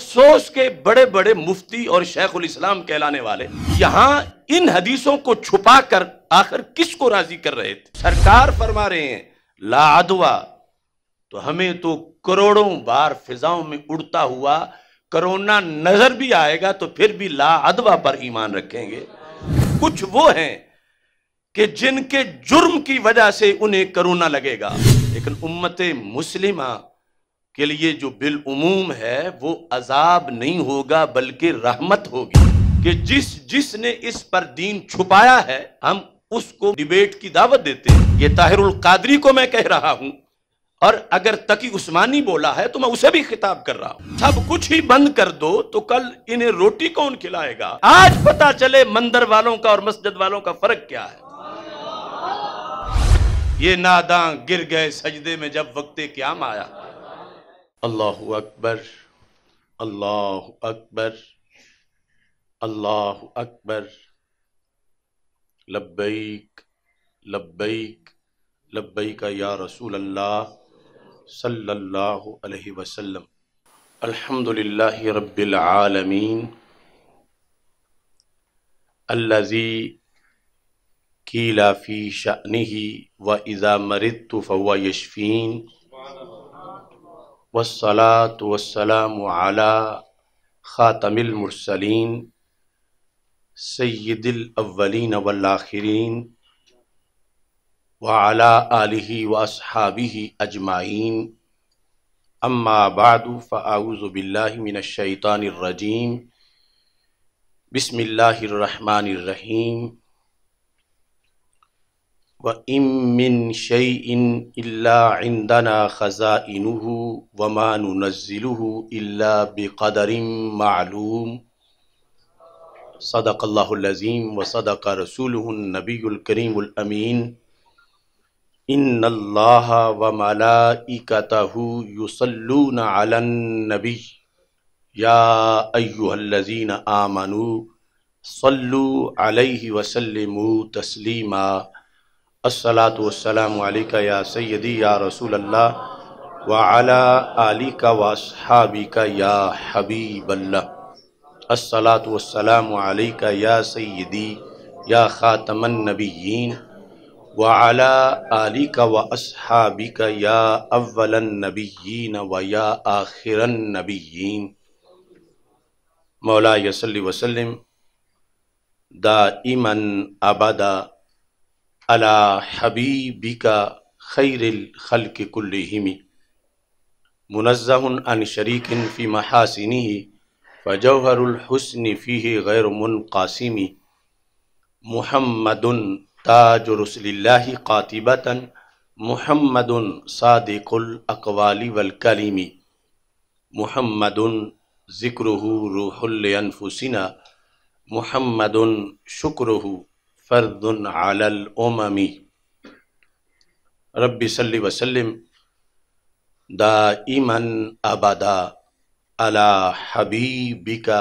अफसोस के बड़े बड़े मुफ्ती और उल इस्लाम कहलाने वाले यहाँ इन हदीसों को छुपा कर आखिर को राजी कर रहे थे सरकार फरमा रहे हैं लादवा तो हमें तो करोड़ों बार फिजाओं में उड़ता हुआ करोना नजर भी आएगा तो फिर भी ला अदवा पर ईमान रखेंगे कुछ वो हैं कि जिनके जुर्म की वजह से उन्हें करोना लगेगा लेकिन उम्मत मुस्लिमा के लिए जो बिलूम है वो अजाब नहीं होगा बल्कि रहमत होगी कि जिस जिसने इस पर दीन छुपाया है हम उसको डिबेट की दावत देते हैं ये ताहिरुल कादरी को मैं कह रहा हूं और अगर तकी उस्मानी बोला है तो मैं उसे भी खिताब कर रहा हूँ सब कुछ ही बंद कर दो तो कल इन्हें रोटी कौन खिलाएगा आज पता चले मंदिर वालों का और मस्जिद वालों का फर्क क्या है ये नादा गिर गए सजदे में जब वक्त क्या आया अल्लाह अकबर अल्लाह अकबर अल्लाह अकबर लब्बैक लब्बैक लब्बैक या रसूल अल्लाह सल्लल्लाहु अलैहि वसल्लम अल्हम्दुलिल्लाहि रब्बिल आलमीन अल्लज़ी कीला फ़ी शअनिही व इज़ा मरिदतु फ़हुव यशफ़ीन वसलात वसलाम आला ख़ातमिल मुरसलीन सैदिल अव्वलीन वल्लाखरीन वाला आलि वासहाबी अजमाइन अम्मा बादु फ़ाउज़बिल्लिमिनशैतानरजीम बसमिल्लर रहीम व इम मिन शैइन इल्ला इंदना खज़ाइनुहु व मा नुनज़्ज़िलुहु इल्ला बिक़दरिम मालूम सदक अल्लाहुल्लज़ीम व सदक रसूलुहुन नबीयुल करीमुल अमीन इन अल्लाह व मलाइकतहु युसल्लून अलन नबी या अय्युहल्लज़ीन आमनु सल्लु अलैहि व सल्लिमू तस्लीमा असलात वसलाम या सैदी या रसूल अल्लाह वाला आली का वासहाबी का या हबीब अल्लाह या सैदी या ख़ातमन नबीन वाला आली का व असहाबी का या अव्वलन नबीन व या आखिरन नबीन मौला यसली वसलम दा इमन आबादा अला हबीबी का खैरिल खल के कुल्लिमी मुनज़न अन शरीकिन फ़ी महासिनी फ़जहरहसन फ़ी गैर मुनकासिमी मुहमदन ताज रसल्ला कातिबता मुहमदन सादिकुल अकवाली वलकलीमी महमद ज़िक्र रूहुल अनफुसिना महमद शुक्र फ़र्दन आलमी रब सल वसलम दा ईमन आबादा अला हबीबिका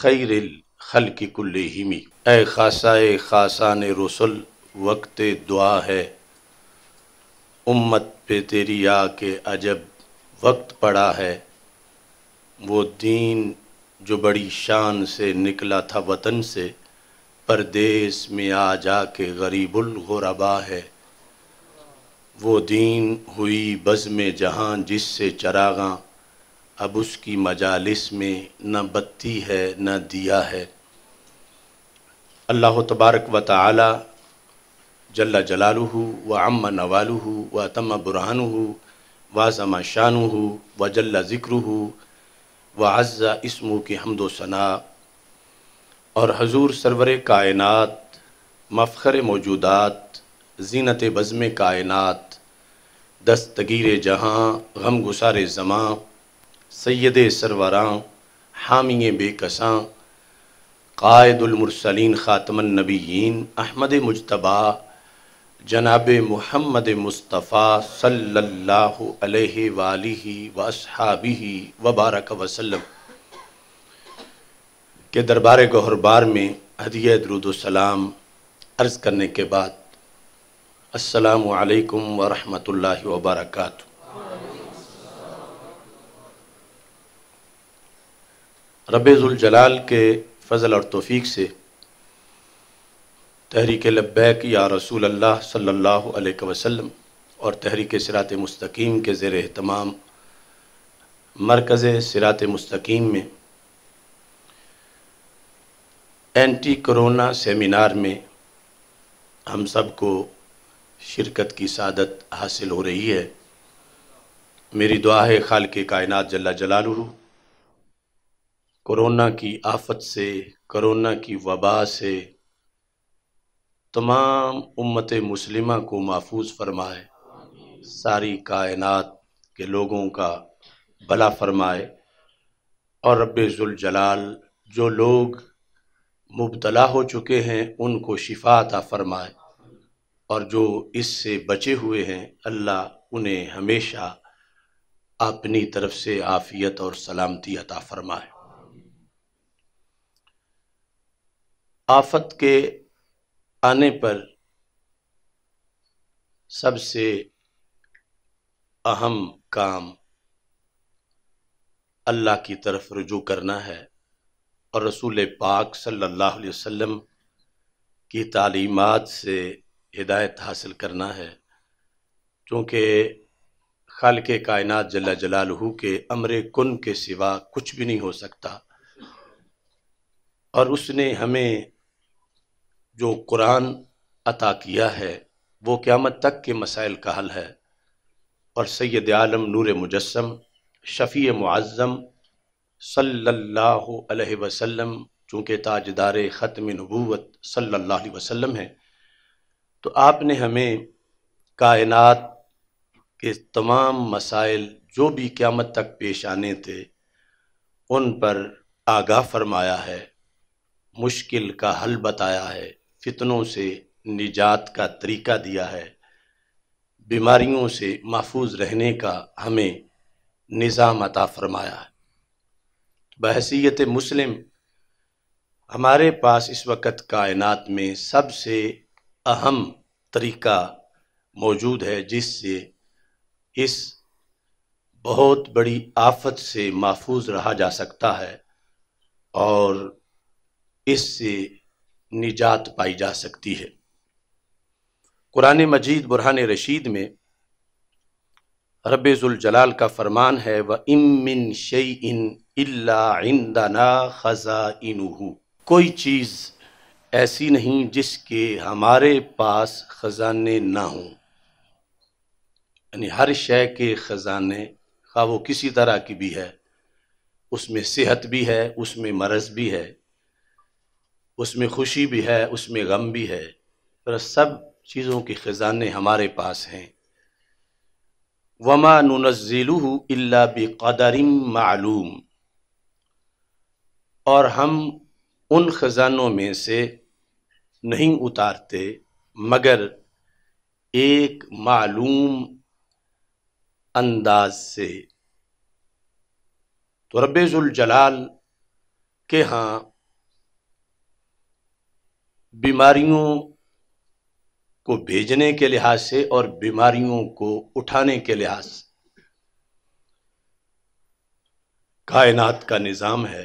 खैरिल खल की कुल्लहिमी ए खासा खासा ने रसुल वक्त दुआ है उम्मत पे तेरी आ के अजब वक्त पड़ा है वो दीन जो बड़ी शान से निकला था वतन से परदेश में आ जा के गरीबुल गुरबा है वो दीन हुई बज़म जहाँ जिससे चरागा अब उसकी मजालिस में न बत्ती है न दिया है अल्लाह तबारक व ताली जल्ला जलालू व अम्मा नवालू व तम बुरहान व जमा शान व जल्ला ज़िक्र व अज़ा इसमू के हमदोसना सना और हजूर सरवर कायनत मफ़र मौजूदात जीनत बज़म कायनत दस्तगीर जहाँ गम गुसार जमां सैद सरवरां हामी बेकसां कायदुलमरसलिन ख़ातमनबीन अहमद मुशतबा जनाब महमद मुस्तफ़ा सल्लल्लाहु अलैहि वालि वसहाबी वबारक वसल्लम के दरबार गहरबार में हदिया दरुदोसलाम अर्ज़ करने के बाद असलकम वरम वबरक रबज़ुलजलाल के फ़जल और तोफ़ी से तहरीक लब्बैक या रसूल अल्लाह सल्लल्लाहु अलैहि वसल्लम और तहरीक सिरात मस्तकीम के ज़ेर तमाम मरकज़ सिरात मस्तकीम में एंटी कोरोना सेमिनार में हम सबको शिरकत की सादत हासिल हो रही है मेरी दुआ है खाल के कायनात जल्ला जलालू कोरोना की आफत से कोरोना की वबा से तमाम उम्मत मुस्लिम को महफूज फरमाए सारी कायनात के लोगों का भला फरमाए और रब्ज़ुलजलाल जो लोग मुबतला हो चुके हैं उनको शिफा अता फरमाए और जो इससे बचे हुए हैं अल्लाह उन्हें हमेशा अपनी तरफ से आफ़ियत और सलामती अता फरमाए आफत के आने पर सबसे अहम काम अल्लाह की तरफ रुजू करना है और रसूल पाक सल्लल्लाहु अलैहि वसल्लम की तालीमात से हिदायत हासिल करना है क्योंकि खल के कायनत जल्ला जलालहू के अमर कन के सिवा कुछ भी नहीं हो सकता और उसने हमें जो कुरान अता किया है वो क़्यामत तक के मसाइल का हल है और सैद आलम नूर मुजस्म शफ़ी मुआज़म सल्लल्लाहु अलैहि वसल्लम चूँकि ताजदार ख़त्म नबूवत सल्लल्लाहु अलैहि वसल्लम है तो आपने हमें कायनात के तमाम मसाइल जो भी क़्यामत तक पेश आने थे उन पर आगाह फरमाया है मुश्किल का हल बताया है फितनों से निजात का तरीका दिया है बीमारियों से महफूज रहने का हमें निज़ाम अता फरमाया है बहसीत मुस्लिम हमारे पास इस वक्त कायनात में सबसे अहम तरीका मौजूद है जिससे इस बहुत बड़ी आफत से महफूज रहा जा सकता है और इससे निजात पाई जा सकती है कुरान मजीद बुरहान रशीद में रबज़ुलजलाल का फरमान है व इमिन शई इन इल्ला खजा कोई चीज़ ऐसी नहीं जिसके हमारे पास ख़जाने ना हों यानी हर शय के ख़जाने खा वो किसी तरह की भी है उसमें सेहत भी है उसमें मरज़ भी है उसमें खुशी भी है उसमें गम भी है पर सब चीज़ों के ख़जाने हमारे पास हैं वमा नज़ीलू अल्ला बदरिम मालूम और हम उन ख़जानों में से नहीं उतारते मगर एक मालूम अंदाज से तो जलाल के यहाँ बीमारियों को भेजने के लिहाज से और बीमारियों को उठाने के लिहाज से कायनात का निज़ाम है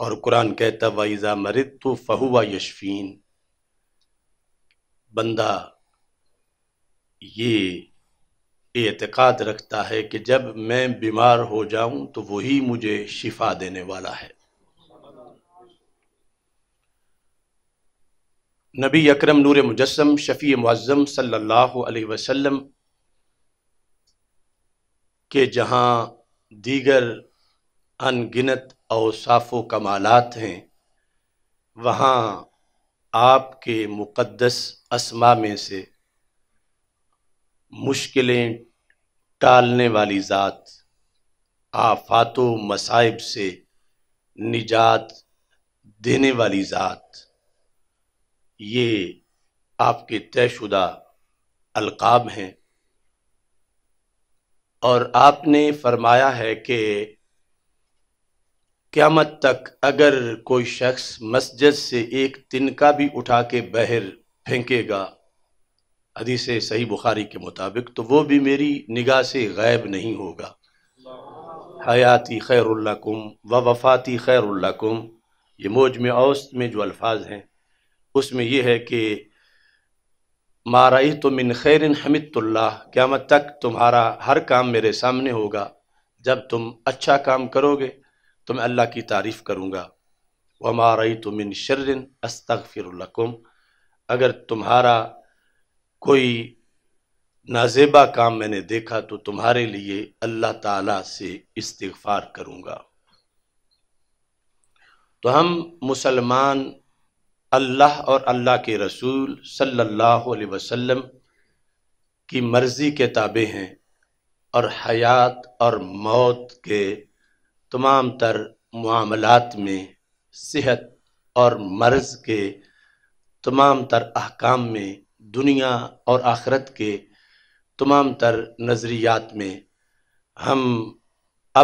और कुरान कहता वाइज़ा मरित तो फ़हुआ यशफीन बंदा ये एतक़ाद रखता है कि जब मैं बीमार हो जाऊं तो वही मुझे शिफा देने वाला है नबी अकरम नूर मुजस्म शफ़ी मुज़म सल्लल्लाहु अलैहि वसल्लम के जहां दीगर अनगिनत औसाफ व कमालत हैं वहाँ आपके मुक़दस असमा में से मुश्किलें टालने वाली ज़ात आफात मसाइब से निजात देने वाली ज़ात ये आपके तयशुदा अलकाब हैं और आपने फरमाया है कि क्यामत तक अगर कोई शख्स मस्जिद से एक तिनका भी उठा के बहर फेंकेगा अदी से सही बुखारी के मुताबिक तो वो भी मेरी निगाह से गायब नहीं होगा हयाती खैरुल्लाकुम व वफ़ाती खैरुल्लाकुम ये मौज में औसत में जो अल्फाज हैं उसमें यह है कि माराई तुम इन खैर हमिदुल्ला क़्यामत तक तुम्हारा हर काम मेरे सामने होगा जब तुम अच्छा काम करोगे तो मैं अल्लाह की तारीफ़ करूँगा वमा रई तुमिन शर्रन अस्तफ़िरकुम अगर तुम्हारा कोई नाजेबा काम मैंने देखा तो तुम्हारे लिए अल्लाह ताला से इस्तगफार करूँगा तो हम मुसलमान अल्लाह और अल्लाह के रसूल सल्लल्लाहु अलैहि वसल्लम की मर्ज़ी के ताबे हैं और हयात और मौत के तमाम तर मामलात में सेहत और मर्ज के तमाम तर अहकाम में दुनिया और आखरत के तमाम तर नज़रियात में हम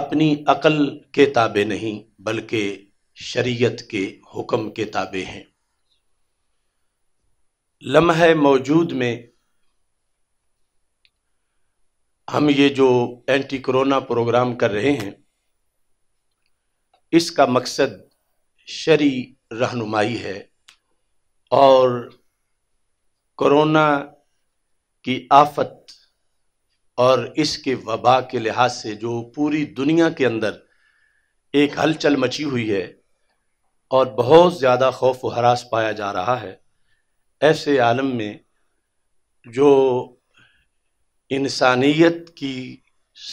अपनी अकल के ताबे नहीं बल्कि शरीयत के हुक्म के ताबे हैं लम्हे मौजूद में हम ये जो एंटी कोरोना प्रोग्राम कर रहे हैं इसका मकसद शरी रहनुमाई है और कोरोना की आफत और इसके वबा के लिहाज से जो पूरी दुनिया के अंदर एक हलचल मची हुई है और बहुत ज़्यादा खौफ व हरास पाया जा रहा है ऐसे आलम में जो इंसानियत की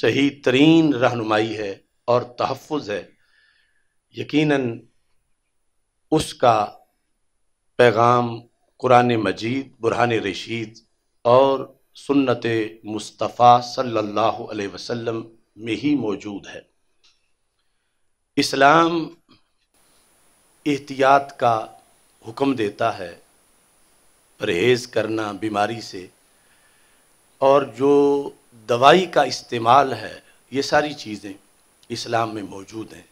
सही तरीन रहनुमाई है और तहफ़ है यकीनन उसका पैगाम कुरान मजीद बुरहान रशीद और सुन्नत मुस्तफ़ा सल्लल्लाहु अलैहि वसल्लम में ही मौजूद है इस्लाम एहतियात का हुक्म देता है परहेज़ करना बीमारी से और जो दवाई का इस्तेमाल है ये सारी चीज़ें इस्लाम में मौजूद हैं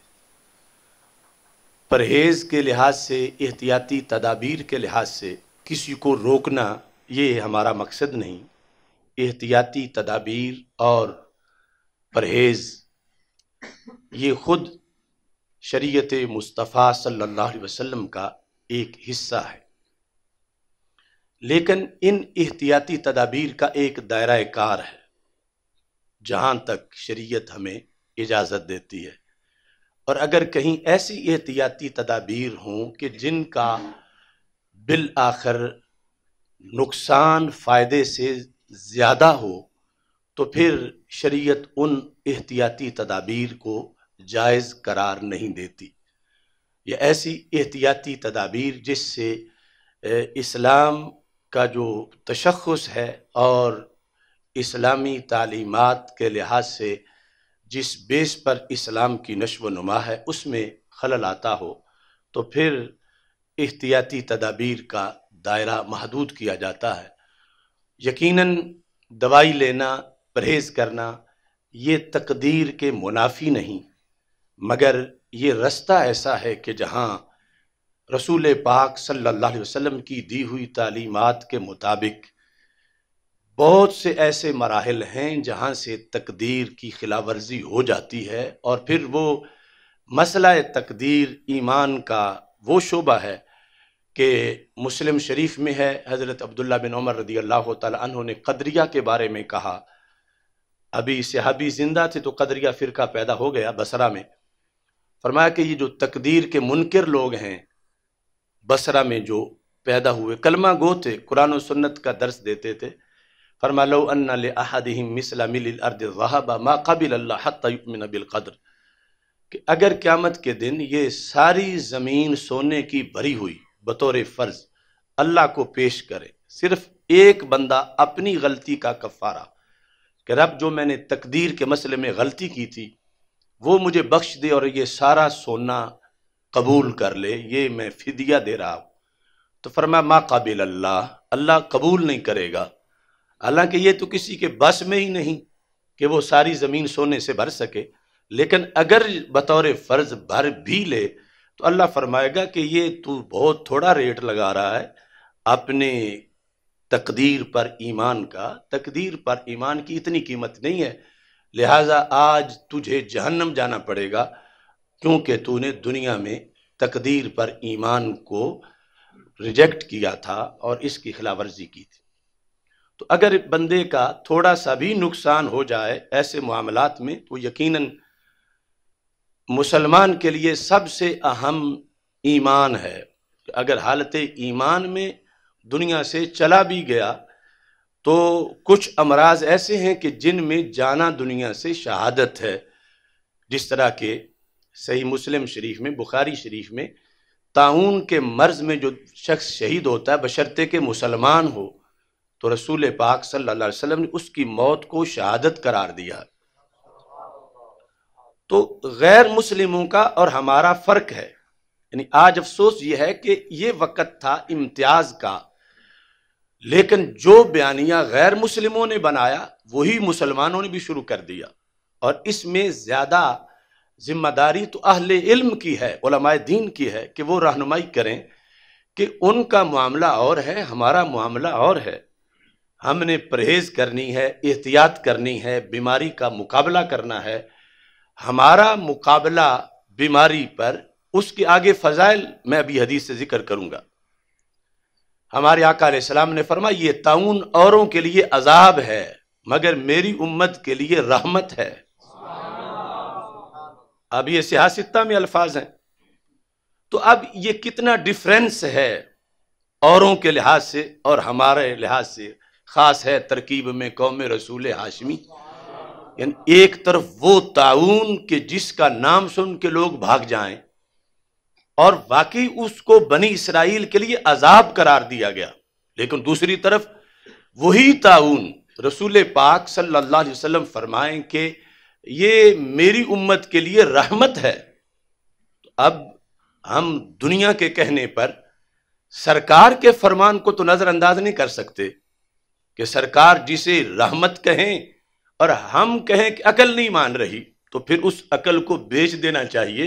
परहेज के लिहाज से एहतियाती तदाबीर के लिहाज से किसी को रोकना ये हमारा मकसद नहीं एहतियाती तदाबीर और परहेज़ ये ख़ुद शरीयत मुस्तफ़ा सल्लल्लाहु अलैहि वसल्लम का एक हिस्सा है लेकिन इन एहतियाती तदाबीर का एक दायरा कार है जहाँ तक शरीयत हमें इजाज़त देती है और अगर कहीं ऐसी एहतियाती तदाबीर हों कि जिनका बिल आखिर नुकसान फ़ायदे से ज़्यादा हो तो फिर शरीयत उन एहतियाती तदाबीर को जायज़ करार नहीं देती यह ऐसी एहतियाती तदाबीर जिससे इस्लाम का जो तशखस है और इस्लामी तालीमत के लिहाज से जिस बेस पर इस्लाम की नश्व नुमा है उसमें खलल आता हो तो फिर एहतियाती तदाबीर का दायरा महदूद किया जाता है यकीनन दवाई लेना परहेज़ करना ये तकदीर के मुनाफी नहीं मगर ये रास्ता ऐसा है कि जहाँ रसूल पाक सल्लल्लाहु अलैहि वसल्लम की दी हुई तालीमत के मुताबिक बहुत से ऐसे मराहल हैं जहाँ से तकदीर की वर्जी हो जाती है और फिर वो मसला तकदीर ईमान का वो शोबा है कि मुस्लिम शरीफ में है हज़रत अब्दुल्ला बिन उमर रदी अल्लाह तहों ने कदरिया के बारे में कहा अभी सहाबी ज़िंदा थे तो कदरिया फ़िरका पैदा हो गया बसरा में फरमाया कि ये जो तकदीर के मुनकर लोग हैं बसरा में जो पैदा हुए कलमा गो थे कुरान और सुन्नत का दर्स देते थे फरमालो बिलकद्र कि अगर क़्यामत के दिन ये सारी ज़मीन सोने की भरी हुई बतौर फ़र्ज अल्लाह को पेश करे सिर्फ एक बंदा अपनी गलती का कफ़ारा कि रब जो मैंने तकदीर के मसले में गलती की थी वो मुझे बख्श दे और ये सारा सोना कबूल कर ले ये मैं फिदिया दे रहा हूँ तो फरमा मा काबिल अल्लाह अल्लाह कबूल नहीं करेगा हालांकि ये तो किसी के बस में ही नहीं कि वो सारी ज़मीन सोने से भर सके लेकिन अगर बतौर फ़र्ज भर भी ले तो अल्लाह फरमाएगा कि ये तू बहुत थोड़ा रेट लगा रहा है अपने तकदीर पर ईमान का तकदीर पर ईमान की इतनी कीमत नहीं है लिहाजा आज तुझे जहन्नम जाना पड़ेगा क्योंकि तूने दुनिया में तकदीर पर ईमान को रिजेक्ट किया था और इसकी खिलाफ वर्जी की थी तो अगर बंदे का थोड़ा सा भी नुकसान हो जाए ऐसे मामला में तो यकीनन मुसलमान के लिए सबसे अहम ईमान है अगर हालत ईमान में दुनिया से चला भी गया तो कुछ अमराज ऐसे हैं कि जिन में जाना दुनिया से शहादत है जिस तरह के सही मुस्लिम शरीफ में बुखारी शरीफ में ताउन के मर्ज में जो शख्स शहीद होता है बशर्ते के मुसलमान हो तो रसूल पाक सल्लल्लाहु अलैहि वसल्लम ने उसकी मौत को शहादत करार दिया तो गैर मुस्लिमों का और हमारा फ़र्क है यानी आज अफसोस यह है कि ये वक़्त था इम्तियाज़ का लेकिन जो बयानिया गैर मुस्लिमों ने बनाया वही मुसलमानों ने भी शुरू कर दिया और इसमें ज़्यादा जिम्मेदारी तो अहल इल्म की है दीन की है कि वो रहनुमाई करें कि उनका मामला और है हमारा मामला और है हमने परहेज करनी है एहतियात करनी है बीमारी का मुकाबला करना है हमारा मुकाबला बीमारी पर उसके आगे फजाइल मैं अभी हदीस से जिक्र करूंगा हमारे आकाम ने फरमा ये ताउन औरों के लिए अजाब है मगर मेरी उम्मत के लिए रहमत है अब ये सियासता में अल्फाज हैं तो अब ये कितना डिफरेंस है औरों के लिहाज से और हमारे लिहाज से खास है तरकीब में कौम रसूल हाशमी एक तरफ वो ताउन के जिसका नाम सुन के लोग भाग जाएं और वाकई उसको बनी इसराइल के लिए अजाब करार दिया गया लेकिन दूसरी तरफ वही ताउन रसूल पाक सल्लल्लाहु अलैहि वसल्लम फरमाएं कि ये मेरी उम्मत के लिए रहमत है तो अब हम दुनिया के कहने पर सरकार के फरमान को तो नज़रअंदाज नहीं कर सकते कि सरकार जिसे रहमत कहें और हम कहें कि अकल नहीं मान रही तो फिर उस अकल को बेच देना चाहिए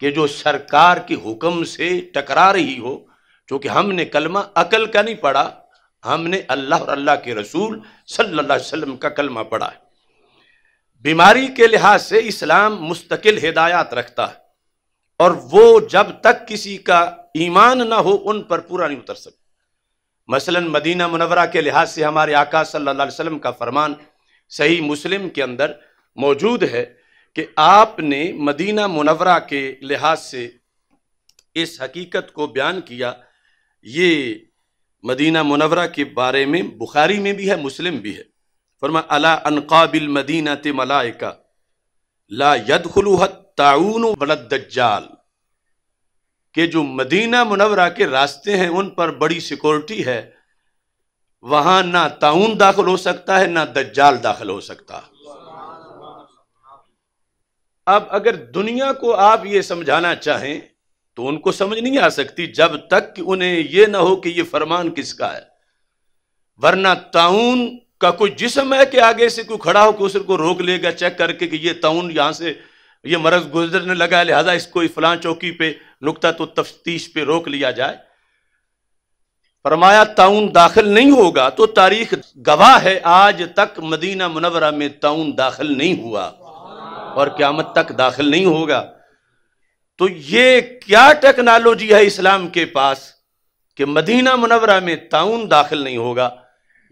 कि जो सरकार के हुक्म से टकरा रही हो क्योंकि हमने कलमा अकल का नहीं पढ़ा हमने अल्लाह और अल्लाह के रसूल सल्लल्लाहु अलैहि वसल्लम का कलमा पढ़ा है बीमारी के लिहाज से इस्लाम मुस्तकिल हिदायत रखता है और वो जब तक किसी का ईमान ना हो उन पर पूरा नहीं उतर सकता मसलन मदीना मुनवरा के लिहाज से हमारे आका सल्लल्लाहु अलैहि वसल्लम का फरमान सही मुस्लिम के अंदर मौजूद है कि आपने मदीना मुनवरा के लिहाज से इस हकीकत को बयान किया ये मदीना मुनवरा के बारे में बुखारी में भी है मुस्लिम भी है फरमा अला अनकाबिल मदीना ते मलाइका ला यद ताउन बलद दज्जाल कि जो मदीना मुनवरा के रास्ते हैं उन पर बड़ी सिक्योरिटी है वहां ना ताउन दाखिल हो सकता है ना दज्जाल दाखिल हो सकता अब अगर दुनिया को आप ये समझाना चाहें तो उनको समझ नहीं आ सकती जब तक कि उन्हें यह ना हो कि ये फरमान किसका है वरना ताउन का कोई जिसम है कि आगे से कोई खड़ा हो कि उसको रोक लेगा चेक करके कि ये ताउन यहां से ये मरज गुजरने लगा लिहाजा इसको फलां चौकी पे नुकता तो तफ्तीश पे रोक लिया जाए फरमाया ताउन दाखिल नहीं होगा तो तारीख गवाह है आज तक मदीना मुनवरा में ताउन दाखिल नहीं हुआ और क्यामत तक दाखिल नहीं होगा तो ये क्या टेक्नोलॉजी है इस्लाम के पास कि मदीना मुनवरा में ताउन दाखिल नहीं होगा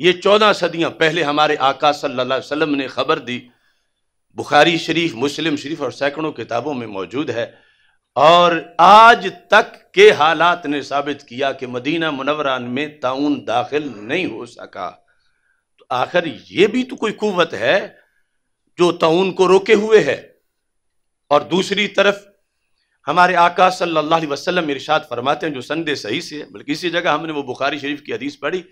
ये चौदह सदियां पहले हमारे आका सल्लल्लाहु अलैहि वसल्लम ने खबर दी बुखारी शरीफ मुस्लिम शरीफ और सैकड़ों किताबों में मौजूद है और आज तक के हालात ने साबित किया कि मदीना मुनवरा में ताउन दाखिल नहीं हो सका तो आखिर ये भी तो कोई कुवत है जो ताउन को रोके हुए है और दूसरी तरफ हमारे आका सल्लल्लाहु अलैहि वसल्लम इरशाद फरमाते हैं जो संदे सही से बल्कि इसी जगह हमने वो बुखारी शरीफ की हदीस पढ़ी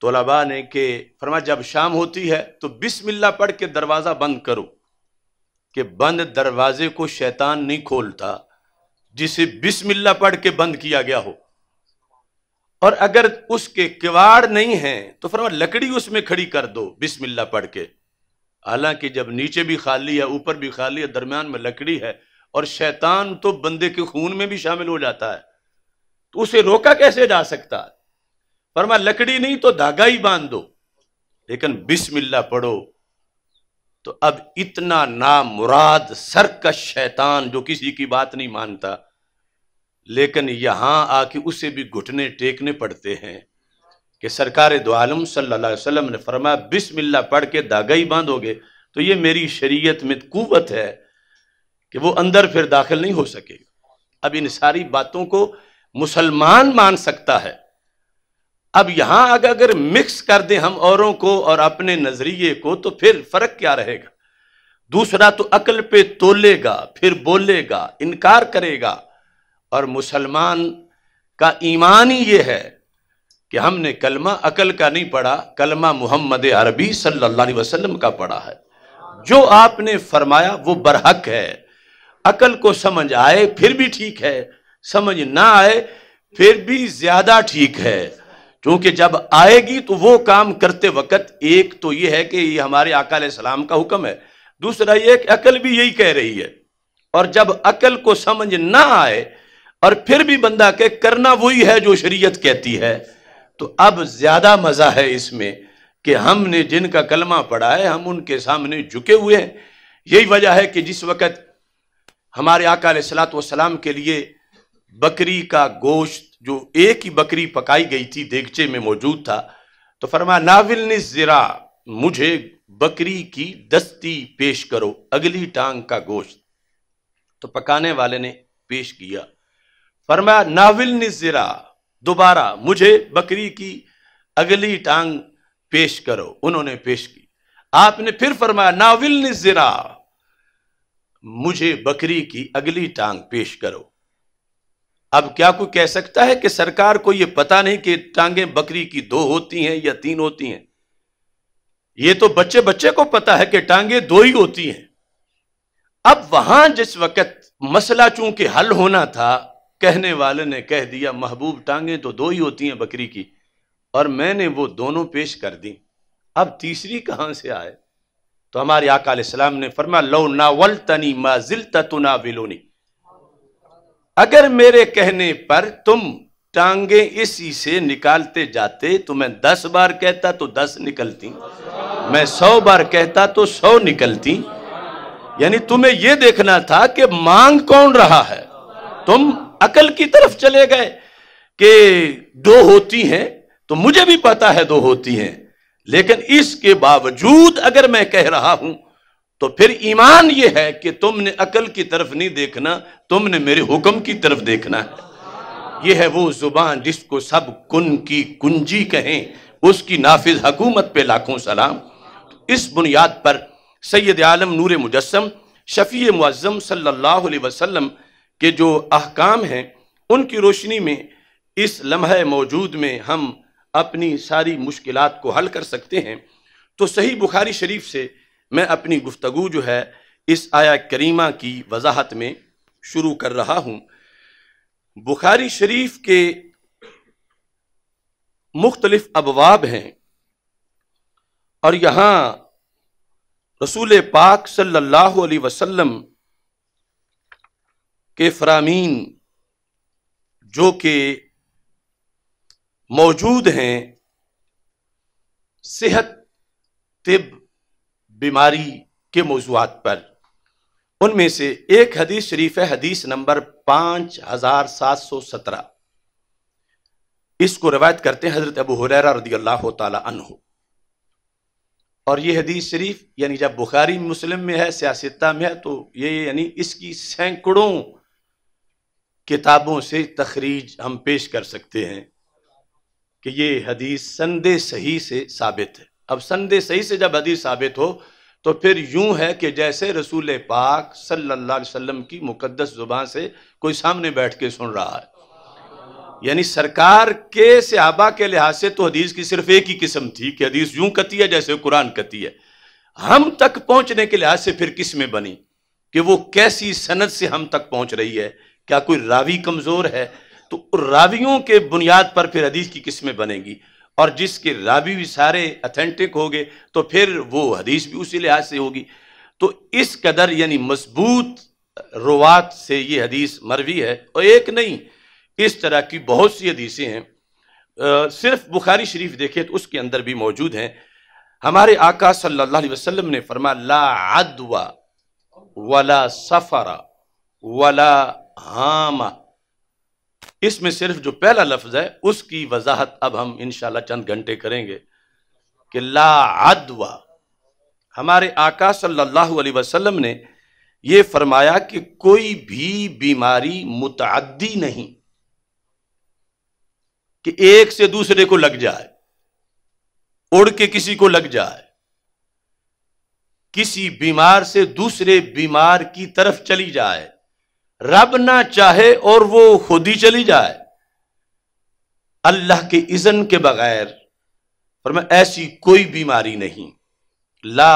तोलाबा ने के फरमा जब शाम होती है तो बिस्मिल्लाह पढ़ के दरवाज़ा बंद करो कि बंद दरवाजे को शैतान नहीं खोलता जिसे बिस्मिल्ला पढ़ के बंद किया गया हो और अगर उसके किवाड़ नहीं है तो फिर लकड़ी उसमें खड़ी कर दो बिस्मिल्ला पढ़ के हालांकि जब नीचे भी खाली है ऊपर भी खाली है दरमियान में लकड़ी है और शैतान तो बंदे के खून में भी शामिल हो जाता है तो उसे रोका कैसे जा सकता फरमा लकड़ी नहीं तो धागा ही बांध दो लेकिन बिस्मिल्ला पढ़ो तो अब इतना ना मुराद सरकश शैतान जो किसी की बात नहीं मानता लेकिन यहां आके उसे भी घुटने टेकने पड़ते हैं कि सरकार दो आलम सल्लल्लाहु अलैहि ने फरमाया बिस्मिल्ला पढ़ के दागा ही बांधोगे तो ये मेरी शरीयत में कुवत है कि वो अंदर फिर दाखिल नहीं हो सकेगा अब इन सारी बातों को मुसलमान मान सकता है अब यहां अगर अगर मिक्स कर दें हम औरों को और अपने नजरिए को तो फिर फर्क क्या रहेगा दूसरा तो अकल पे तोलेगा फिर बोलेगा इनकार करेगा और मुसलमान का ईमान ही ये है कि हमने कलमा अकल का नहीं पढ़ा कलमा मोहम्मद अरबी सल्लल्लाहु अलैहि वसल्लम का पढ़ा है जो आपने फरमाया वो बरहक है अकल को समझ आए फिर भी ठीक है समझ ना आए फिर भी ज्यादा ठीक है क्योंकि जब आएगी तो वो काम करते वक्त एक तो ये है कि ये हमारे अकाल सलाम का हुक्म है दूसरा ये अकल भी यही कह रही है और जब अकल को समझ ना आए और फिर भी बंदा के करना वही है जो शरीयत कहती है तो अब ज्यादा मजा है इसमें कि हमने जिनका कलमा पढ़ा है हम उनके सामने झुके हुए हैं यही वजह है कि जिस वक्त हमारे अकाल सलात वसलाम के लिए बकरी का गोश्त जो एक ही बकरी पकाई गई थी देगचे में मौजूद था तो फरमा नाविल ने ज़रा मुझे बकरी की दस्ती पेश करो अगली टांग का गोश्त तो पकाने वाले ने पेश किया फरमा नाविल ने ज़रा दोबारा मुझे बकरी की अगली टांग पेश करो उन्होंने पेश की आपने फिर फरमाया नाविल ने ज़रा मुझे बकरी की अगली टांग पेश करो अब क्या कोई कह सकता है कि सरकार को यह पता नहीं कि टांगे बकरी की दो होती हैं या तीन होती हैं ये तो बच्चे बच्चे को पता है कि टांगे दो ही होती हैं अब वहां जिस वक्त मसला चूंकि हल होना था कहने वाले ने कह दिया महबूब टांगे तो दो ही होती हैं बकरी की और मैंने वो दोनों पेश कर दी अब तीसरी कहां से आए तो हमारे आकाम ने फरमा लो नावल तनी माजिल तुना विलोनी अगर मेरे कहने पर तुम टांगे इसी से निकालते जाते तो मैं दस बार कहता तो दस निकलती मैं सौ बार कहता तो सौ निकलती यानी तुम्हें यह देखना था कि मांग कौन रहा है तुम अकल की तरफ चले गए कि दो होती हैं तो मुझे भी पता है दो होती हैं लेकिन इसके बावजूद अगर मैं कह रहा हूं तो फिर ईमान ये है कि तुमने अकल की तरफ नहीं देखना तुमने मेरे हुक्म की तरफ देखना है यह है वो जुबान जिसको सब कुन की कुंजी कहें उसकी नाफिज हकूमत पे लाखों सलाम इस बुनियाद पर सैयद आलम नूर मुजस्म शफी मुआज़म सल्लल्लाहु अलैहि वसल्लम के जो अहकाम हैं उनकी रोशनी में इस लम्हे मौजूद में हम अपनी सारी मुश्किलात को हल कर सकते हैं तो सही बुखारी शरीफ से मैं अपनी गुफ्तगु जो है इस आया करीमा की वजाहत में शुरू कर रहा हूं बुखारी शरीफ के मुख्तलफ अबवाब हैं और यहाँ रसूल पाक सल्लल्लाहु अलैहि वसल्लम के फरामीन जो कि मौजूद हैं सेहत तिब बीमारी के मौजूद पर उनमें से एक हदीस शरीफ है हदीस नंबर पांच हजार सात सौ सत्रह इसको रवायत करते हैं हजरत अबू हुरैरा रदी अल्लाह तहो और ये हदीस शरीफ यानी जब बुखारी मुस्लिम में है सियासता में है तो ये यानी इसकी सैकड़ों किताबों से तखरीज हम पेश कर सकते हैं कि ये हदीस संदे सही से साबित है अब संदेह सही से जब हदीस साबित हो तो फिर यूं है कि जैसे रसूल पाक सल्लल्लाहु अलैहि वसल्लम की मुकद्दस जुबान से कोई सामने बैठ के सुन रहा है यानी सरकार के सहाबा के लिहाज से तो हदीस की सिर्फ एक ही किस्म थी कि हदीस यूं कती है जैसे कुरान कती है हम तक पहुंचने के लिहाज से फिर किस में बनी कि वो कैसी सनद से हम तक पहुंच रही है क्या कोई रावी कमजोर है तो रावियों के बुनियाद पर फिर हदीस की किस्में बनेगी और जिसके रावी भी सारे अथेंटिक हो गए तो फिर वो हदीस भी उसी लिहाज से होगी तो इस कदर यानी मजबूत रुवात से ये हदीस मरवी है और एक नहीं इस तरह की बहुत सी हदीसें हैं आ, सिर्फ बुखारी शरीफ देखे तो उसके अंदर भी मौजूद हैं हमारे आका सल्लल्लाहु अलैहि वसल्लम ने फरमा ला अदवा वला सफ़रा वला हामा इसमें सिर्फ जो पहला लफ्ज है उसकी वजाहत अब हम इनशाला चंद घंटे करेंगे कि ला अदवा हमारे आका सल्लल्लाहु अलैहि वसल्लम ने यह फरमाया कि कोई भी बीमारी मुतदी नहीं कि एक से दूसरे को लग जाए उड़ के किसी को लग जाए किसी बीमार से दूसरे बीमार की तरफ चली जाए रब ना चाहे और वो खुद ही चली जाए अल्लाह के इजन के बगैर और मैं ऐसी कोई बीमारी नहीं ला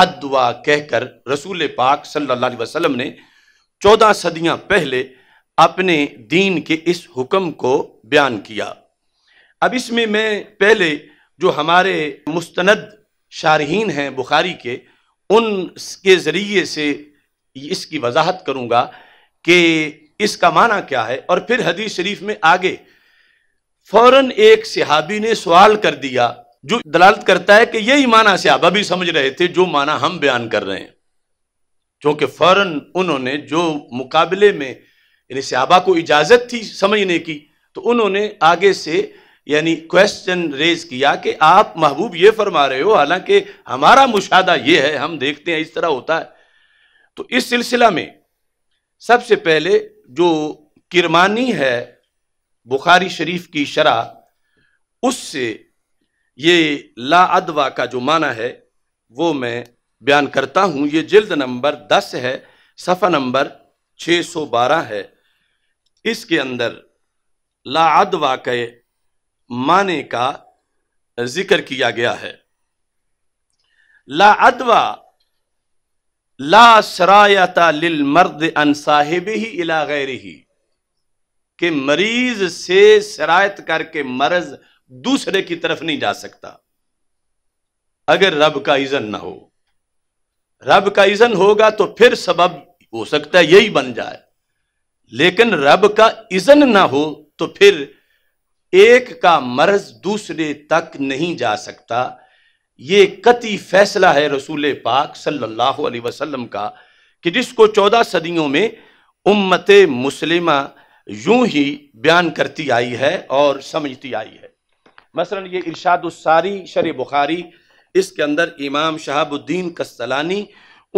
आदवा कहकर रसूल पाक सल्लल्लाहु अलैहि वसल्लम ने चौदह सदियां पहले अपने दीन के इस हुक्म को बयान किया अब इसमें मैं पहले जो हमारे मुस्तनद शारहीन हैं बुखारी के उनके ज़रिए से इसकी वजाहत करूंगा कि इसका माना क्या है और फिर हदीस शरीफ में आगे फौरन एक सिहाबी ने सवाल कर दिया जो दलालत करता है कि यही माना सिहाब भी समझ रहे थे जो माना हम बयान कर रहे हैं क्योंकि फौरन उन्होंने जो मुकाबले में यानी सिहाबा को इजाजत थी समझने की तो उन्होंने आगे से यानी क्वेश्चन रेज किया कि आप महबूब ये फरमा रहे हो हालांकि हमारा मुशादा ये है हम देखते हैं इस तरह होता है तो इस सिलसिला में सबसे पहले जो किरमानी है बुखारी शरीफ की शरा उससे ये ला अदवा का जो माना है वो मैं बयान करता हूँ ये जल्द नंबर दस है सफ़ा नंबर छः सौ बारह है इसके अंदर ला अदवा के माने का जिक्र किया गया है ला अदवा ला शरायता लिल मर्द अन साहिब ही इला गैर ही कि मरीज से शरायत करके मर्ज दूसरे की तरफ नहीं जा सकता अगर रब का इजन ना हो रब का इजन होगा तो फिर सबब हो सकता है यही बन जाए लेकिन रब का इजन ना हो तो फिर एक का मर्ज दूसरे तक नहीं जा सकता ये कति फैसला है रसूल पाक सल्लल्लाहु अलैहि वसल्लम का कि जिसको चौदह सदियों में उम्मत मुस्लिम यूं ही बयान करती आई है और समझती आई है मसलन ये इर्शादुसारी शर बुखारी इसके अंदर इमाम शहाबुद्दीन कस्तलानी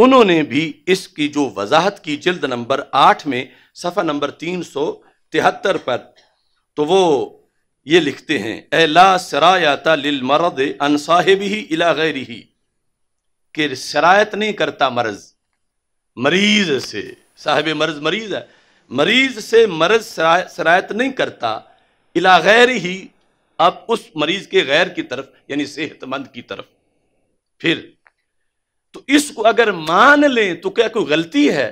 उन्होंने भी इसकी जो वजाहत की जिल्द नंबर आठ में सफ़ा नंबर तीन सौ तिहत्तर पर तो वो ये लिखते हैं एला सरायता लिल मरद अन साहेब ही इला गैर ही कि शरायत नहीं करता मर्ज मरीज से साहेब मर्ज मरीज है मरीज से मर्ज शरायत नहीं करता इला गैर ही अब उस मरीज के गैर की तरफ यानी सेहतमंद की तरफ फिर तो इसको अगर मान लें तो क्या कोई गलती है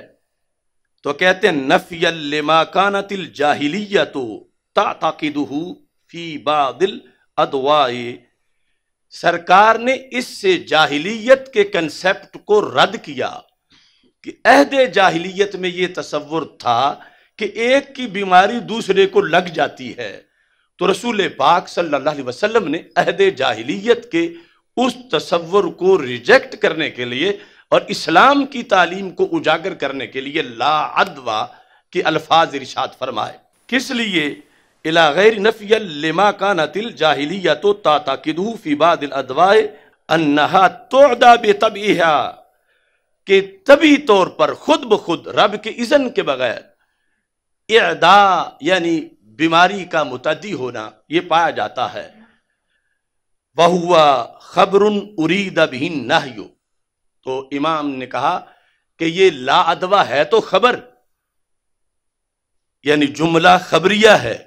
तो कहते हैं नफियल माकानतिल जाहिलिया तो ताकि फी बादिल अदवाए सरकार ने इससे जाहिलियत के कंसेप्ट को रद्द किया कि अहद जाहिलियत में यह तस्वुर था कि एक की बीमारी दूसरे को लग जाती है तो रसूल पाक सल्लल्लाहु अलैहि वसल्लम ने अहद जाहिलियत के उस तस्वुर को रिजेक्ट करने के लिए और इस्लाम की तालीम को उजागर करने के लिए ला अदवा के अल्फाज इर्शाद फरमाए किस लिए इला गैर नफ़ियल लिमा का नतिल जाहिलिया तो ताता किदू फ़िबा दिल अदवाए अन्नहा तोदा बेतबिहा के तभी तौर पर खुद ब खुद रब के इज़न के बगैर इदा यानी बीमारी का मुतदी होना यह पाया जाता है बहुआ खबर उरीद भी नहयो तो इमाम ने कहा कि यह ला अदवा है तो खबर यानी जुमला खबरिया है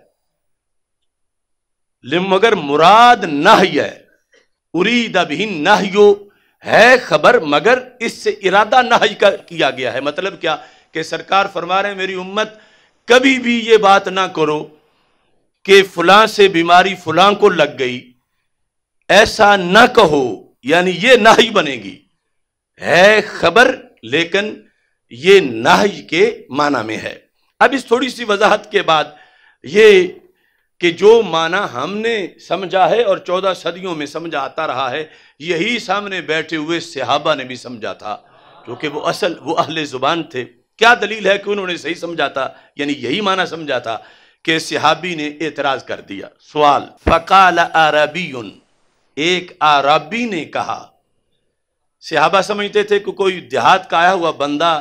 मगर मुराद नाह्य उरीदा भी है खबर मगर इससे इरादा नाह्य का किया गया है मतलब क्या कि सरकार फरमा रहे मेरी उम्मत कभी भी ये बात ना करो कि फुलां से बीमारी फुलां को लग गई ऐसा ना कहो यानी ये नाही बनेगी है खबर लेकिन ये नाही के माना में है अब इस थोड़ी सी वजाहत के बाद ये कि जो माना हमने समझा है और चौदह सदियों में समझा आता रहा है यही सामने बैठे हुए सहाबा ने भी समझा था क्योंकि वो असल वो अहल ज़ुबान थे क्या दलील है कि उन्होंने सही समझा था यानी यही माना समझा था कि सिहाबी ने एतराज़ कर दिया सवाल फ़काल अरबी एक अरबी ने कहा सिहाबा समझते थे कि कोई देहात का आया हुआ बंदा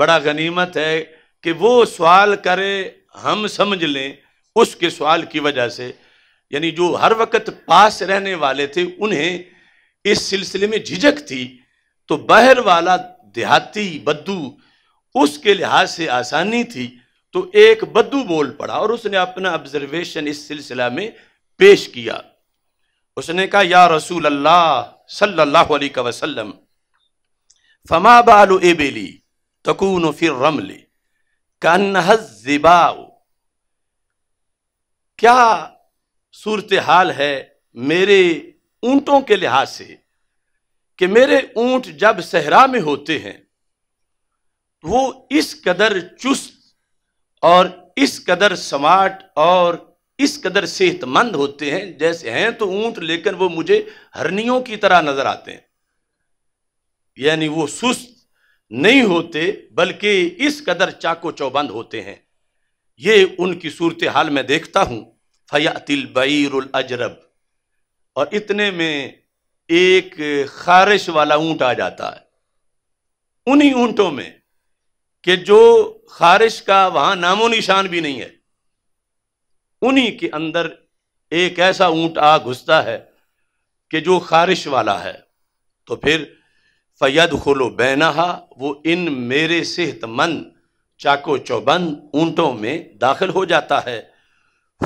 बड़ा गनीमत है कि वो सवाल करे हम समझ लें उसके सवाल की वजह से यानी जो हर वक्त पास रहने वाले थे उन्हें इस सिलसिले में झिझक थी तो बहर वाला देहाती बद्दू उसके लिहाज से आसानी थी तो एक बद्दू बोल पड़ा और उसने अपना ऑब्जर्वेशन इस सिलसिला में पेश किया उसने कहा या रसूल अल्लाह सल्लल्लाहु अलैहि वसल्लम फमा ए एबेली तकून फिर रमली कन्नहजिबाओ क्या सूरत हाल है मेरे ऊँटों के लिहाज से कि मेरे ऊँट जब सहरा में होते हैं तो वो इस कदर चुस्त और इस कदर स्मार्ट और इस कदर सेहतमंद होते हैं जैसे हैं तो ऊँट लेकिन वो मुझे हरनियों की तरह नज़र आते हैं यानी वो सुस्त नहीं होते बल्कि इस कदर चाको चौबंद होते हैं ये उनकी सूरत हाल में देखता हूँ फ़यातिल बैरुल अजरब और इतने में एक खारिश वाला ऊंट आ जाता है उन्हीं ऊंटों में कि जो खारिश का वहां नामो निशान भी नहीं है उन्हीं के अंदर एक ऐसा ऊंट आ घुसता है कि जो खारिश वाला है तो फिर फ़ैद खोलो बैनहा वो इन मेरे सेहतमंद चाको चौबंद ऊंटों में दाखिल हो जाता है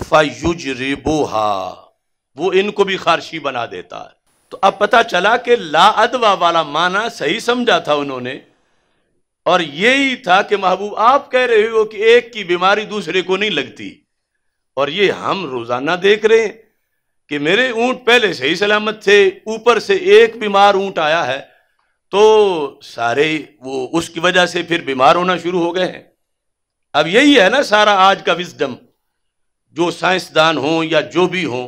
फयुज रिबोहा वो इनको भी खारशी बना देता है तो अब पता चला कि ला अदवा वाला माना सही समझा था उन्होंने और यही था कि महबूब आप कह रहे हो कि एक की बीमारी दूसरे को नहीं लगती और ये हम रोजाना देख रहे हैं कि मेरे ऊंट पहले सही सलामत थे ऊपर से एक बीमार ऊंट आया है तो सारे वो उसकी वजह से फिर बीमार होना शुरू हो गए हैं अब यही है ना सारा आज का विजडम जो साइंसदान हो या जो भी हो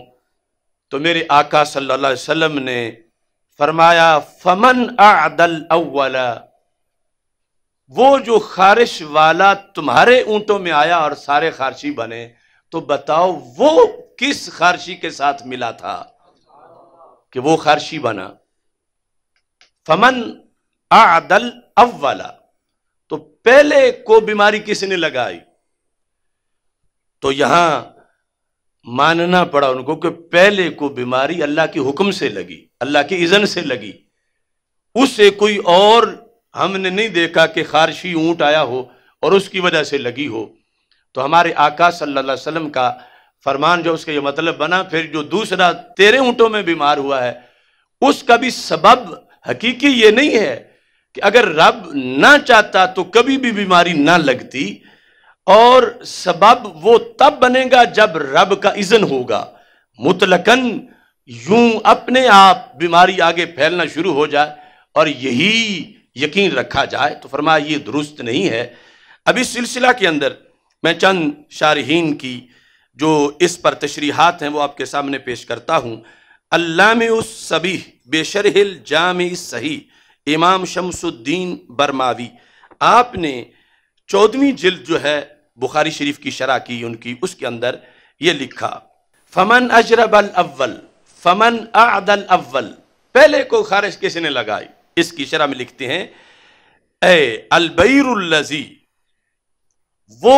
तो मेरे आका सल्लल्लाहु अलैहि वसल्लम ने फरमाया फमन आदल अव्वला वो जो खारिश वाला तुम्हारे ऊंटों में आया और सारे खारशी बने तो बताओ वो किस खारशी के साथ मिला था कि वो खारशी बना फमन आदल अव्वला तो पहले को बीमारी किसी ने लगाई तो यहां मानना पड़ा उनको कि पहले को बीमारी अल्लाह के हुक्म से लगी अल्लाह की इजन से लगी उससे कोई और हमने नहीं देखा कि खारशी ऊंट आया हो और उसकी वजह से लगी हो तो हमारे आका सल्लल्लाहु अलैहि वसल्लम का फरमान जो उसका ये मतलब बना फिर जो दूसरा तेरे ऊंटों में बीमार हुआ है उसका भी सबब हकीकी ये नहीं है कि अगर रब ना चाहता तो कभी भी बीमारी ना लगती और सबब वो तब बनेगा जब रब का इज़न होगा मुतलकन यूं अपने आप बीमारी आगे फैलना शुरू हो जाए और यही यकीन रखा जाए तो फरमा ये दुरुस्त नहीं है अब इस सिलसिला के अंदर मैं चंद शारहन की जो इस पर तशरीहत हैं वो आपके सामने पेश करता हूँ अल्लामी बेशरहिल जाम सही इमाम शमसुद्दीन बरमावी आपने चौदहवीं जिल्द जो है बुखारी शरीफ की शरह की उनकी उसके अंदर ये लिखा फमन अजरब अल अव्वल फमन अदल अव्वल पहले को खारिज किसी ने लगाई इसकी शरह में लिखते हैं ए अलबैरजी वो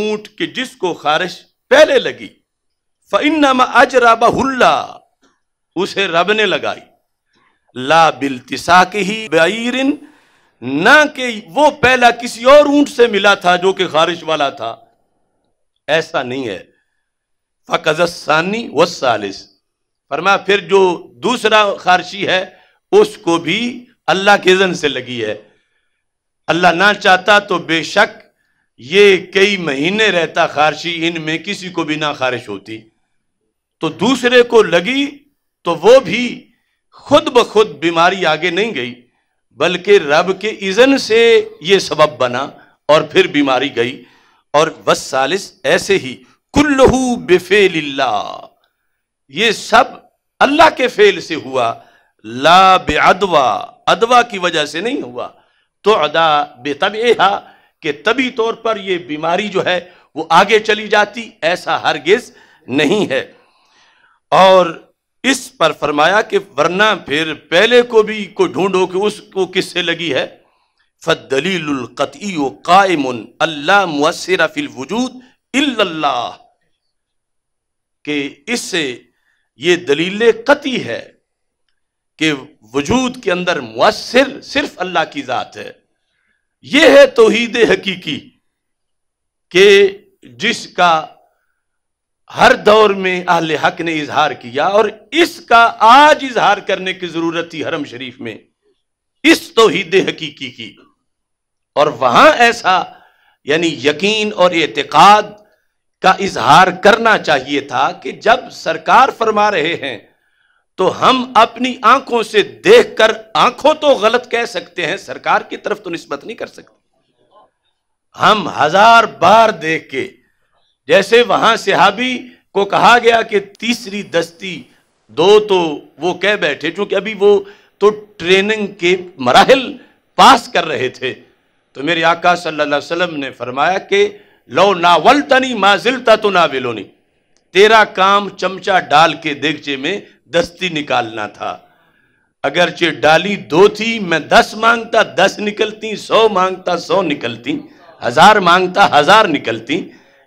ऊंट के जिसको खारिश पहले लगी फ फ़िनमा अजरबहुल्ला उसे रब ने लगाई ला बिल ही ना के वो पहला किसी और ऊंट से मिला था जो कि खारिश वाला था ऐसा नहीं है फ़कजसानी व सालिस फरमा फिर जो दूसरा खारशी है उसको भी अल्लाह के जन से लगी है अल्लाह ना चाहता तो बेशक ये कई महीने रहता खारशी इनमें किसी को भी ना खारिश होती तो दूसरे को लगी तो वो भी खुद ब खुद बीमारी आगे नहीं गई बल्कि रब के इज़न से ये सबब बना और फिर बीमारी गई और बस सालिस ऐसे ही कुल्लहू बेफेल ये सब अल्लाह के फेल से हुआ ला बे अदवा अदवा की वजह से नहीं हुआ तो अदा बेतब कि तभी तौर पर यह बीमारी जो है वो आगे चली जाती ऐसा हरगिज नहीं है और इस पर फरमाया कि वरना फिर पहले को भी को ढूंढो कि उसको किससे लगी है फदलीलकती कायमन अल्लाह मुसर फिल वजूद इल्लल्लाह इससे ये दलील कति है कि वजूद के अंदर मुसर सिर्फ अल्लाह की ज़ात है यह है तोहद हकीकी के जिसका हर दौर में अहल हक ने इजहार किया और इसका आज इजहार करने की जरूरत थी हरम शरीफ में इस तोहद हकीकी की और वहां ऐसा यानी यकीन और एतकाद का इजहार करना चाहिए था कि जब सरकार फरमा रहे हैं तो हम अपनी आंखों से देखकर आंखों तो गलत कह सकते हैं सरकार की तरफ तो नस्बत नहीं कर सकते हम हजार बार देख के जैसे वहां सिहाबी को कहा गया कि तीसरी दस्ती दो तो वो कह बैठे क्योंकि अभी वो तो ट्रेनिंग के मराहल पास कर रहे थे तो मेरे आका सल्लल्लाहु अलैहि वसल्लम ने फरमाया कि लो नावल तनी माजिलता तो नाविलोनी तेरा काम चमचा डाल के देखचे में दस्ती निकालना था अगरचे डाली दो थी मैं दस मांगता दस निकलती सौ मांगता सौ निकलती हजार मांगता हजार निकलती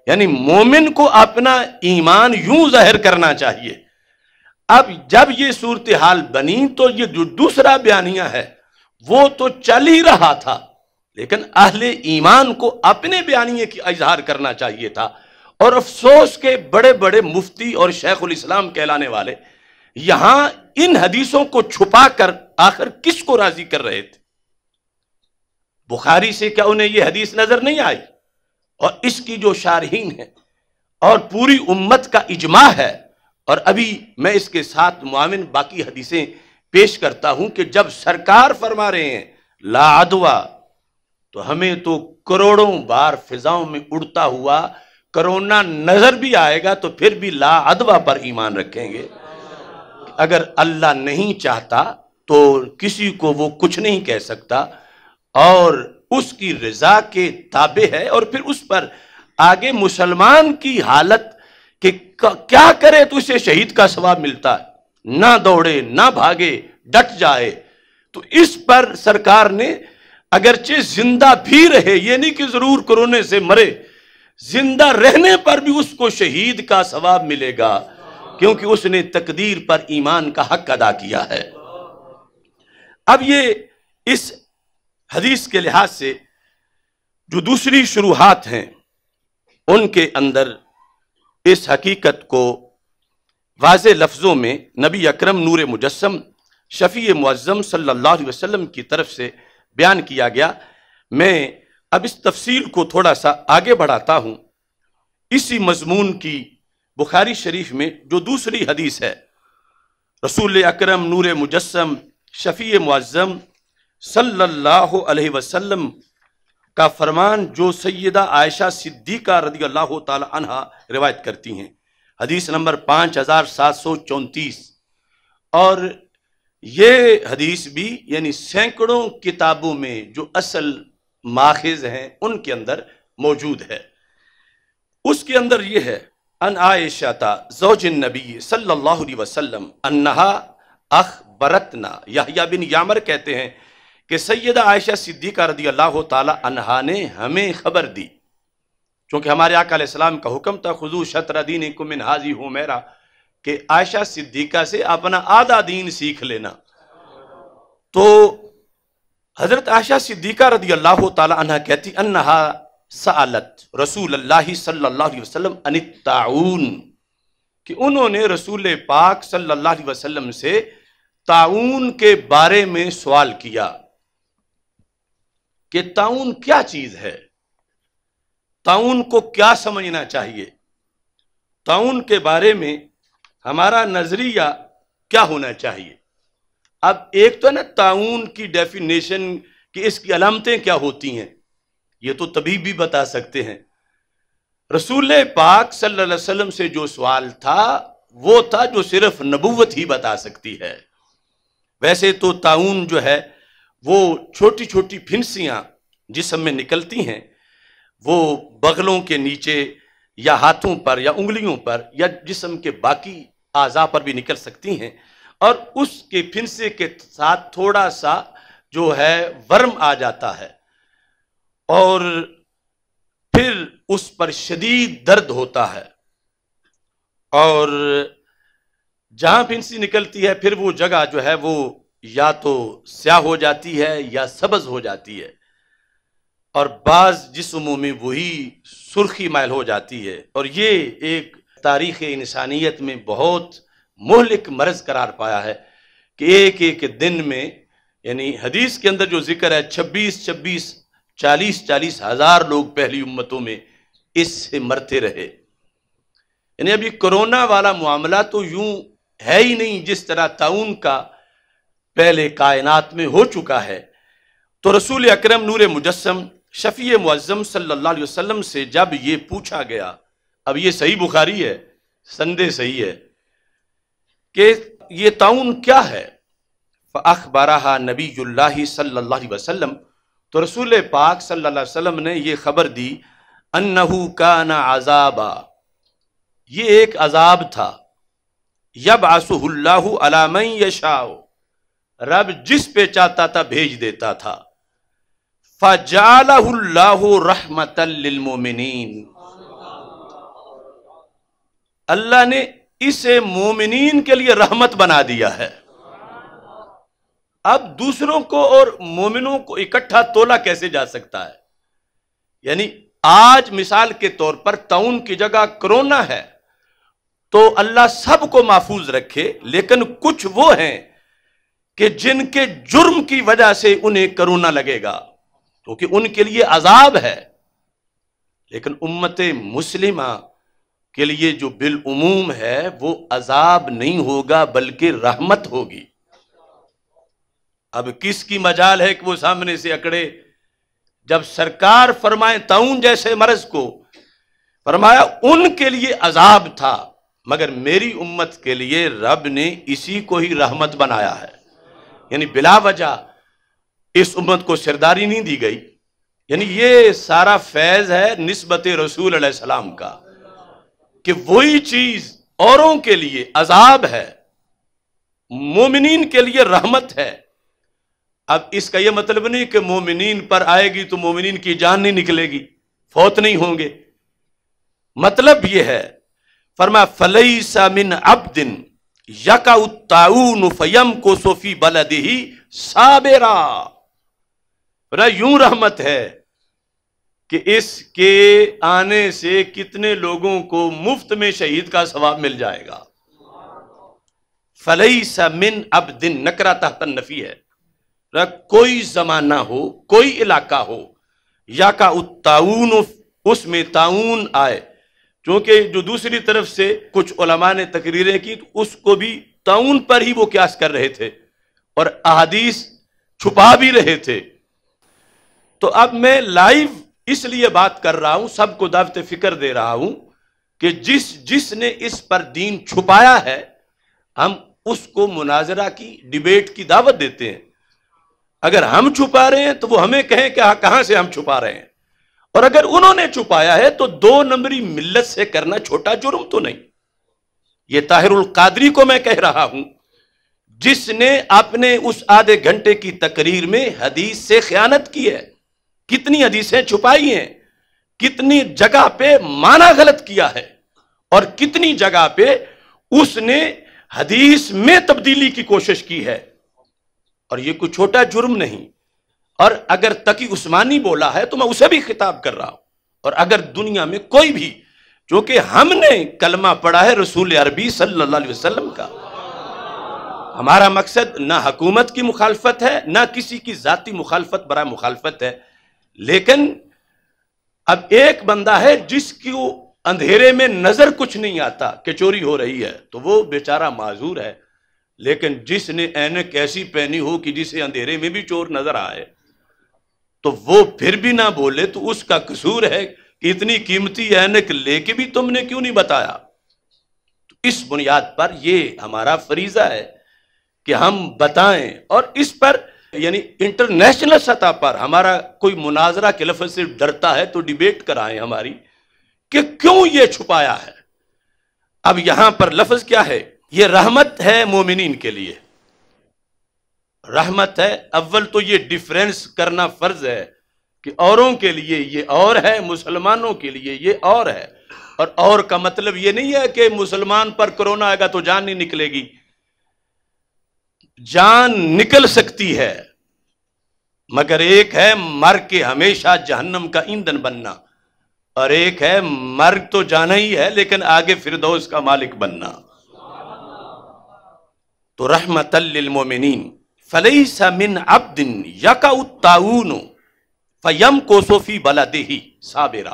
यानी मोमिन को अपना ईमान यूं जाहिर करना चाहिए अब जब ये सूरत हाल बनी तो ये जो दूसरा बयानिया है वो तो चल ही रहा था लेकिन अहले ईमान को अपने बयानिए की इजहार करना चाहिए था और अफसोस के बड़े बड़े मुफ्ती और शेखुल इस्लाम कहलाने वाले यहां इन हदीसों को छुपा कर आखिर किसको राजी कर रहे थे बुखारी से क्या उन्हें यह हदीस नजर नहीं आई और इसकी जो शारहीन है और पूरी उम्मत का इजमा है और अभी मैं इसके साथ मुआविन बाकी हदीसें पेश करता हूं कि जब सरकार फरमा रहे हैं लादवा तो हमें तो करोड़ों बार फिजाओं में उड़ता हुआ करोना नजर भी आएगा तो फिर भी ला अदवा पर ईमान रखेंगे अगर अल्लाह नहीं चाहता तो किसी को वो कुछ नहीं कह सकता और उसकी रजा के ताबे है और फिर उस पर आगे मुसलमान की हालत कि क्या करे तो उसे शहीद का सवाब मिलता है ना दौड़े ना भागे डट जाए तो इस पर सरकार ने अगरचे जिंदा भी रहे ये नहीं कि जरूर कोरोना से मरे जिंदा रहने पर भी उसको शहीद का सवाब मिलेगा क्योंकि उसने तकदीर पर ईमान का हक अदा किया है अब ये इस हदीस के लिहाज से जो दूसरी शुरुआत हैं उनके अंदर इस हकीकत को वाज लफ्ज़ों में नबी अकरम नूर मुजस्म शफ़ी मुज़म सल्लल्लाहु अलैहि वसल्लम की तरफ से बयान किया गया मैं अब इस तफसील को थोड़ा सा आगे बढ़ाता हूँ इसी मजमून की बुखारी शरीफ में जो दूसरी हदीस है रसूल अकरम नूर मुजस्म शफ़ी मुज़म सल्लल्लाहु अलैहि वसल्लम का फरमान जो सैदा आयशा सिद्दीका रदी अल्लाह तहा रिवायत करती हैं हदीस नंबर पाँच हज़ार सात सौ चौंतीस और ये हदीस भी यानी सैकड़ों किताबों में जो असल माखज हैं उनके अंदर मौजूद है उसके अंदर यह है अन आयशा था जोजन नबी सल्लल्लाहु अलैहि वसल्लम अख बरतना याहिया बिन यामर कहते हैं कि सैयद आयशा सिद्दीक रदी अल्लाह तहा ने हमें खबर दी क्योंकि हमारे आकाम का हुक्म था खुजू शतर दीन कुमिन हाजी हूँ मेरा कि आयशा सिद्दीका से अपना आधा दीन सीख लेना तो हजरत आयशा सिद्दीका रदी अल्लाह तहा कहती अन्हा सालत रसूल अल्लाह सल्ला वसलम अनिताउन कि उन्होंने रसूल पाक सल्लल्लाहु अलैहि वसल्लम से ताउन के बारे में सवाल किया कि ताउन क्या चीज है ताउन को क्या समझना चाहिए ताउन के बारे में हमारा नजरिया क्या होना चाहिए अब एक तो है ना ताउन की डेफिनेशन कि इसकी अलामतें क्या होती हैं ये तो तभी भी बता सकते हैं रसूल पाक सल्लल्लाहु अलैहि वसल्लम से जो सवाल था वो था जो सिर्फ नबूवत ही बता सकती है वैसे तो ताउन जो है वो छोटी छोटी फिंसियाँ जिसम में निकलती हैं वो बगलों के नीचे या हाथों पर या उंगलियों पर या जिसम के बाकी आज़ा पर भी निकल सकती हैं और उसके फिंसे के साथ थोड़ा सा जो है वर्म आ जाता है और फिर उस पर शदीद दर्द होता है और जहाँ फिंसी निकलती है फिर वो जगह जो है वो या तो स्याह हो जाती है या सबज हो जाती है और बाज उमू में वही सुर्खी मायल हो जाती है और ये एक तारीख इंसानियत में बहुत मोहलिक मर्ज करार पाया है कि एक एक दिन में यानी हदीस के अंदर जो जिक्र है छब्बीस छब्बीस चालीस चालीस हजार लोग पहली उम्मतों में इससे मरते रहे यानी अभी कोरोना वाला मामला तो यूं है ही नहीं जिस तरह ताउन का पहले कायनात में हो चुका है तो रसूल अक्रम नूर मुजस्म शफी मुज़म सल्ला वसम से जब ये पूछा गया अब ये सही बुखारी है संदेह सही है कि ये ताउन क्या है अखबारा नबी सल्ला वसलम तो रसूल पाक सल्ला वसलम ने यह खबर दी अन्नहू ना आज़ाबा ये एक अजाब था यब आसूल्लाशाओ रब जिस पे चाहता था भेज देता था फजालहमतमिन अल्लाह ने इसे मोमिनीन के लिए रहमत बना दिया है अब दूसरों को और मोमिनों को इकट्ठा तोला कैसे जा सकता है यानी आज मिसाल के तौर पर ताउन की जगह कोरोना है तो अल्लाह सबको महफूज रखे लेकिन कुछ वो हैं कि जिनके जुर्म की वजह से उन्हें करोना लगेगा क्योंकि तो उनके लिए अजाब है लेकिन उम्मत मुस्लिमा के लिए जो बिलूम है वो अजाब नहीं होगा बल्कि रहमत होगी अब किसकी मजाल है कि वो सामने से अकड़े जब सरकार फरमाए ताउन जैसे मर्ज को फरमाया उनके लिए अजाब था मगर मेरी उम्मत के लिए रब ने इसी को ही रहमत बनाया है यानी बिला वजह इस उम्मत को सिरदारी नहीं दी गई यानी ये सारा फैज है नस्बत रसूल सलाम का कि वही चीज औरों के लिए अजाब है मोमिन के लिए रहमत है अब इसका यह मतलब नहीं कि मोमिन पर आएगी तो मोमिन की जान नहीं निकलेगी फौत नहीं होंगे मतलब यह है फरमा फलई सा मिन अब दिन यका फयम को सोफी बल दे साबेरा यू रहमत है कि इसके आने से कितने लोगों को मुफ्त में शहीद का सवाब मिल जाएगा फलई मिन अब दिन नकरा तहत नफी है कोई जमाना हो कोई इलाका हो या का उत्ताउन उसमें ताउन आए क्योंकि जो दूसरी तरफ से कुछ उलमा ने तकरीरें की तो उसको भी ताउन पर ही वो क्यास कर रहे थे और अहादीस छुपा भी रहे थे तो अब मैं लाइव इसलिए बात कर रहा हूं सबको दावत फिक्र दे रहा हूं कि जिस जिसने इस पर दीन छुपाया है हम उसको मुनाजरा की डिबेट की दावत देते हैं अगर हम छुपा रहे हैं तो वो हमें कहें कि हाँ, कहां से हम छुपा रहे हैं और अगर उन्होंने छुपाया है तो दो नंबरी मिल्लत से करना छोटा जुर्म तो नहीं ये ताहिरुल कादरी को मैं कह रहा हूं जिसने अपने उस आधे घंटे की तकरीर में हदीस से ख्यानत की है कितनी हदीसें छुपाई हैं कितनी जगह पे माना गलत किया है और कितनी जगह पे उसने हदीस में तब्दीली की कोशिश की है और यह कोई छोटा जुर्म नहीं और अगर तकी उस्मानी बोला है तो मैं उसे भी खिताब कर रहा हूं और अगर दुनिया में कोई भी क्योंकि हमने कलमा पढ़ा है रसूल अरबी सल्लल्लाहु अलैहि वसल्लम का हमारा मकसद ना हकूमत की मुखालफत है ना किसी की जाति मुखालफत बरा मुखालफत है लेकिन अब एक बंदा है जिसको अंधेरे में नजर कुछ नहीं आता कि चोरी हो रही है तो वो बेचारा माजूर है लेकिन जिसने एनक ऐसी पहनी हो कि जिसे अंधेरे में भी चोर नजर आए तो वो फिर भी ना बोले तो उसका कसूर है कि इतनी कीमती एनक लेके भी तुमने क्यों नहीं बताया तो इस बुनियाद पर ये हमारा फरीजा है कि हम बताएं और इस पर यानी इंटरनेशनल सतह पर हमारा कोई मुनाजरा के लफ से डरता है तो डिबेट कराएं हमारी कि क्यों ये छुपाया है अब यहां पर लफ्ज क्या है ये रहमत है मोमिन के लिए रहमत है अव्वल तो ये डिफरेंस करना फ़र्ज है कि औरों के लिए ये और है मुसलमानों के लिए ये और है और और का मतलब ये नहीं है कि मुसलमान पर कोरोना आएगा तो जान नहीं निकलेगी जान निकल सकती है मगर एक है मर के हमेशा जहन्नम का ईंधन बनना और एक है मर्ग तो जाना ही है लेकिन आगे फिरदौस का मालिक बनना तो रहमत मोमिन फलई समिन अब्दिन यकाउताउन फयम को सोफी बला देही साबेरा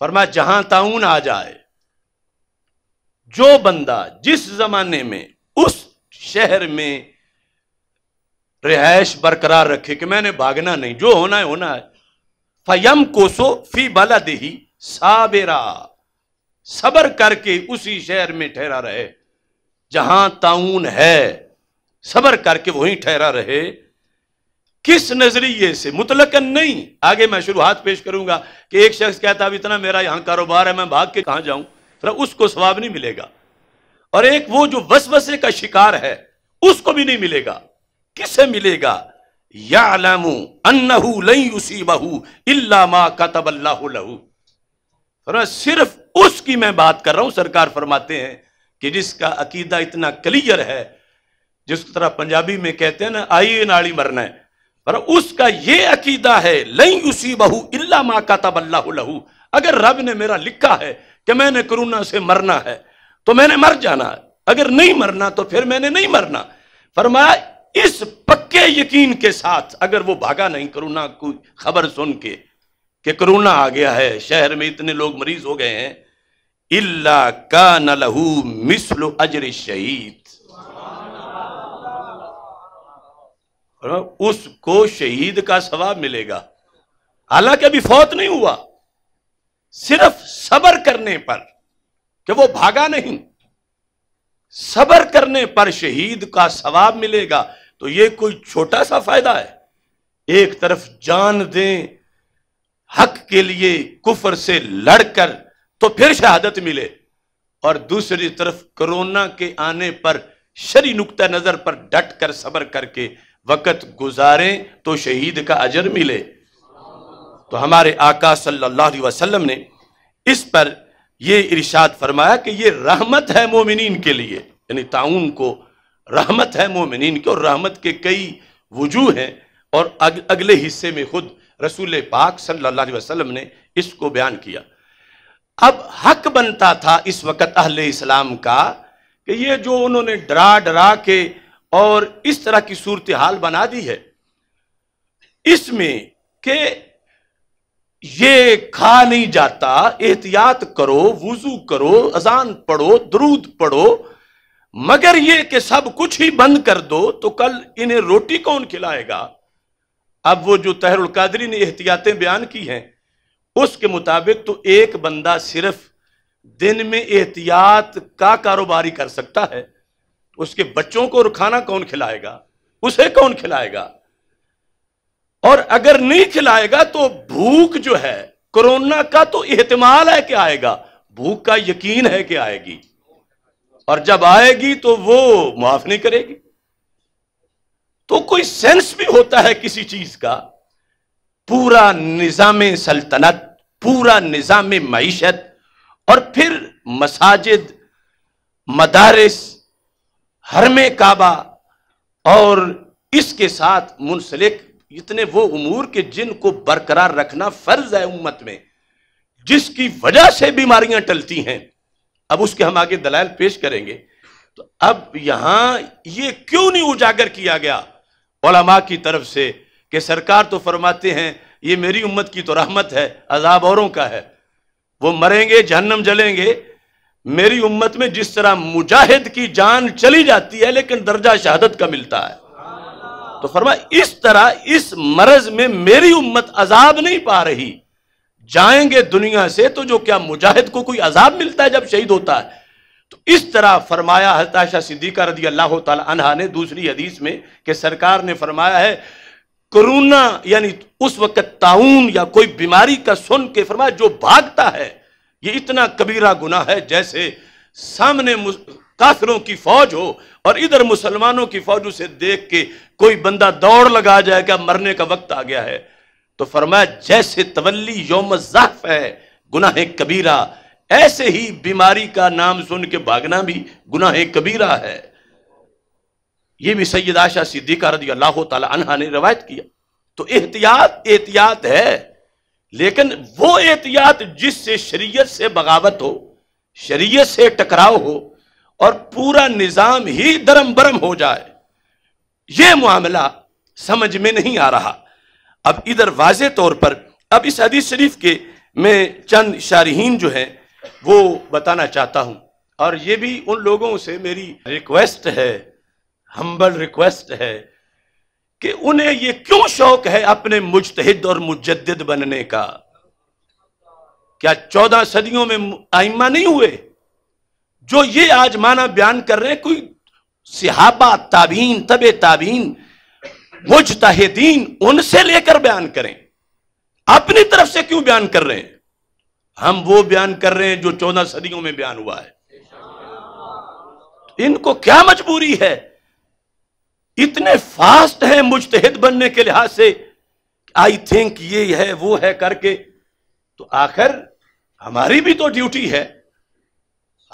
फरमा जहां ताउन आ जाए जो बंदा जिस जमाने में उस शहर में रिहायश बरकरार रखे कि मैंने भागना नहीं जो होना है होना है फयम कोसो फी बला देही साबेरा सबर करके उसी शहर में ठहरा रहे जहां ताउन है सबर करके वहीं ठहरा रहे किस नजरिए से मुतलकन नहीं आगे मैं शुरुआत पेश करूंगा कि एक शख्स कहता अब इतना मेरा यहां कारोबार है मैं भाग के कहां जाऊं फिर तो उसको स्वाब नहीं मिलेगा और एक वो जो वसवसे का शिकार है उसको भी नहीं मिलेगा किसे मिलेगा या लमू अन्नहू लई उसी बहू इला मा कतब अल्लाह लहू सिर्फ उसकी मैं बात कर रहा हूं सरकार फरमाते हैं कि जिसका अकीदा इतना क्लियर है जिस तरह पंजाबी में कहते हैं ना आई नाली मरना है पर उसका ये अकीदा है लई उसी बहू इला माँ का तब अल्लाह लहू अगर रब ने मेरा लिखा है कि मैंने कोरोना से मरना है तो मैंने मर जाना है अगर नहीं मरना तो फिर मैंने नहीं मरना फरमाया इस पक्के यकीन के साथ अगर वो भागा नहीं कोरोना को खबर सुन के कि कोरोना आ गया है शहर में इतने लोग मरीज हो गए हैं इल्ला का न लहू मिसलो अजर शहीद उसको शहीद का सवाब मिलेगा हालांकि अभी फौत नहीं हुआ सिर्फ सबर करने पर कि वो भागा नहीं सबर करने पर शहीद का सवाब मिलेगा तो ये कोई छोटा सा फायदा है एक तरफ जान दें हक के लिए कुफर से लड़कर तो फिर शहादत मिले और दूसरी तरफ कोरोना के आने पर शरी नुकता नजर पर डट कर सबर करके वक़्त गुजारे तो शहीद का अजर मिले तो हमारे आका सल्लल्लाहु अलैहि वसल्लम ने इस पर यह इरशाद फरमाया कि यह रहमत है मोमिन के लिए यानी ताउन को रहमत है मोमिन के और रहमत के कई वजूह हैं और अग, अगले हिस्से में खुद रसूल पाक सल्लल्लाहु अलैहि वसल्लम ने इसको बयान किया अब हक बनता था इस वक्त अहल इस्लाम का कि ये जो उन्होंने डरा डरा के और इस तरह की सूरत हाल बना दी है इसमें के ये खा नहीं जाता एहतियात करो वजू करो अजान पढ़ो दरूद पढ़ो मगर ये कि सब कुछ ही बंद कर दो तो कल इन्हें रोटी कौन खिलाएगा अब वो जो तहरुल कादरी ने एहतियातें बयान की हैं उसके मुताबिक तो एक बंदा सिर्फ दिन में एहतियात का कारोबारी कर सकता है उसके बच्चों को खाना कौन खिलाएगा उसे कौन खिलाएगा और अगर नहीं खिलाएगा तो भूख जो है कोरोना का तो एहतमाल है कि आएगा भूख का यकीन है कि आएगी और जब आएगी तो वो माफ नहीं करेगी तो कोई सेंस भी होता है किसी चीज का पूरा निजाम सल्तनत पूरा निजाम मीशत और फिर मसाजिद मदारस हर में काबा और इसके साथ मुंसलिक इतने वो उमूर के जिनको बरकरार रखना फर्ज है उम्मत में जिसकी वजह से बीमारियां टलती हैं अब उसके हम आगे दलाल पेश करेंगे तो अब यहां ये क्यों नहीं उजागर किया गया ओलामा की तरफ से कि सरकार तो फरमाते हैं ये मेरी उम्मत की तो रहमत है अजाब औरों का है वो मरेंगे जहन्नम जलेंगे मेरी उम्मत में जिस तरह मुजाहिद की जान चली जाती है लेकिन दर्जा शहादत का मिलता है तो फरमा इस तरह इस मरज में मेरी उम्मत अजाब नहीं पा रही जाएंगे दुनिया से तो जो क्या मुजाहिद को कोई अजाब मिलता है जब शहीद होता है तो इस तरह फरमाया हताशा सिद्दीका रदी अल्लाह तहा ने दूसरी हदीस में कि सरकार ने फरमाया है कोरोना यानी उस वक्त ताउन या कोई बीमारी का सुन के फरमाया जो भागता है ये इतना कबीरा गुना है जैसे सामने काफिरों की फौज हो और इधर मुसलमानों की फौज उसे देख के कोई बंदा दौड़ लगा जाए मरने का वक्त आ गया है तो फरमाया जैसे तवल्ली योम है गुनाहे कबीरा ऐसे ही बीमारी का नाम सुन के भागना भी गुनाह कबीरा है ये भी सैयद आशा सिद्दीका ने रवायत किया तो एहतियात एहतियात है लेकिन वो एहतियात जिससे शरीयत से बगावत हो शरीयत से टकराव हो और पूरा निज़ाम ही दरम बरम हो जाए यह मामला समझ में नहीं आ रहा अब इधर वाज तौर पर अब इस हदीस शरीफ के मैं चंद शारहीन जो हैं वो बताना चाहता हूं और ये भी उन लोगों से मेरी रिक्वेस्ट है हम्बल रिक्वेस्ट है कि उन्हें ये क्यों शौक है अपने मुजतहिद और मुजद बनने का क्या चौदह सदियों में आइमा नहीं हुए जो ये आज माना बयान कर रहे हैं कोई सिहाबा ताबीन तब ताबीन मुजतहदीन उनसे लेकर बयान करें अपनी तरफ से क्यों बयान कर रहे हैं हम वो बयान कर रहे हैं जो चौदह सदियों में बयान हुआ है इनको क्या मजबूरी है इतने फास्ट है मुश्तहिद बनने के लिहाज से आई थिंक ये है वो है करके तो आखिर हमारी भी तो ड्यूटी है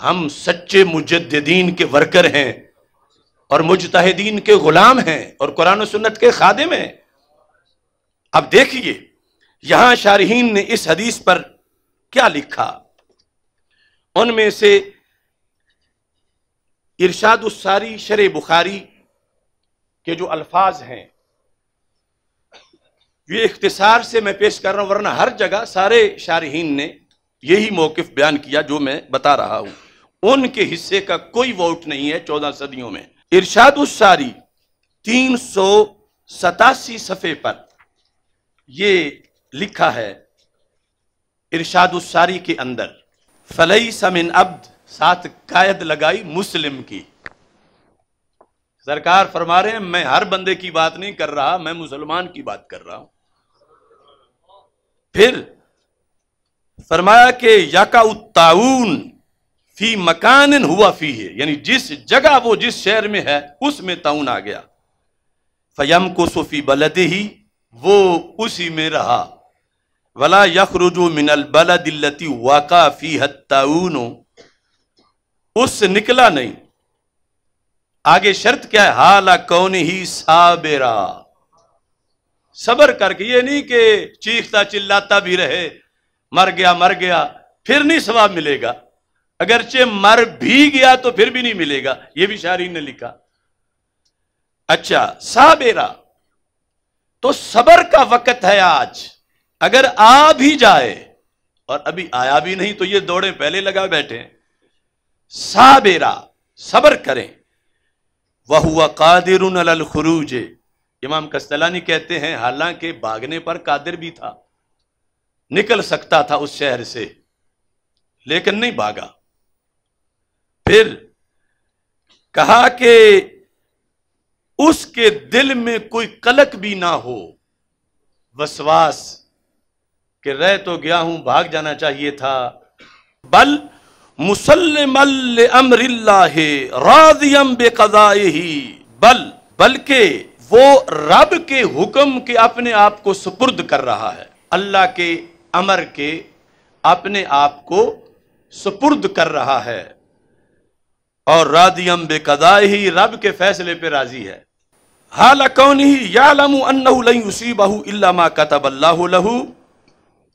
हम सच्चे मुजद्दीन के वर्कर हैं और मुजतहदीन के गुलाम हैं और कुरान सुन्नत के खादिम हैं अब देखिए यहां शारहीन ने इस हदीस पर क्या लिखा उनमें से इरशाद शरे शर बुखारी के जो अल्फाज हैं ये इख्तिसार से मैं पेश कर रहा हूं वरना हर जगह सारे शारहीन ने यही मौकफ बयान किया जो मैं बता रहा हूं उनके हिस्से का कोई वोट नहीं है चौदह सदियों में इरशाद उसारी तीन सौ सतासी सफ़े पर ये लिखा है इरशाद उसारी के अंदर फलई समिन अब्द साथ कायद लगाई मुस्लिम की सरकार फरमा रहे हैं मैं हर बंदे की बात नहीं कर रहा मैं मुसलमान की बात कर रहा हूं फिर फरमाया कि याका उत्ताउन फी मकान हुआ फी है यानी जिस जगह वो जिस शहर में है उसमें ताउन आ गया फयम को सोफी बलद ही वो उसी में रहा वला यखरुजो मिनल बलदिल्लती वाका फी हत्ताउन उससे निकला नहीं आगे शर्त क्या है हाला कौन ही साबेरा सबर करके ये नहीं कि चीखता चिल्लाता भी रहे मर गया मर गया फिर नहीं सवाब मिलेगा अगरचे मर भी गया तो फिर भी नहीं मिलेगा ये भी शायरी ने लिखा अच्छा साबेरा तो सबर का वक्त है आज अगर आ भी जाए और अभी आया भी नहीं तो ये दौड़े पहले लगा बैठे साबेरा सबर करें वह हुआ कादिर खरूज इमाम कस्तलानी कहते हैं हालांकि भागने पर कादिर भी था निकल सकता था उस शहर से लेकिन नहीं भागा फिर कहा कि उसके दिल में कोई कलक भी ना हो वसवास कि रह तो गया हूं भाग जाना चाहिए था बल मुसलम अमरिल्ला राजियम बेकदाई बल बल्कि वो रब के हुक्म के अपने आप को सुपुर्द कर रहा है अल्लाह के अमर के अपने आप को सुपुर्द कर रहा है और रादियम बेकदाई रब के फैसले पे राजी है हाल कौन ही यासीबाह इलामा लहू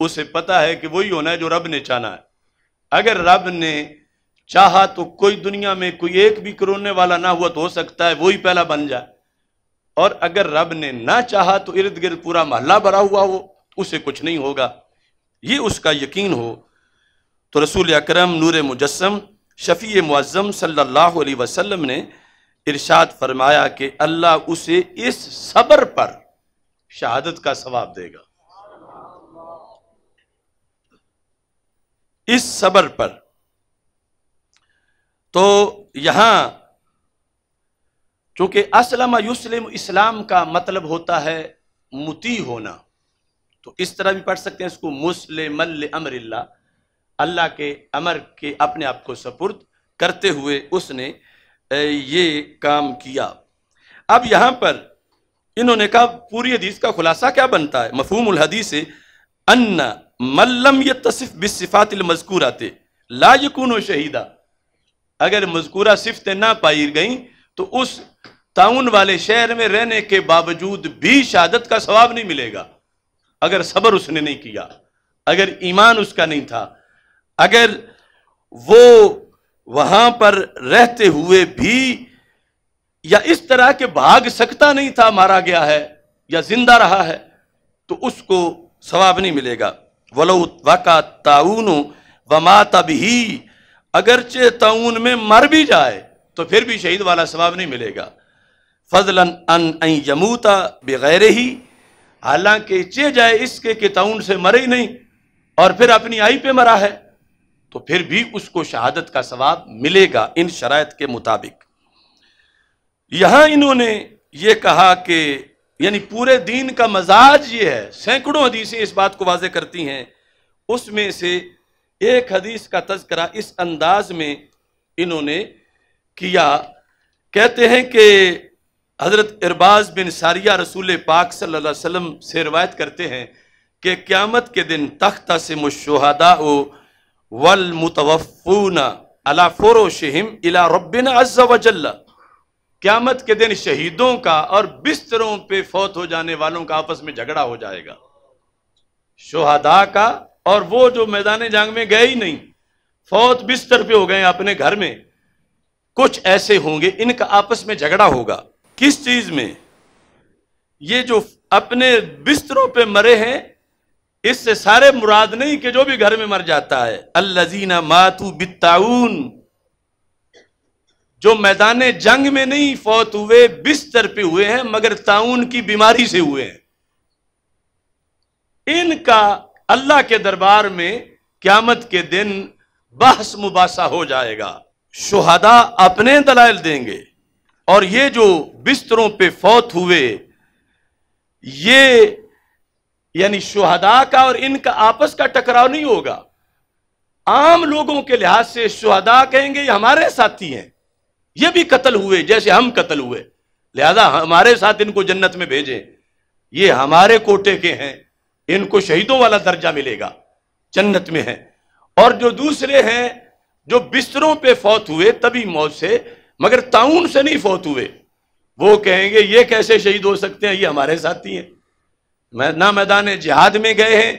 उसे पता है कि वही होना है जो रब ने चाना है अगर रब ने चाहा तो कोई दुनिया में कोई एक भी करोने वाला ना हुआ तो हो सकता है वो ही पहला बन जाए और अगर रब ने ना चाहा तो इर्द गिर्द पूरा महल्ला भरा हुआ हो उसे कुछ नहीं होगा ये उसका यकीन हो तो रसूल अक्रम नूर मुजस्म शफ़ी मुआजम सल्लल्लाहु अलैहि वसल्लम ने इरशाद फरमाया कि अल्लाह उसे इस सब्र पर शहादत का सवाब देगा इस सबर पर तो यहां चूंकि असलम युसलिम इस्लाम का मतलब होता है मुती होना तो इस तरह भी पढ़ सकते हैं इसको मुस्लिम अमर अल्लाह के अमर के अपने आप को सपुर्द करते हुए उसने ये काम किया अब यहां पर इन्होंने कहा पूरी हदीस का खुलासा क्या बनता है मफहूम हदीस अन्ना मल्लम ये तसिफ बिसफ़ातिल मजकूरा थे लाजकून शहीदा अगर मजकूरा सिफत ना पाई गई तो उस ताउन वाले शहर में रहने के बावजूद भी शहादत का सवाब नहीं मिलेगा अगर सबर उसने नहीं किया अगर ईमान उसका नहीं था अगर वो वहां पर रहते हुए भी या इस तरह के भाग सकता नहीं था मारा गया है या जिंदा रहा है तो उसको सवाब नहीं मिलेगा वलो वका ताउन वमा तब ही अगरचे ताउन में मर भी जाए तो फिर भी शहीद वाला सवाब नहीं मिलेगा फजलन अन यमूता बगैर ही हालांकि चे जाए इसके कि ताउन से मरे ही नहीं और फिर अपनी आई पे मरा है तो फिर भी उसको शहादत का सवाब मिलेगा इन शरात के मुताबिक यहां इन्होंने ये कहा कि यानी पूरे दीन का मजाज ये है सैकड़ों हदीसें इस बात को वाजे करती हैं उसमें से एक हदीस का तस्करा इस अंदाज में इन्होंने किया कहते हैं कि हज़रत अरबाज बिन सारिया रसूल पाक सल्लल्लाहु अलैहि से रवायत करते हैं कि क़्यामत के दिन तख्ता से मुशहदा वल मुतवफ़ूना अला फ़ुरोशहम इला रबिन अज्जा वजल्ला क्यामत के दिन शहीदों का और बिस्तरों पे फौत हो जाने वालों का आपस में झगड़ा हो जाएगा शोहदा का और वो जो मैदान जंग में गए ही नहीं फौत बिस्तर पे हो गए अपने घर में कुछ ऐसे होंगे इनका आपस में झगड़ा होगा किस चीज में ये जो अपने बिस्तरों पे मरे हैं इससे सारे मुराद नहीं कि जो भी घर में मर जाता है अल्लाजीना मातू बिताउन जो मैदान जंग में नहीं फौत हुए बिस्तर पे हुए हैं मगर ताउन की बीमारी से हुए हैं इनका अल्लाह के दरबार में क्यामत के दिन बहस मुबासा हो जाएगा शोहदा अपने दलाल देंगे और ये जो बिस्तरों पे फौत हुए ये यानी शोहदा का और इनका आपस का टकराव नहीं होगा आम लोगों के लिहाज से शोहदा कहेंगे हमारे साथी हैं ये भी कत्ल हुए जैसे हम कत्ल हुए लिहाजा हमारे साथ इनको जन्नत में भेजें ये हमारे कोटे के हैं इनको शहीदों वाला दर्जा मिलेगा जन्नत में है और जो दूसरे हैं जो बिस्तरों पे फौत हुए तभी मौत से मगर ताउन से नहीं फौत हुए वो कहेंगे ये कैसे शहीद हो सकते हैं ये हमारे साथी हैं ना मैदान जिहाद में गए हैं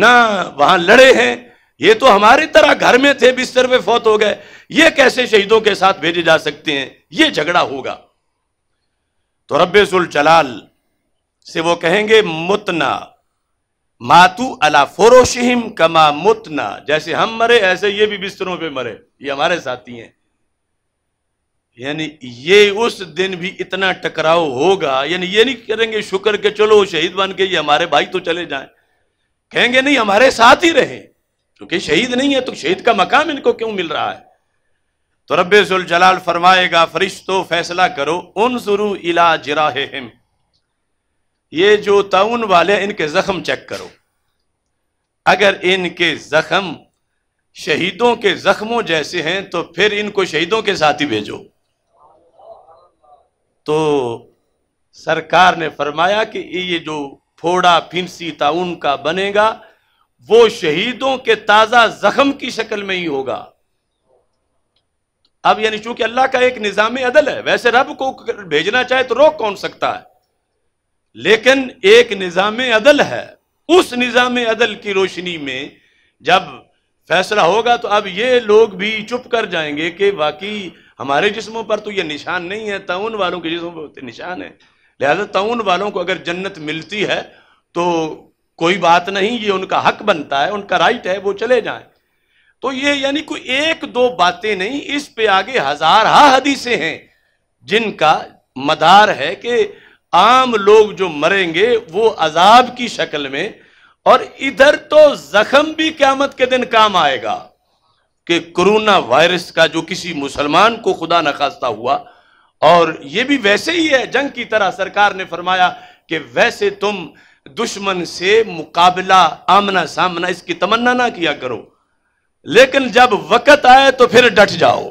ना वहां लड़े हैं ये तो हमारी तरह घर में थे बिस्तर पे फौत हो गए ये कैसे शहीदों के साथ भेजे जा सकते हैं ये झगड़ा होगा तो सुल जलाल से वो कहेंगे मुतना मातू अला फोरोशिम कमा मुतना जैसे हम मरे ऐसे ये भी बिस्तरों पे मरे ये हमारे साथी हैं यानी ये उस दिन भी इतना टकराव होगा यानी ये नहीं करेंगे शुक्र के चलो शहीद बन के ये हमारे भाई तो चले जाएं कहेंगे नहीं हमारे साथ ही रहे क्योंकि शहीद नहीं है तो शहीद का मकाम इनको क्यों मिल रहा है तो रब्बुल जलाल फरमाएगा फरिश्तो फैसला करो उन जरू इला जराहिम ये जो ताउन वाले इनके जख्म चेक करो अगर इनके जख्म शहीदों के जख्मों जैसे हैं तो फिर इनको शहीदों के साथ ही भेजो तो सरकार ने फरमाया कि ये जो फोड़ा फिंसी ताउन का बनेगा वो शहीदों के ताजा जख्म की शक्ल में ही होगा अब यानी चूंकि अल्लाह का एक निजाम अदल है वैसे रब को भेजना चाहे तो रोक कौन सकता है लेकिन एक निजाम अदल है उस निजाम अदल की रोशनी में जब फैसला होगा तो अब ये लोग भी चुप कर जाएंगे कि बाकी हमारे जिस्मों पर तो ये निशान नहीं है ताउन वालों के जिस्मों पर तो निशान है लिहाजा ताउन वालों को अगर जन्नत मिलती है तो कोई बात नहीं ये उनका हक बनता है उनका राइट है वो चले जाएं तो ये यानी कोई एक दो बातें नहीं इस पे आगे हजार हा हदीसें हैं जिनका मदार है कि आम लोग जो मरेंगे वो अजाब की शक्ल में और इधर तो जख्म भी क्यामत के दिन काम आएगा कि कोरोना वायरस का जो किसी मुसलमान को खुदा नखास्ता हुआ और ये भी वैसे ही है जंग की तरह सरकार ने फरमाया कि वैसे तुम दुश्मन से मुकाबला आमना सामना इसकी तमन्ना ना किया करो लेकिन जब वक्त आए तो फिर डट जाओ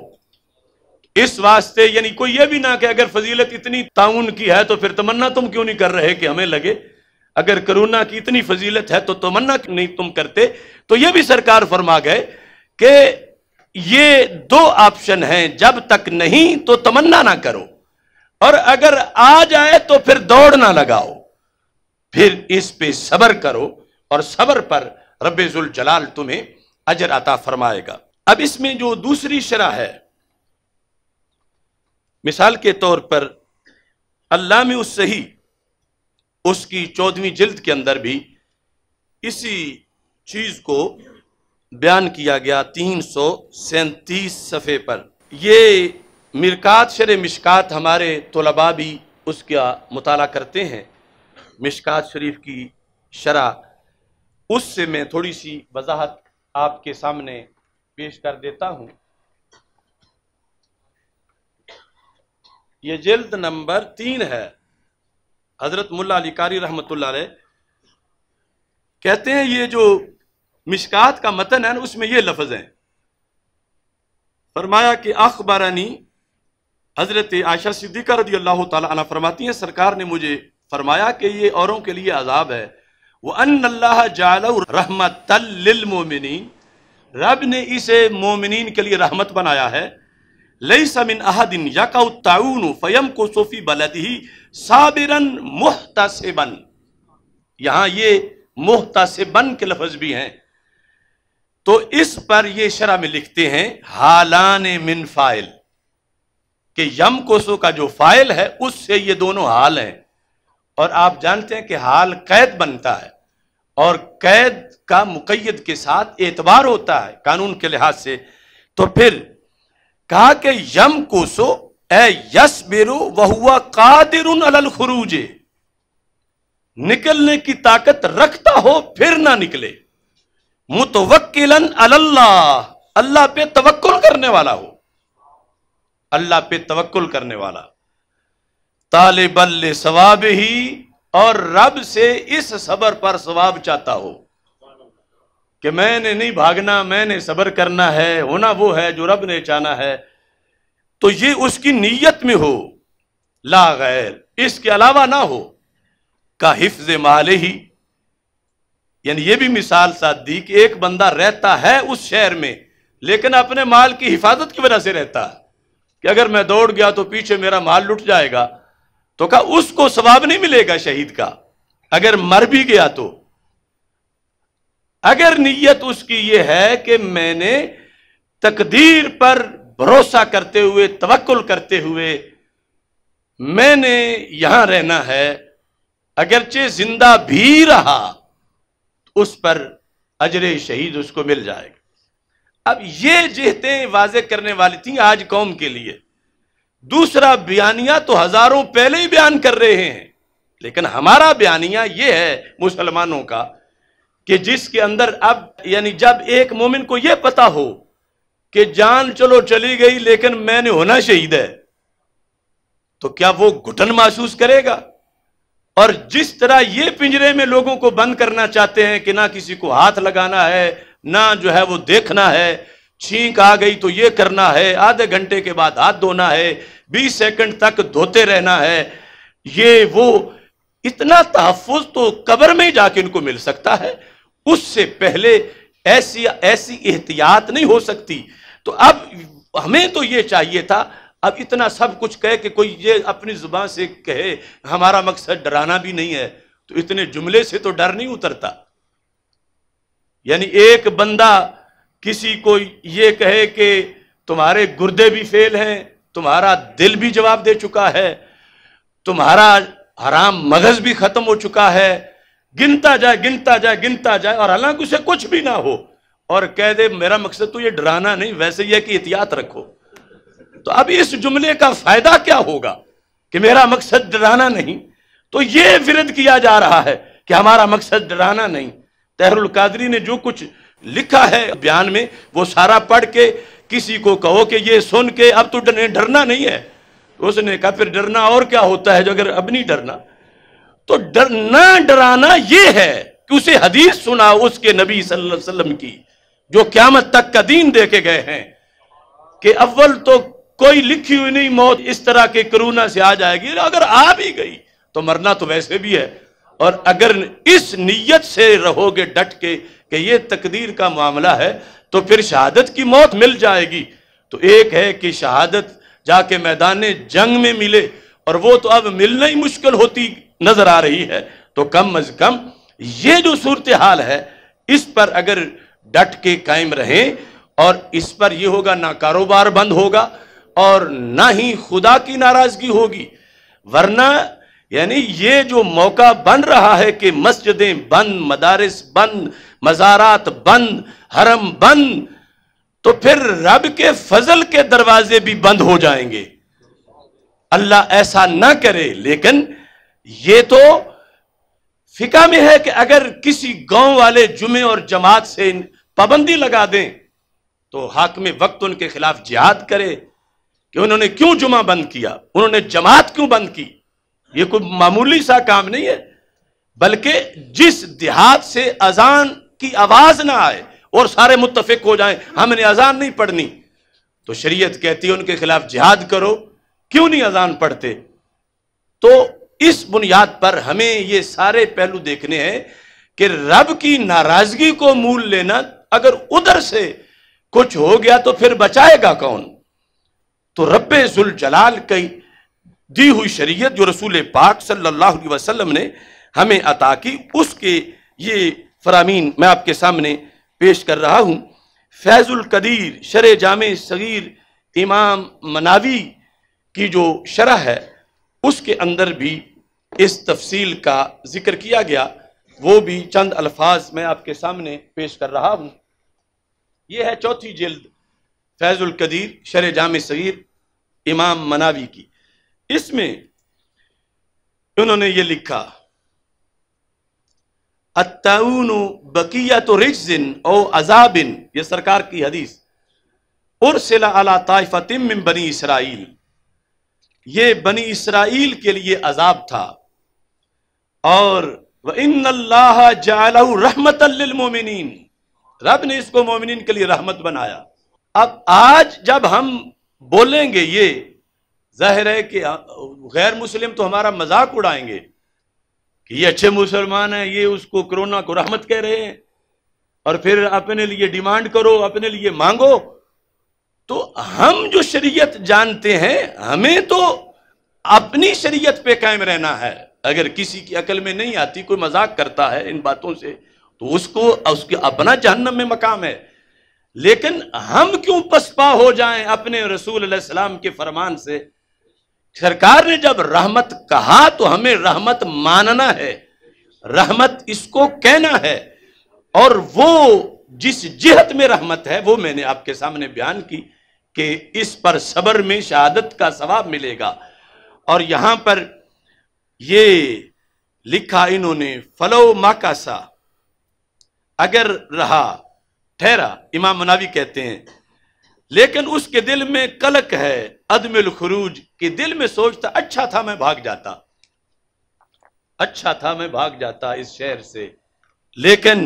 इस वास्ते यानी कोई यह भी ना कि अगर फजीलत इतनी ताउन की है तो फिर तमन्ना तुम क्यों नहीं कर रहे कि हमें लगे अगर करोना की इतनी फजीलत है तो तमन्ना नहीं तुम करते तो यह भी सरकार फरमा गए कि ये दो ऑप्शन हैं जब तक नहीं तो तमन्ना ना करो और अगर आ जाए तो फिर दौड़ ना लगाओ फिर इस पे सबर करो और सबर पर रबेजुल जलाल तुम्हें अजर अता फरमाएगा अब इसमें जो दूसरी शरा है मिसाल के तौर पर अल्लाह में उस सही उसकी चौदहवीं जिल्द के अंदर भी इसी चीज को बयान किया गया तीन सौ सैंतीस सफ़े पर यह मिरकात शर मिशकात हमारे तलबा भी उसका मुताला करते हैं मिशकात शरीफ की शरह उससे मैं थोड़ी सी वजाहत आपके सामने पेश कर देता हूँ ये जल्द नंबर तीन है हज़रत मुल्ला कारी रहमत कहते हैं ये जो मिशकात का मतन है ना उसमें ये लफज है फरमाया कि अखबारानी हज़रत आयशा सिद्दीका रदी अल्लाह तला फरमाती हैं सरकार ने मुझे फरमाया कि ये औरों के लिए अजाब है वह अल्लाह जाल रहमत मोमिन रब ने इसे मोमिन के लिए रहमत बनाया है लई समिन अहदिन यकाउताउन फ़यम को सोफ़ी बलद ही साबिरन मुहतसबन यहां ये मुहतसबन के लफज भी हैं तो इस पर ये शरा में लिखते हैं हालान मिन फाइल के यम कोसो का जो फाइल है उससे ये दोनों हाल हैं और आप जानते हैं कि हाल कैद बनता है और कैद का मुकैद के साथ एतबार होता है कानून के लिहाज से तो फिर कहा कि यम कोसो ए यस बेरो वहुआ कादिर अलल खुरूजे निकलने की ताकत रखता हो फिर ना निकले मुतवक्किलन अल्लाह अल्लाह पे तवक्ल करने वाला हो अल्लाह पे तवक्कुल करने वाला तालिबल सवाब ही और रब से इस सबर पर सवाब चाहता हो कि मैंने नहीं भागना मैंने सबर करना है होना वो है जो रब ने चाहना है तो ये उसकी नीयत में हो ला गैर इसके अलावा ना हो का हिफ्ज माल ही यानी ये भी मिसाल साथ दी कि एक बंदा रहता है उस शहर में लेकिन अपने माल की हिफाजत की वजह से रहता है कि अगर मैं दौड़ गया तो पीछे मेरा माल लुट जाएगा तो कहा उसको सवाब नहीं मिलेगा शहीद का अगर मर भी गया तो अगर नीयत उसकी यह है कि मैंने तकदीर पर भरोसा करते हुए तवक्ल करते हुए मैंने यहां रहना है अगरचे जिंदा भी रहा तो उस पर अजरे शहीद उसको मिल जाएगा अब ये जहतें वाज करने वाली थी आज कौम के लिए दूसरा बयानिया तो हजारों पहले ही बयान कर रहे हैं लेकिन हमारा बयानिया यह है मुसलमानों का कि जिसके अंदर अब यानी जब एक मोमिन को यह पता हो कि जान चलो चली गई लेकिन मैंने होना शहीद है तो क्या वो घुटन महसूस करेगा और जिस तरह ये पिंजरे में लोगों को बंद करना चाहते हैं कि ना किसी को हाथ लगाना है ना जो है वो देखना है छींक आ गई तो ये करना है आधे घंटे के बाद हाथ धोना है बीस सेकंड तक धोते रहना है ये वो इतना तहफुज तो कबर में ही जाके इनको मिल सकता है उससे पहले ऐसी ऐसी एहतियात नहीं हो सकती तो अब हमें तो ये चाहिए था अब इतना सब कुछ कहे कि कोई ये अपनी जुबान से कहे हमारा मकसद डराना भी नहीं है तो इतने जुमले से तो डर नहीं उतरता यानी एक बंदा किसी को ये कहे कि तुम्हारे गुर्दे भी फेल हैं तुम्हारा दिल भी जवाब दे चुका है तुम्हारा हराम मगज भी खत्म हो चुका है गिनता जाए गिनता जाए गिनता जाए और हालांकि उसे कुछ भी ना हो और कह दे मेरा मकसद तो ये डराना नहीं वैसे ही है कि एहतियात रखो तो अब इस जुमले का फायदा क्या होगा कि मेरा मकसद डराना नहीं तो ये विरद किया जा रहा है कि हमारा मकसद डराना नहीं तहरुल कादरी ने जो कुछ लिखा है बयान में वो सारा पढ़ के किसी को कहो कि ये सुन के अब तो डरना नहीं है उसने कहा फिर डरना और क्या होता है जो अगर अब नहीं डरना तो डरना डराना ये है कि उसे हदीस सुना उसके नबी सल्लल्लाहु अलैहि वसल्लम की जो क्यामत तक का दीन देके गए हैं कि अव्वल तो कोई लिखी हुई नहीं मौत इस तरह के कोरोना से आ जाएगी अगर आ भी गई तो मरना तो वैसे भी है और अगर इस नीयत से रहोगे डट के कि ये तकदीर का मामला है तो फिर शहादत की मौत मिल जाएगी तो एक है कि शहादत जाके मैदान जंग में मिले और वो तो अब मिलना ही मुश्किल होती नजर आ रही है तो कम अज कम ये जो सूरत हाल है इस पर अगर डट के कायम रहें और इस पर यह होगा ना कारोबार बंद होगा और ना ही खुदा की नाराजगी होगी वरना यानी ये जो मौका बन रहा है कि मस्जिदें बंद मदारस बंद मज़ारात बंद हरम बंद तो फिर रब के फजल के दरवाजे भी बंद हो जाएंगे अल्लाह ऐसा ना करे लेकिन ये तो फिका में है कि अगर किसी गांव वाले जुमे और जमात से पाबंदी लगा दें तो हाक में वक्त उनके खिलाफ जिहाद करे कि उन्होंने क्यों जुमा बंद किया उन्होंने जमात क्यों बंद की यह कोई मामूली सा काम नहीं है बल्कि जिस देहात से अजान की आवाज ना आए और सारे मुतफिक हो जाए हमने अजान नहीं पढ़नी तो शरीयत कहती है उनके खिलाफ जिहाद करो क्यों नहीं अजान पढ़ते तो इस बुनियाद पर हमें ये सारे पहलू देखने हैं कि रब की नाराजगी को मूल लेना अगर उधर से कुछ हो गया तो फिर बचाएगा कौन तो रब जलाल कई दी हुई शरीयत जो रसूल पाक सल्लल्लाहु अलैहि वसल्लम ने हमें अता की उसके ये फरामीन मैं आपके सामने पेश कर रहा हूँ Faizul Qadeer Sharh Jami Saghir Imam Munawi की जो शरह है उसके अंदर भी इस तफसील का जिक्र किया गया वो भी चंद अल्फाज मैं आपके सामने पेश कर रहा हूँ यह है चौथी जल्द Faizul Qadeer Sharh Jami Saghir Imam Munawi की इसमें उन्होंने ये लिखा बकिया तो रिजिन ओ अजाबिन ये सरकार की हदीस और अला ताइफतिम बनी इसराइल ये बनी इसराइल के लिए अजाब था और वह इन अल्लाह रहमत मोमिन रब ने इसको मोमिन के लिए रहमत बनाया अब आज जब हम बोलेंगे ये जहर है कि गैर मुस्लिम तो हमारा मजाक उड़ाएंगे कि ये अच्छे मुसलमान हैं ये उसको कोरोना को रहमत कह रहे हैं और फिर अपने लिए डिमांड करो अपने लिए मांगो तो हम जो शरीयत जानते हैं हमें तो अपनी शरीयत पे कायम रहना है अगर किसी की अकल में नहीं आती कोई मजाक करता है इन बातों से तो उसको उसके अपना जहन्नम में मकाम है लेकिन हम क्यों पसपा हो जाएं अपने रसूल सलाम के फरमान से सरकार ने जब रहमत कहा तो हमें रहमत मानना है रहमत इसको कहना है और वो जिस जिहत में रहमत है वो मैंने आपके सामने बयान की कि इस पर सबर में शहादत का सवाब मिलेगा और यहां पर ये लिखा इन्होंने फलो माकासा अगर रहा ठहरा इमाम मनावी कहते हैं लेकिन उसके दिल में कलक है अदमिल खरूज के दिल में सोचता अच्छा था मैं भाग जाता अच्छा था मैं भाग जाता इस शहर से लेकिन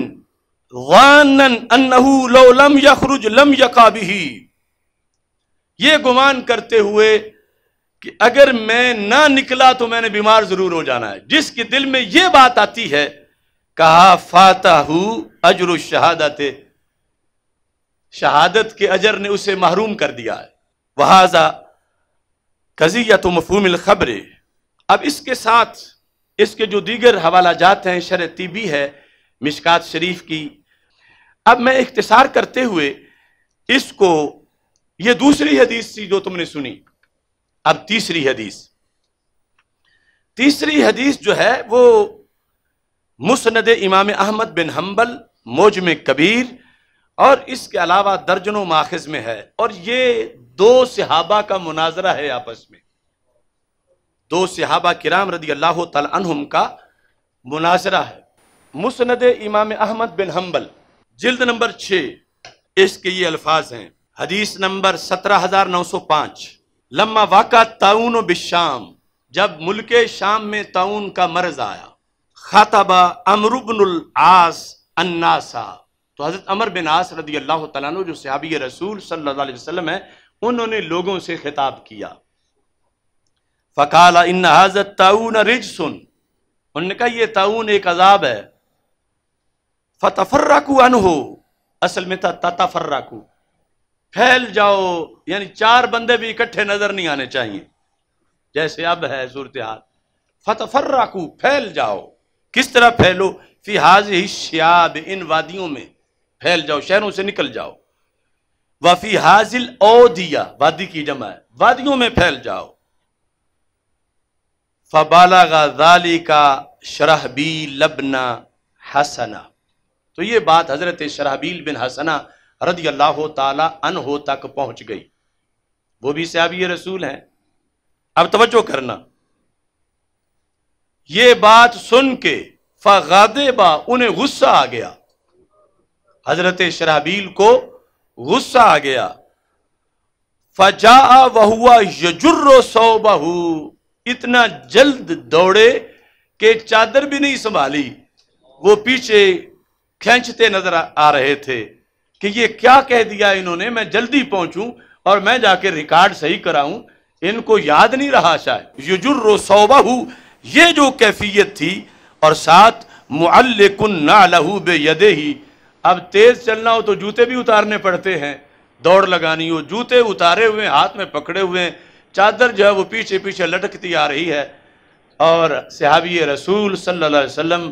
लम यखरुज लम भी ये गुमान करते हुए कि अगर मैं ना निकला तो मैंने बीमार जरूर हो जाना है जिसके दिल में यह बात आती है कहा फाताहू अजर शहादत शहादत के अजर ने उसे महरूम कर दिया है वहाजा कजिया तो मफहूम खबर अब इसके साथ इसके जो दीगर हवाला जात हैं शर तीबी है मिशकात शरीफ की अब मैं इख्तसार करते हुए इसको ये दूसरी हदीस थी जो तुमने सुनी अब तीसरी हदीस तीसरी हदीस जो है वो मुसनद इमाम अहमद बिन हम्बल मोजम में कबीर और इसके अलावा दर्जनों माखज में है और ये दो सिहाबा का मुनाजरा है आपस में दो सिहाबा किराम रदी अल्लाह तहम का मुनाजरा है Musnad Imam Ahmad bin Hambal जिल्द नंबर छ इसके ये अल्फाज हैं हदीस नंबर सत्रह हजार नौ सौ पांच लम्मा वाक़ा ताउन बिशाम जब मुल्क शाम में ताउन का मर्ज आया खाताबा अमरुबन आस अन्नासा तो हजरत अमर बिन आस रदी अल्लाह तु जो सिहाबी रसूल सल्लाम है उन्होंने लोगों से खिताब किया फ़काल इन हाजत ताउन रिज सुन उन्होंने कहा यह ताउन एक अजाब है फतफर्राकू अन हो असल में था ततफर्राकू फैल जाओ यानी चार बंदे भी इकट्ठे नजर नहीं आने चाहिए जैसे अब है सूरत हाल फतफर्राकू फैल जाओ किस तरह फैलो फिहाज ही श्याब इन वादियों में फैल जाओ शहरों से निकल जाओ वफी हाजिल ओ दिया वादी की जमा है वादियों में फैल जाओ फबाला गाली का शराहबी लबना हसना तो ये बात हजरत शराहबील बिन हसना रदी अल्लाह तहो तक पहुंच गई वो भी सहाबी रसूल हैं अब तवज्जो करना ये बात सुन के बा उन्हें गुस्सा आ गया हजरत शराबील को गुस्सा आ गया फजा वहुआ यजुर्रो सौ बहू इतना जल्द दौड़े कि चादर भी नहीं संभाली वो पीछे खेचते नजर आ रहे थे कि ये क्या कह दिया इन्होंने मैं जल्दी पहुंचूं और मैं जाके रिकॉर्ड सही कराऊं इनको याद नहीं रहा शायद सौ बहू ये जो कैफियत थी और साथ मुअल्लिकुन नालहू बेयदे ही अब तेज चलना हो तो जूते भी उतारने पड़ते हैं दौड़ लगानी हो जूते उतारे हुए हाथ में पकड़े हुए चादर जो है वो पीछे पीछे लटकती आ रही है और सहाबी रसूल सल्लल्लाहु अलैहि वसल्लम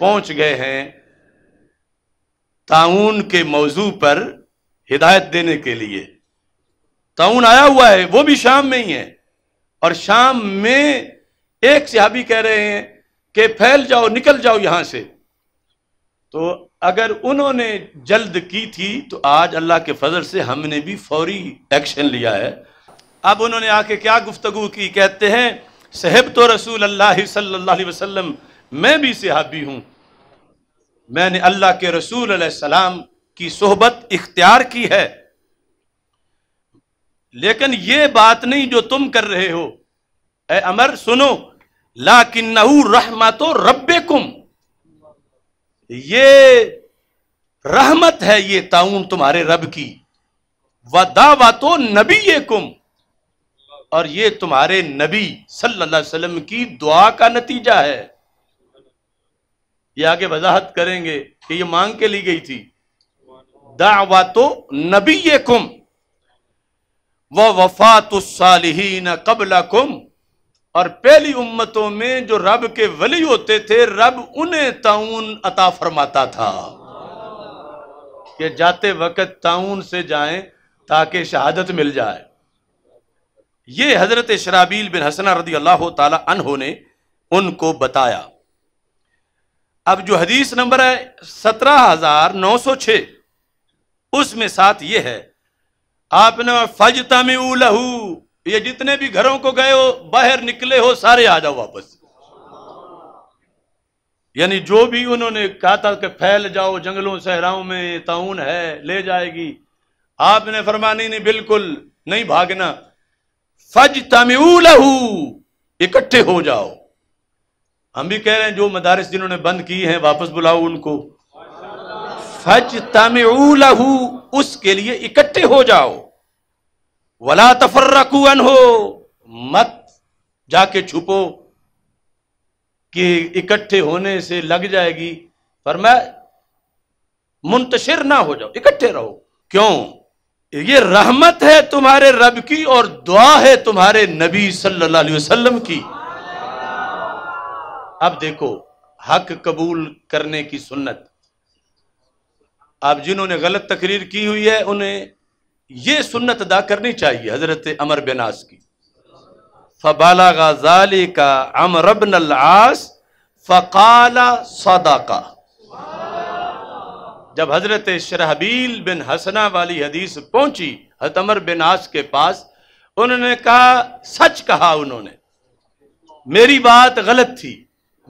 पहुंच गए हैं ताउन के मौजू पर हिदायत देने के लिए ताउन आया हुआ है वो भी शाम में ही है और शाम में एक सहाबी कह रहे हैं कि फैल जाओ निकल जाओ यहां से तो अगर उन्होंने जल्द की थी तो आज अल्लाह के फजल से हमने भी फौरी एक्शन लिया है अब उन्होंने आके क्या गुफ्तगु की कहते हैं सहब तो रसूल अल्लाह सल्लल्लाहु अलैहि वसल्लम मैं भी सिहाबी हूं मैंने अल्लाह के रसूल सलाम की सोहबत इख्तियार की है लेकिन ये बात नहीं जो तुम कर रहे हो ए अमर सुनो लाकिन रहमत रब कुम ये रहमत है ये ताउन तुम्हारे रब की दावा तो नबी ये कुम और ये तुम्हारे नबी सल्लल्लाहु अलैहि वसल्लम की दुआ का नतीजा है ये आगे वजाहत करेंगे कि ये मांग के ली गई थी दावा तो नबी ये कुम व वफात सालहीन कबला कुम और पहली उम्मतों में जो रब के वली होते थे रब उन्हें ताउन अता फरमाता था कि जाते वक्त ताउन से जाएं ताकि शहादत मिल जाए ये हजरत शराबील बिन हसना रदी अल्लाह तहो ने उनको बताया अब जो हदीस नंबर है सत्रह हजार नौ सौ छ उसमें साथ ये है आपने फजतम लहू ये जितने भी घरों को गए हो बाहर निकले हो सारे आ जाओ वापस यानी जो भी उन्होंने कहा था कि फैल जाओ जंगलों सहराओं में ताउन है ले जाएगी आपने फरमानी नहीं बिल्कुल नहीं भागना फज तमिऊलहू इकट्ठे हो जाओ हम भी कह रहे हैं जो मदारस जिन्होंने बंद की हैं वापस बुलाओ उनको फज तमिऊलहू उसके लिए इकट्ठे हो जाओ वला तफर्रकून हो मत जाके छुपो कि इकट्ठे होने से लग जाएगी पर मैं मुंतशिर ना हो जाओ इकट्ठे रहो क्यों ये रहमत है तुम्हारे रब की और दुआ है तुम्हारे नबी सल्लल्लाहु अलैहि वसल्लम की अब देखो हक कबूल करने की सुन्नत अब जिन्होंने गलत तकरीर की हुई है उन्हें ये सुन्नत अदा करनी चाहिए हजरत अमर बिनास की फबाला गजाली का अमरबन आस फ़काला का जब हजरत शरहबील बिन हसना वाली हदीस पहुंची हतमर बिन आस के पास उन्होंने कहा सच कहा उन्होंने मेरी बात गलत थी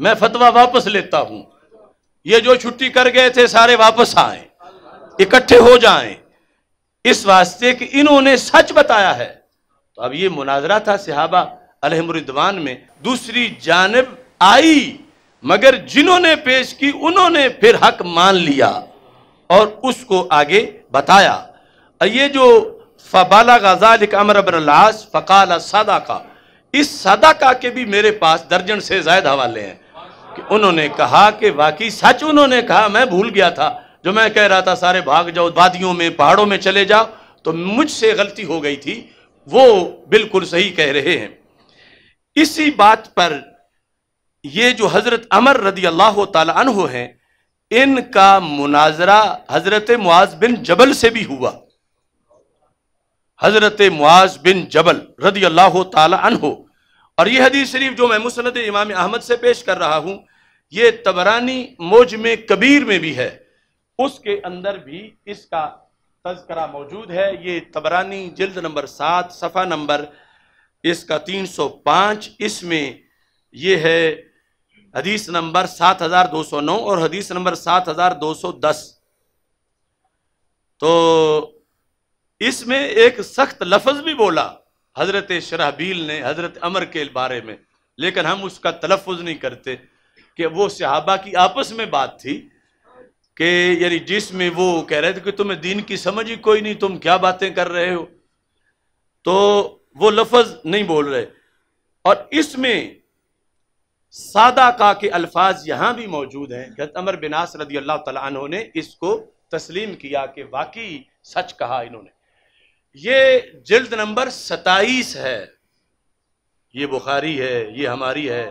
मैं फतवा वापस लेता हूं ये जो छुट्टी कर गए थे सारे वापस आए इकट्ठे हो जाएं इस वास्ते कि इन्होंने सच बताया है तो अब ये मुनाजरा था सिहाबा अलहमरिदवान में दूसरी जानब आई मगर जिन्होंने पेश की उन्होंने फिर हक मान लिया और उसको आगे बताया और ये जो फबाला गजाल अमर लाश फ़काल सदा का इस सदा का के भी मेरे पास दर्जन से जायद हवाले हैं कि उन्होंने कहा कि वाकई सच उन्होंने कहा मैं भूल गया था जो मैं कह रहा था सारे भाग जाओ वादियों में पहाड़ों में चले जाओ तो मुझसे गलती हो गई थी वो बिल्कुल सही कह रहे हैं इसी बात पर ये जो हजरत अमर रदी अल्लाह तु हैं इनका मुनाजरा हजरत मुआज बिन जबल से भी हुआ हजरत मुआज बिन जबल रदी अल्लाह तु और यह हदीस शरीफ जो मैं मुसनद इमाम अहमद से पेश कर रहा हूं ये तबरानी मोज में कबीर में भी है उसके अंदर भी इसका तस्करा मौजूद है ये तबरानी जल्द नंबर सात सफ़ा नंबर इसका तीन सौ पांच इसमें ये है हदीस नंबर सात हज़ार दो सौ नौ और हदीस नंबर सात हज़ार दो सौ दस तो इसमें एक सख्त लफज भी बोला हज़रत शराबील ने हज़रत अमर के बारे में लेकिन हम उसका तलफ़ नहीं करते कि वो सहाबा की आपस में बात थी कि यानी जिसमें वो कह रहे थे कि तुम्हें दीन की समझ ही कोई नहीं तुम क्या बातें कर रहे हो तो वो लफज नहीं बोल रहे और इसमें सादा का के अल्फाज यहां भी मौजूद हैं हजरत अमर बिनास रदी अल्लाह तु ने इसको तस्लीम किया कि वाकई सच कहा इन्होंने ये जल्द नंबर सताईस है ये बुखारी है ये हमारी है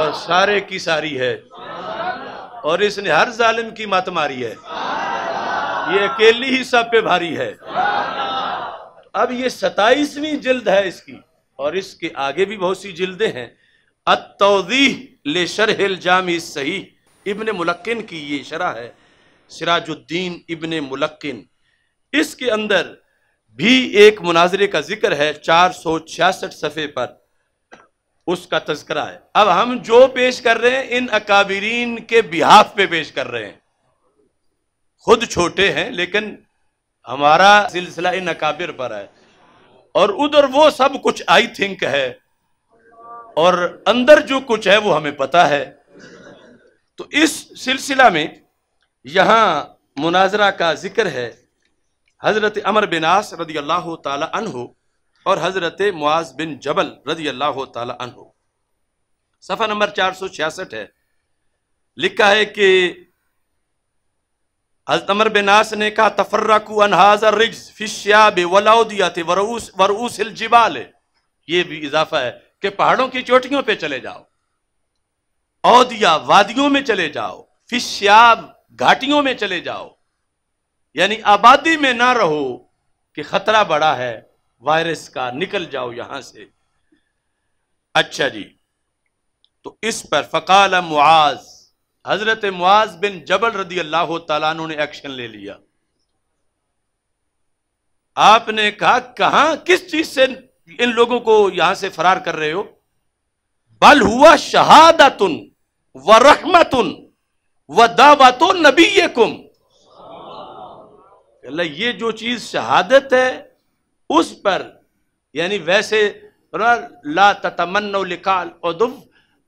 और सारे की सारी है और इसने हर जालिम की मत मारी है ये अकेली ही सब पे भारी है अब ये सताइसवीं जिल्द है इसकी और इसके आगे भी बहुत सी जिल्दे हैं अतौदी ले शरहिल जाम सही इबन मुलक्किन की ये शरा है सिराजुद्दीन इबन मुलक्किन इसके अंदर भी एक मुनाजरे का जिक्र है चार सौ छियासठ सफ़े पर उसका तस्करा है अब हम जो पेश कर रहे हैं इन अकाबरीन के बिहाफ पे पेश कर रहे हैं खुद छोटे हैं लेकिन हमारा सिलसिला इन अकाबिर पर है और उधर वो सब कुछ आई थिंक है और अंदर जो कुछ है वो हमें पता है तो इस सिलसिला में यहां मुनाजरा का जिक्र है हजरत अमर बिनास रदी अल्लाह तला और हज़रत मुआज बिन जबल रजी अल्लाह तु सफ़ा नंबर चार सौ छियासठ है लिखा है कि अजतमर बिनास ने कहा तफर्रकू अनहाजर वरूस वरूस जिबाल ये भी इजाफा है कि पहाड़ों की चोटियों पे चले जाओ औदिया वादियों में चले जाओ फिशियाब घाटियों में चले जाओ यानी आबादी में ना रहो कि खतरा बड़ा है वायरस का निकल जाओ यहां से अच्छा जी तो इस पर फ़काल मुआज हजरत मुआज बिन जबल रदी अल्लाह तु ने एक्शन ले लिया आपने कहा कहां किस चीज से इन लोगों को यहां से फरार कर रहे हो बल हुआ शहादतुन व रहमतुन व दावतो नबी कुम ये जो चीज शहादत है उस पर यानी वैसे ला तमन्नो लिकाल और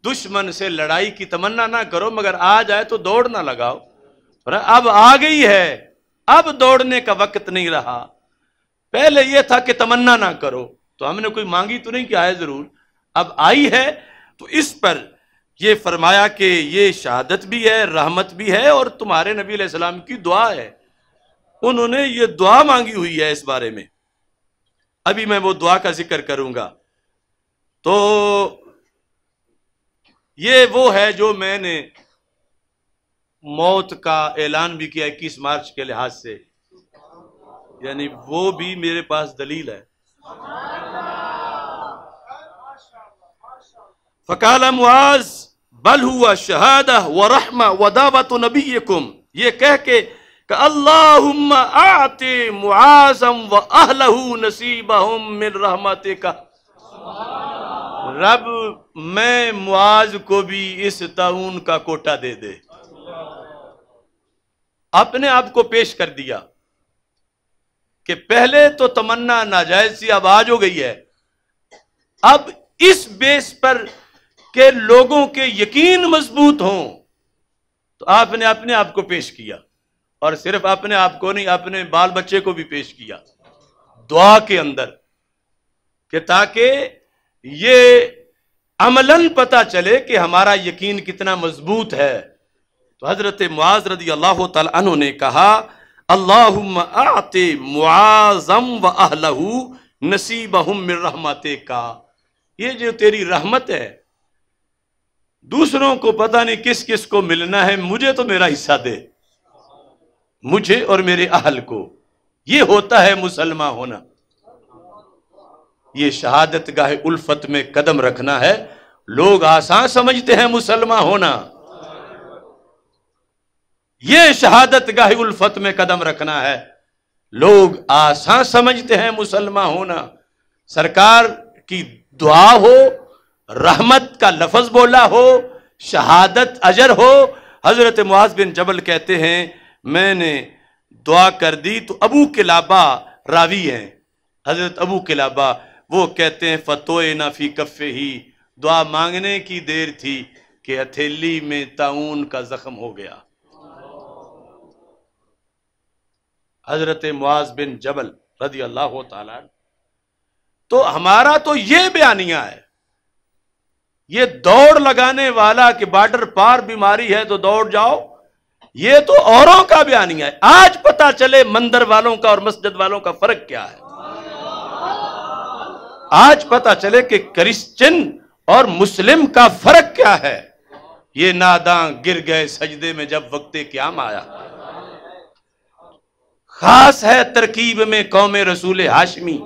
दुश्मन से लड़ाई की तमन्ना ना करो मगर आ जाए तो दौड़ ना लगाओ अब आ गई है अब दौड़ने का वक्त नहीं रहा पहले यह था कि तमन्ना ना करो तो हमने कोई मांगी तो नहीं कि आए जरूर अब आई है तो इस पर यह फरमाया कि ये शहादत भी है रहमत भी है और तुम्हारे नबी सलाम की दुआ है उन्होंने ये दुआ मांगी हुई है इस बारे में अभी मैं वो दुआ का जिक्र करूंगा तो ये वो है जो मैंने मौत का ऐलान भी किया इक्कीस मार्च के लिहाज से यानी वो भी मेरे पास दलील है फकाल मुआज बल हुआ शहादा व रहमा तो नबी ये कह के अल्लाहुम्मा आते मुआजम व अहलहू मिन का रब मैं मुआज को भी इस ताउन का कोटा दे दे अपने आप को पेश कर दिया कि पहले तो तमन्ना नाजायज सी आवाज हो गई है अब इस बेस पर के लोगों के यकीन मजबूत हों तो आपने अपने आप को पेश किया और सिर्फ अपने आप को नहीं अपने बाल बच्चे को भी पेश किया दुआ के अंदर कि ताकि ये अमलन पता चले कि हमारा यकीन कितना मजबूत है तो हजरत मुआज रदी अल्लाह तु ने कहा आते मुआजम व अहलहू नसीब रहमते का ये जो तेरी रहमत है दूसरों को पता नहीं किस किस को मिलना है मुझे तो मेरा हिस्सा दे मुझे और मेरे अहल को ये होता है मुसलमान होना ये शहादत गाह उल्फत में कदम रखना है लोग आसान समझते हैं मुसलमान होना ये शहादत गाह उल्फत में कदम रखना है लोग आसान समझते हैं मुसलमान होना सरकार की दुआ हो रहमत का लफज बोला हो शहादत अजर हो हजरत मुआज बिन जबल कहते हैं मैंने दुआ कर दी तो अबू किलाबा रावी हैं हजरत अबू किलाबा वो कहते हैं फतोए नफ़ी कफ़े ही दुआ मांगने की देर थी कि हथेली में ताउन का जख्म हो गया हजरत मुआज बिन जबल रदी अल्लाह तला तो हमारा तो ये बयानिया है ये दौड़ लगाने वाला कि बॉर्डर पार बीमारी है तो दौड़ जाओ ये तो औरों का ही है आज पता चले मंदिर वालों का और मस्जिद वालों का फर्क क्या है आज पता चले कि क्रिश्चियन और मुस्लिम का फर्क क्या है ये नादा गिर गए सजदे में जब वक्त क्या आया खास है तरकीब में कौम रसूल हाशमी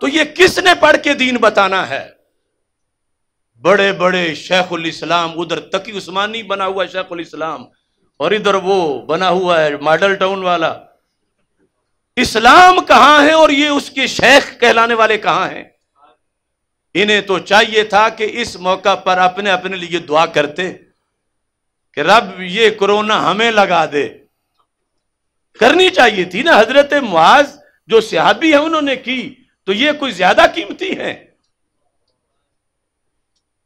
तो ये किसने पढ़ के दीन बताना है बड़े बड़े शेखुल इस्लाम उधर तकी उस्मानी बना हुआ शेखुल इस्लाम और इधर वो बना हुआ है मॉडल टाउन वाला इस्लाम कहां है और ये उसके शेख कहलाने वाले कहां हैं इन्हें तो चाहिए था कि इस मौका पर अपने अपने लिए दुआ करते कि रब ये कोरोना हमें लगा दे करनी चाहिए थी ना हजरत मुआज जो सिहाबी है उन्होंने की तो ये कोई ज्यादा कीमती है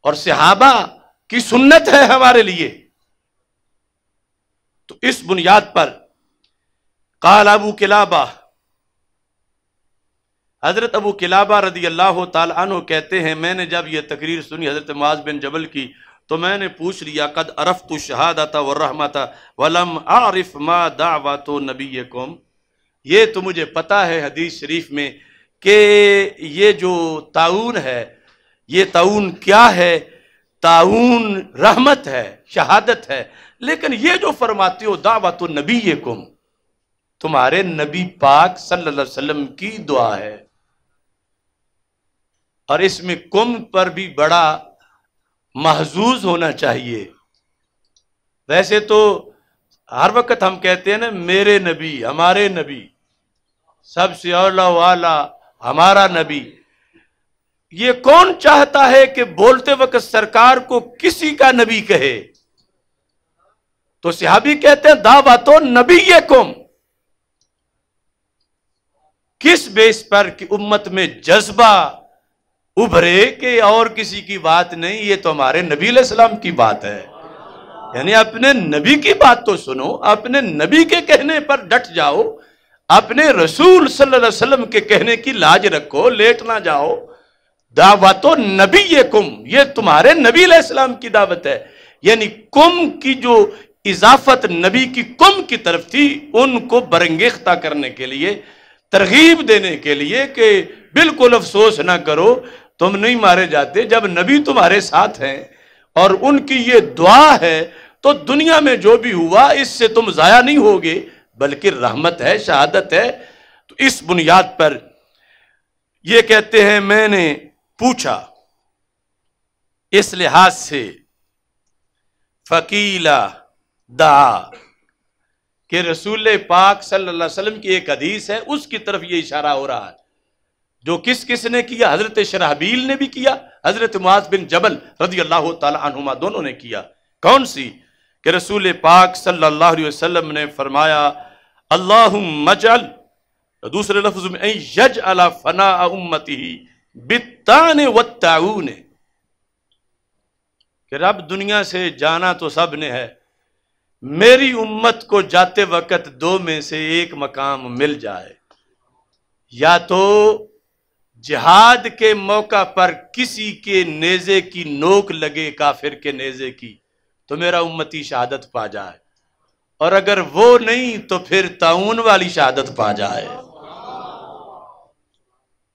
और सिहाबा की सुन्नत है हमारे लिए तो इस बुनियाद पर काल अबू किलाबा हज़रत अबू किलाबा रदी अल्लाह तु कहते हैं मैंने जब यह तकरीर सुनी हज़रत माज बिन जबल की तो मैंने पूछ लिया कद अरफ तो शहादता वर्रहमता वलम आरिफ मा दावा तो नबी कौम ये तो मुझे पता है हदीस शरीफ में कि ये जो ताउन है ये ताउन क्या है ताउन रहमत है शहादत है लेकिन ये जो फरमाते हो दावा तो नबी ये कुम तुम्हारे नबी पाक सल्लल्लाहु अलैहि वसल्लम की दुआ है और इसमें कुम पर भी बड़ा महजूज होना चाहिए वैसे तो हर वक्त हम कहते हैं ना मेरे नबी हमारे नबी सबसे अल्लाह वाला हमारा नबी ये कौन चाहता है कि बोलते वक्त सरकार को किसी का नबी कहे तो सिहाबी कहते हैं दावा तो नबी ये कुम किस बेस पर कि उम्मत में जज्बा उभरे के और किसी की बात नहीं ये तो हमारे नबी सलाम की बात है यानी अपने नबी की बात तो सुनो अपने नबी के कहने पर डट जाओ अपने रसूल सल्लल्लाहु अलैहि वसल्लम के कहने की लाज रखो लेट ना जाओ तो नबी ये कुम ये तुम्हारे नबी सलाम की दावत है यानी कुम की जो इजाफत नबी की कुम की तरफ थी उनको बरंगेख्ता करने के लिए तरगीब देने के लिए कि बिल्कुल अफसोस ना करो तुम नहीं मारे जाते जब नबी तुम्हारे साथ हैं और उनकी ये दुआ है तो दुनिया में जो भी हुआ इससे तुम ज़ाया नहीं होगे बल्कि रहमत है शहादत है तो इस बुनियाद पर ये कहते हैं मैंने पूछा इस लिहाज से फकीला दा के रसूल पाक सल्लल्लाहु अलैहि वसल्लम की एक हदीस है उसकी तरफ ये इशारा हो रहा है जो किस किस ने किया हजरत शराबील ने भी किया हजरत मुआज बिन जबल रजी अल्लाह तुमा दोनों ने किया कौन सी कि रसूल पाक सल्लाम ने फरमाया अल्लाह मजल तो दूसरे लफ्ज में यज अला फना उम्मती बितान व ने रब दुनिया से जाना तो सब ने है मेरी उम्मत को जाते वक्त दो में से एक मकाम मिल जाए या तो जिहाद के मौका पर किसी के नेजे की नोक लगे काफिर के नेजे की तो मेरा उम्मती शहादत पा जाए और अगर वो नहीं तो फिर ताउन वाली शहादत पा जाए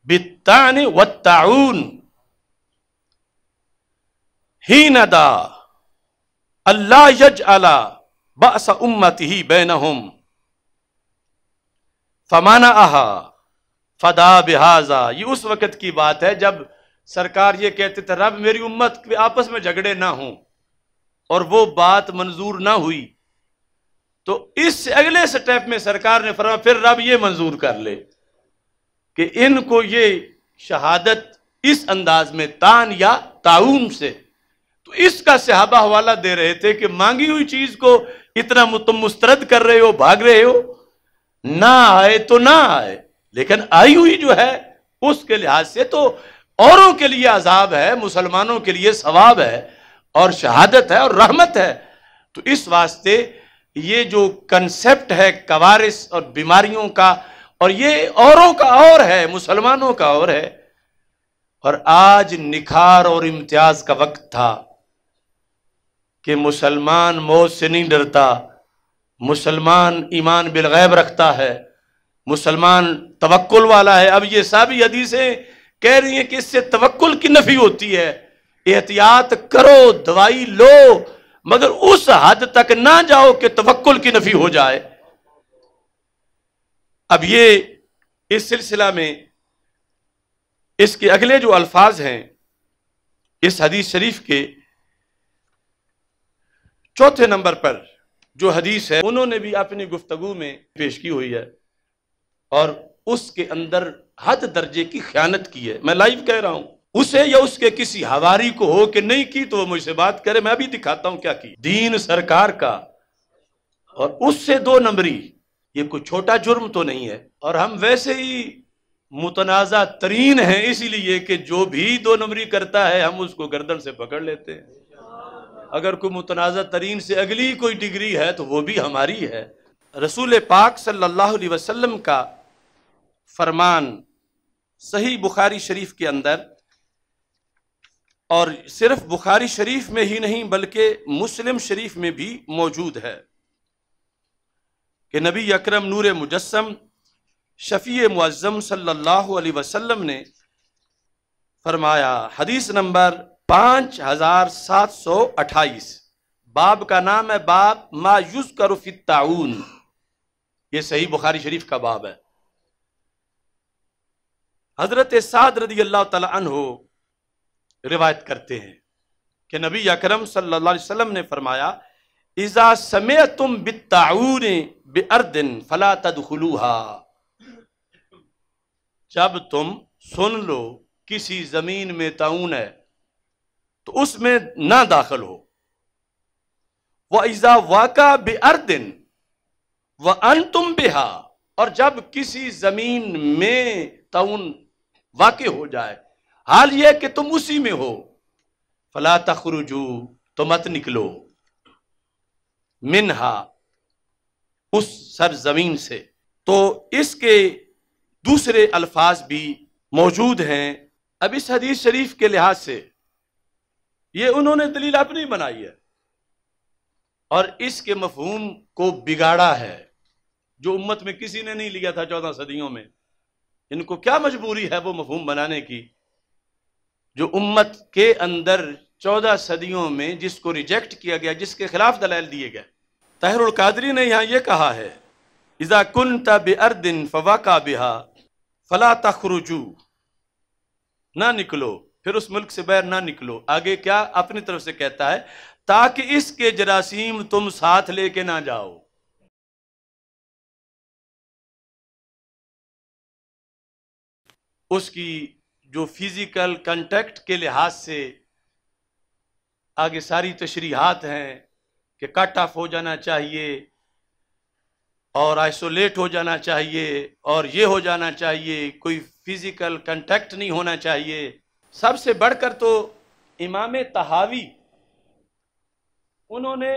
बितान व ताउन ही नदा अल्लाह यज अला बस उम्मत ही बैन फमाना आहा फदा बिहाजा ये उस वक़्त की बात है जब सरकार ये कहते थे रब मेरी उम्मत आपस में झगड़े ना हों और वो बात मंजूर ना हुई तो इस अगले स्टेप में सरकार ने फरमा फिर रब ये मंजूर कर ले कि इनको ये शहादत इस अंदाज में तान या ताउन से तो इसका सहाबा हवाला दे रहे थे कि मांगी हुई चीज को इतना तुम मुस्तरद कर रहे हो भाग रहे हो ना आए तो ना आए लेकिन आई हुई जो है उसके लिहाज से तो औरों के लिए अजाब है मुसलमानों के लिए सवाब है और शहादत है और रहमत है तो इस वास्ते ये जो कंसेप्ट है कवारिस और बीमारियों का और ये औरों का और है मुसलमानों का और है और आज निखार और इम्तियाज का वक्त था कि मुसलमान मौत से नहीं डरता मुसलमान ईमान बिलगैब रखता है मुसलमान तवक्ल वाला है अब ये सारी हदीसें कह रही हैं कि इससे तवक्ल की नफी होती है एहतियात करो दवाई लो मगर उस हद तक ना जाओ कि तवक्ल की नफी हो जाए अब ये इस सिलसिला में इसके अगले जो अल्फाज हैं इस हदीस शरीफ के चौथे नंबर पर जो हदीस है उन्होंने भी अपनी गुफ्तगु में पेश की हुई है और उसके अंदर हद दर्जे की ख्यानत की है मैं लाइव कह रहा हूं उसे या उसके किसी हवारी को हो कि नहीं की तो वो मुझसे बात करे मैं अभी दिखाता हूं क्या की दीन सरकार का और उससे दो नंबरी ये कोई छोटा जुर्म तो नहीं है और हम वैसे ही मुतनाज़ा तरीन है इसलिए कि जो भी दो नंबरी करता है हम उसको गर्दन से पकड़ लेते हैं अगर कोई मुतनाज़ तरीन से अगली कोई डिग्री है तो वो भी हमारी है रसूल पाक सल्लल्लाहु अलैहि वसल्लम का फरमान सही बुखारी शरीफ के अंदर और सिर्फ बुखारी शरीफ में ही नहीं बल्कि मुस्लिम शरीफ में भी मौजूद है कि नबी अकरम नूर मुजस्म शफी मुआज़म सल्लल्लाहु अलैहि वसल्लम ने फरमाया हदीस नंबर पाँच हजार सात सौ अट्ठाईस बाब का नाम है बाब मायूस करुफी ताउन ये सही बुखारी शरीफ का बाब है हजरत साद रदी अल्लाह तहो रिवायत करते हैं कि नबी अकरम सल्लल्लाहु अलैहि वसल्लम ने फरमाया इजा समय तुम बिताऊन बेअर्दिन फला तदलूहा जब तुम सुन लो किसी जमीन में ताउन है तो उसमें ना दाखिल हो वह ईजा वाका बे दिन व अन तुम बेहा और जब किसी जमीन में तउन वाक़ हो जाए हाल यह कि तुम उसी में हो फला तखरुजू तो मत निकलो मिनहा उस सरजमीन से तो इसके दूसरे अल्फाज भी मौजूद हैं अब इस हदीस शरीफ के लिहाज से ये उन्होंने दलील अपनी बनाई है और इसके मफहूम को बिगाड़ा है जो उम्मत में किसी ने नहीं लिया था चौदह सदियों में इनको क्या मजबूरी है वो मफहूम बनाने की जो उम्मत के अंदर चौदह सदियों में जिसको रिजेक्ट किया गया जिसके खिलाफ दलाल दिए गए तहरुल कादरी ने यहां ये कहा है इजा कुन तब फवाका बिहा फला तखरुजू ना निकलो फिर उस मुल्क से बाहर ना निकलो आगे क्या अपनी तरफ से कहता है ताकि इसके जरासीम तुम साथ लेके ना जाओ उसकी जो फिजिकल कंटेक्ट के लिहाज से आगे सारी तशरीहत हैं कि कट ऑफ हो जाना चाहिए और आइसोलेट हो जाना चाहिए और ये हो जाना चाहिए कोई फिजिकल कंटेक्ट नहीं होना चाहिए सबसे बढ़कर तो इमाम तहावी उन्होंने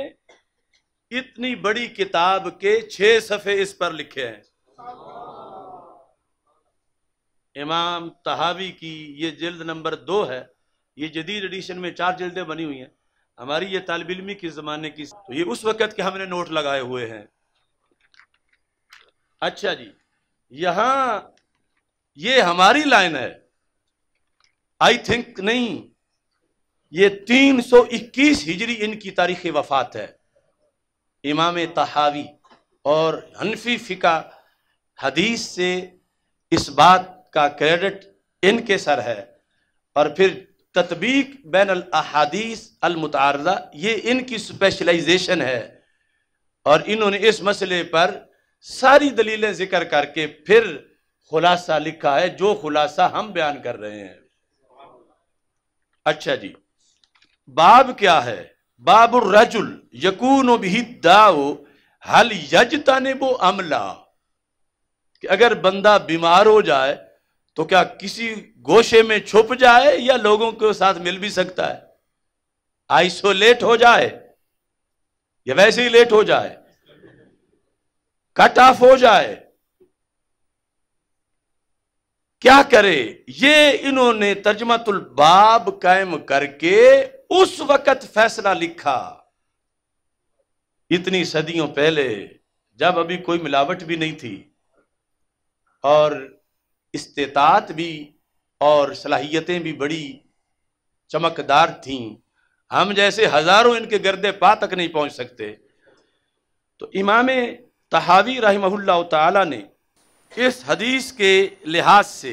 इतनी बड़ी किताब के छह सफ़े इस पर लिखे हैं इमाम तहावी की ये जल्द नंबर दो है ये जदीद एडिशन में चार जल्दें बनी हुई हैं हमारी ये तालब इलमी के ज़माने की तो ये उस वक़्त के हमने नोट लगाए हुए हैं अच्छा जी यहाँ ये हमारी लाइन है आई थिंक नहीं ये 321 हिजरी इनकी तारीख वफात है इमाम तहावी और हनफी फ़िका हदीस से इस बात का क्रेडिट इनके सर है और फिर ततबीक बैन अहादीस अलमतारजा ये इनकी स्पेशलाइजेशन है और इन्होंने इस मसले पर सारी दलीलें जिक्र करके फिर खुलासा लिखा है जो खुलासा हम बयान कर रहे हैं अच्छा जी बाब क्या है बाबुर रजुल यकून भी दाओ हल यजता ने वो अमला कि अगर बंदा बीमार हो जाए तो क्या किसी गोशे में छुप जाए या लोगों के साथ मिल भी सकता है आइसोलेट हो जाए या वैसे ही लेट हो जाए कट ऑफ हो जाए क्या करे ये इन्होंने तर्जमतुल बाब कायम करके उस वक्त फैसला लिखा इतनी सदियों पहले जब अभी कोई मिलावट भी नहीं थी और इस्तात भी और सलाहियतें भी बड़ी चमकदार थीं हम जैसे हजारों इनके गर्दे पा तक नहीं पहुंच सकते तो इमाम तहावी रही ताला ने इस हदीस के लिहाज से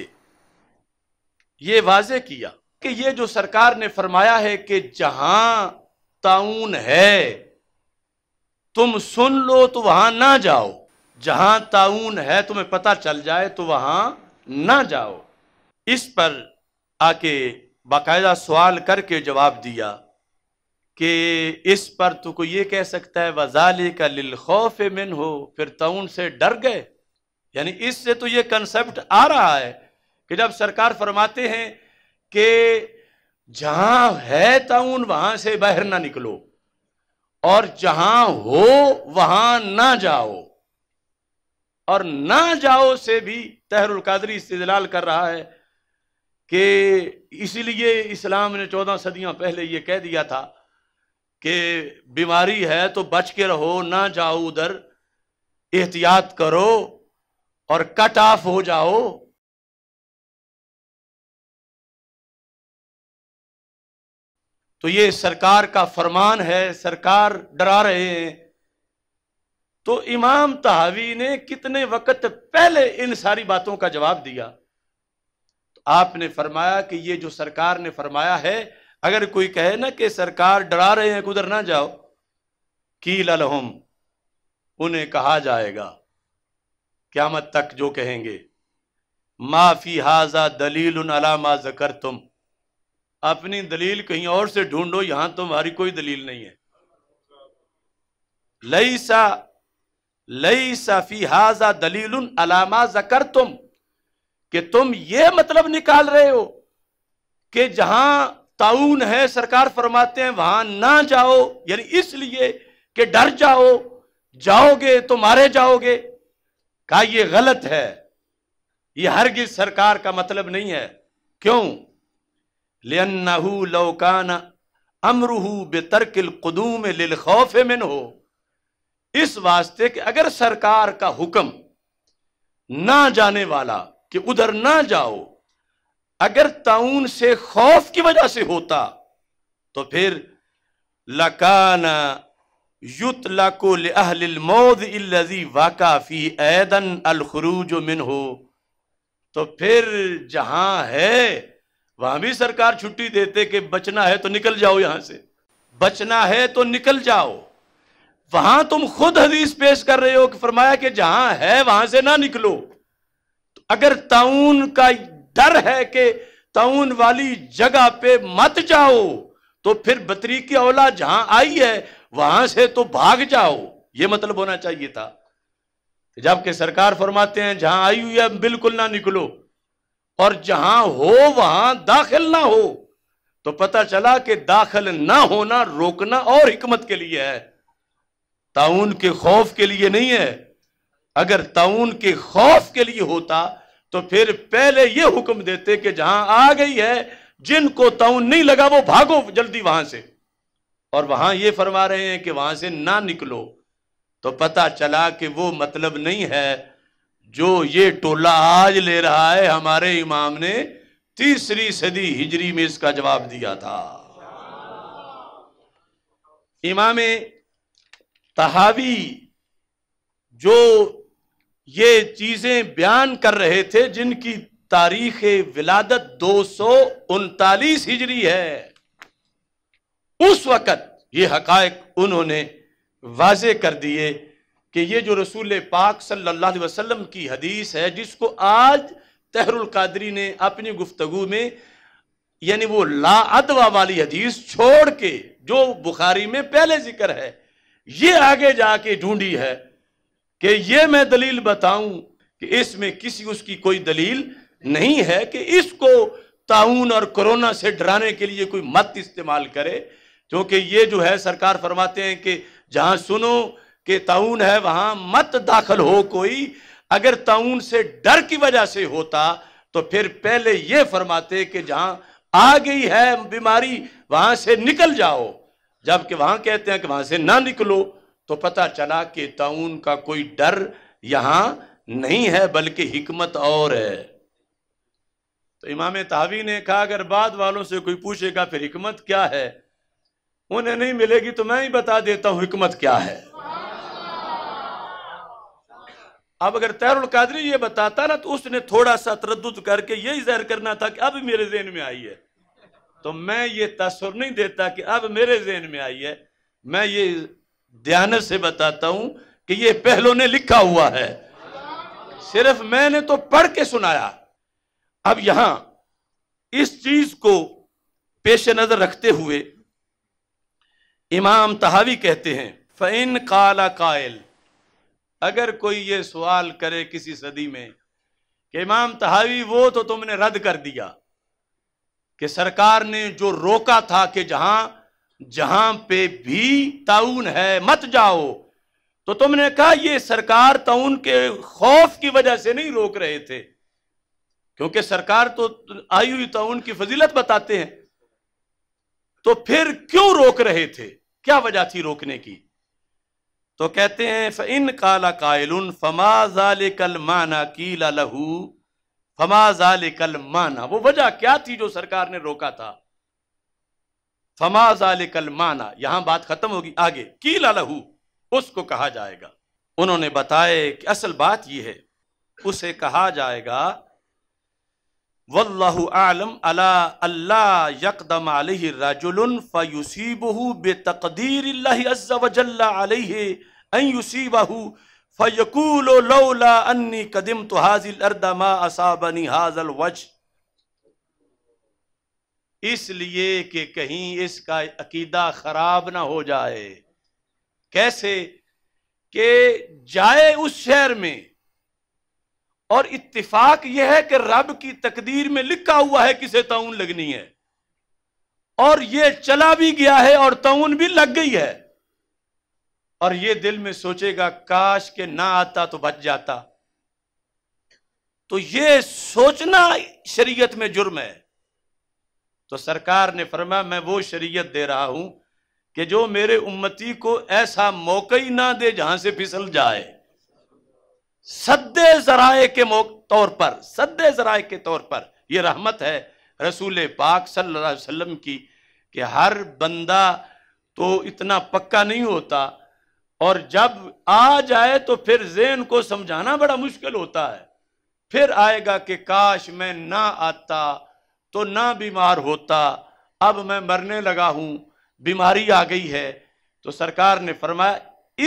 ये वाज किया कि ये जो सरकार ने फरमाया है कि जहां ताउन है तुम सुन लो तो वहां ना जाओ जहां ताउन है तुम्हें पता चल जाए तो वहां ना जाओ इस पर आके बाकायदा सवाल करके जवाब दिया कि इस पर तो कोई ये कह सकता है वजाली का लिल खौफ मिन हो फिर ताउन से डर गए यानी इससे तो ये कंसेप्ट आ रहा है कि जब सरकार फरमाते हैं कि जहां है ताउन वहां से बाहर ना निकलो और जहां हो वहां ना जाओ और ना जाओ से भी तहरुल कादरी इस्तेदलाल कर रहा है कि इसलिए इस्लाम ने चौदह सदियां पहले ये कह दिया था कि बीमारी है तो बच के रहो ना जाओ उधर एहतियात करो और कट ऑफ हो जाओ तो ये सरकार का फरमान है सरकार डरा रहे हैं तो इमाम तहावी ने कितने वक्त पहले इन सारी बातों का जवाब दिया तो आपने फरमाया कि ये जो सरकार ने फरमाया है अगर कोई कहे ना कि सरकार डरा रहे हैं उधर ना जाओ की ललहम उन्हें कहा जाएगा क़्यामत तक जो कहेंगे माफ़ी हाजा दलील अलामा जकर तुम अपनी दलील कहीं और से ढूंढो यहां तुम्हारी कोई दलील नहीं है लई सा लई साफी हाजा दलील अलामा जकर तुम कि तुम ये मतलब निकाल रहे हो कि जहां ताउन है सरकार फरमाते हैं वहां ना जाओ यानी इसलिए कि डर जाओ जाओगे तो मारे जाओगे कहा यह गलत है यह हरगिज सरकार का मतलब नहीं है क्यों लेनाहू लौकान अमरहू बेतरकिल कदूम लिल खौफ मिन हो इस वास्ते कि अगर सरकार का हुक्म ना जाने वाला कि उधर ना जाओ अगर ताउन से खौफ की वजह से होता तो फिर लकाना वाकाफ़ी अलखरूज मिन हो तो फिर जहां है वहां भी सरकार छुट्टी देते कि बचना है तो निकल जाओ यहां से बचना है तो निकल जाओ वहां तुम खुद हदीस पेश कर रहे हो कि फरमाया कि जहां है वहां से ना निकलो तो अगर ताउन का डर है कि ताउन वाली जगह पे मत जाओ तो फिर बतरी की औला जहां आई है वहां से तो भाग जाओ ये मतलब होना चाहिए था जबकि सरकार फरमाते हैं जहां आई हुई है बिल्कुल ना निकलो और जहां हो वहां दाखिल ना हो तो पता चला कि दाखिल ना होना रोकना और हिकमत के लिए है ताउन के खौफ के लिए नहीं है अगर ताउन के खौफ के लिए होता तो फिर पहले यह हुक्म देते कि जहां आ गई है जिनको ताउन नहीं लगा वो भागो जल्दी वहां से और वहां ये फरमा रहे हैं कि वहां से ना निकलो तो पता चला कि वो मतलब नहीं है जो ये टोला आज ले रहा है हमारे इमाम ने तीसरी सदी हिजरी में इसका जवाब दिया था इमाम तहावी जो ये चीजें बयान कर रहे थे जिनकी तारीख विलादत दो सौ उनतालीस हिजरी है उस वक़्त ये हकायक उन्होंने वाजे कर दिए कि ये जो रसूल पाक सल्लल्लाहु अलैहि वसल्लम की हदीस है जिसको आज तहरुल कादरी ने अपनी गुफ्तगु में यानी वो लाअदवा वाली हदीस छोड़ के जो बुखारी में पहले जिक्र है ये आगे जाके ढूंढी है कि ये मैं दलील बताऊं कि इसमें किसी उसकी कोई दलील नहीं है कि इसको ताउन और कोरोना से डराने के लिए कोई मत इस्तेमाल करे क्योंकि ये जो है सरकार फरमाते हैं कि जहां सुनो कि ताउन है वहां मत दाखिल हो कोई अगर ताउन से डर की वजह से होता तो फिर पहले ये फरमाते कि जहां आ गई है बीमारी वहां से निकल जाओ जबकि वहां कहते हैं कि वहां से ना निकलो तो पता चला कि ताउन का कोई डर यहां नहीं है बल्कि हिकमत और है तो इमाम तावी ने कहा अगर बाद वालों से कोई पूछेगा फिर हिकमत क्या है उन्हें नहीं मिलेगी तो मैं ही बता देता हूं हिकमत क्या है अब अगर तैरुल कादरी ये बताता ना तो उसने थोड़ा सा तरद करके यही जहर करना था कि अब मेरे जेन में आई है तो मैं ये तसर नहीं देता कि अब मेरे जेन में आई है मैं ये ध्यान से बताता हूं कि ये पहलो ने लिखा हुआ है सिर्फ मैंने तो पढ़ के सुनाया अब यहां इस चीज को पेश नजर रखते हुए इमाम तहावी कहते हैं फ़ैन काला कायल अगर कोई ये सवाल करे किसी सदी में कि इमाम तहावी वो तो तुमने रद्द कर दिया कि सरकार ने जो रोका था कि जहां जहां पे भी ताउन है मत जाओ तो तुमने कहा ये सरकार ताउन के खौफ की वजह से नहीं रोक रहे थे क्योंकि सरकार तो आयु ताउन की फजीलत बताते हैं तो फिर क्यों रोक रहे थे क्या वजह थी रोकने की तो कहते हैं इन काला कायल फमा जाल कल माना कीला लहू फमा जाल कल माना वो वजह क्या थी जो सरकार ने रोका था फमा जाल कल माना यहां बात खत्म होगी आगे कीला लहू उसको कहा जाएगा उन्होंने बताए कि असल बात यह है उसे कहा जाएगा वल्लहु आलम अला अल्लाह यकदम अलैहि रजुलन फयुसीबहु बेतकदीर कदम तो हाजिल अर्दा असाबनी हाजल वज इसलिए कि कहीं इसका अकीदा खराब ना हो जाए कैसे के जाए उस शहर में और इतफाक यह है कि रब की तकदीर में लिखा हुआ है किसे ताउन लगनी है और यह चला भी गया है और ताउन भी लग गई है और यह दिल में सोचेगा काश के ना आता तो बच जाता तो यह सोचना शरीयत में जुर्म है तो सरकार ने फरमाया मैं वो शरीयत दे रहा हूं कि जो मेरे उम्मती को ऐसा मौका ही ना दे जहां से फिसल जाए सदे जराए के तौर पर सदे जराए के तौर पर यह रहमत है रसूल पाक सल्लल्लाहु अलैहि वसल्लम की कि हर बंदा तो इतना पक्का नहीं होता और जब आ जाए तो फिर जेन को समझाना बड़ा मुश्किल होता है फिर आएगा कि काश मैं ना आता तो ना बीमार होता अब मैं मरने लगा हूं बीमारी आ गई है तो सरकार ने फरमाया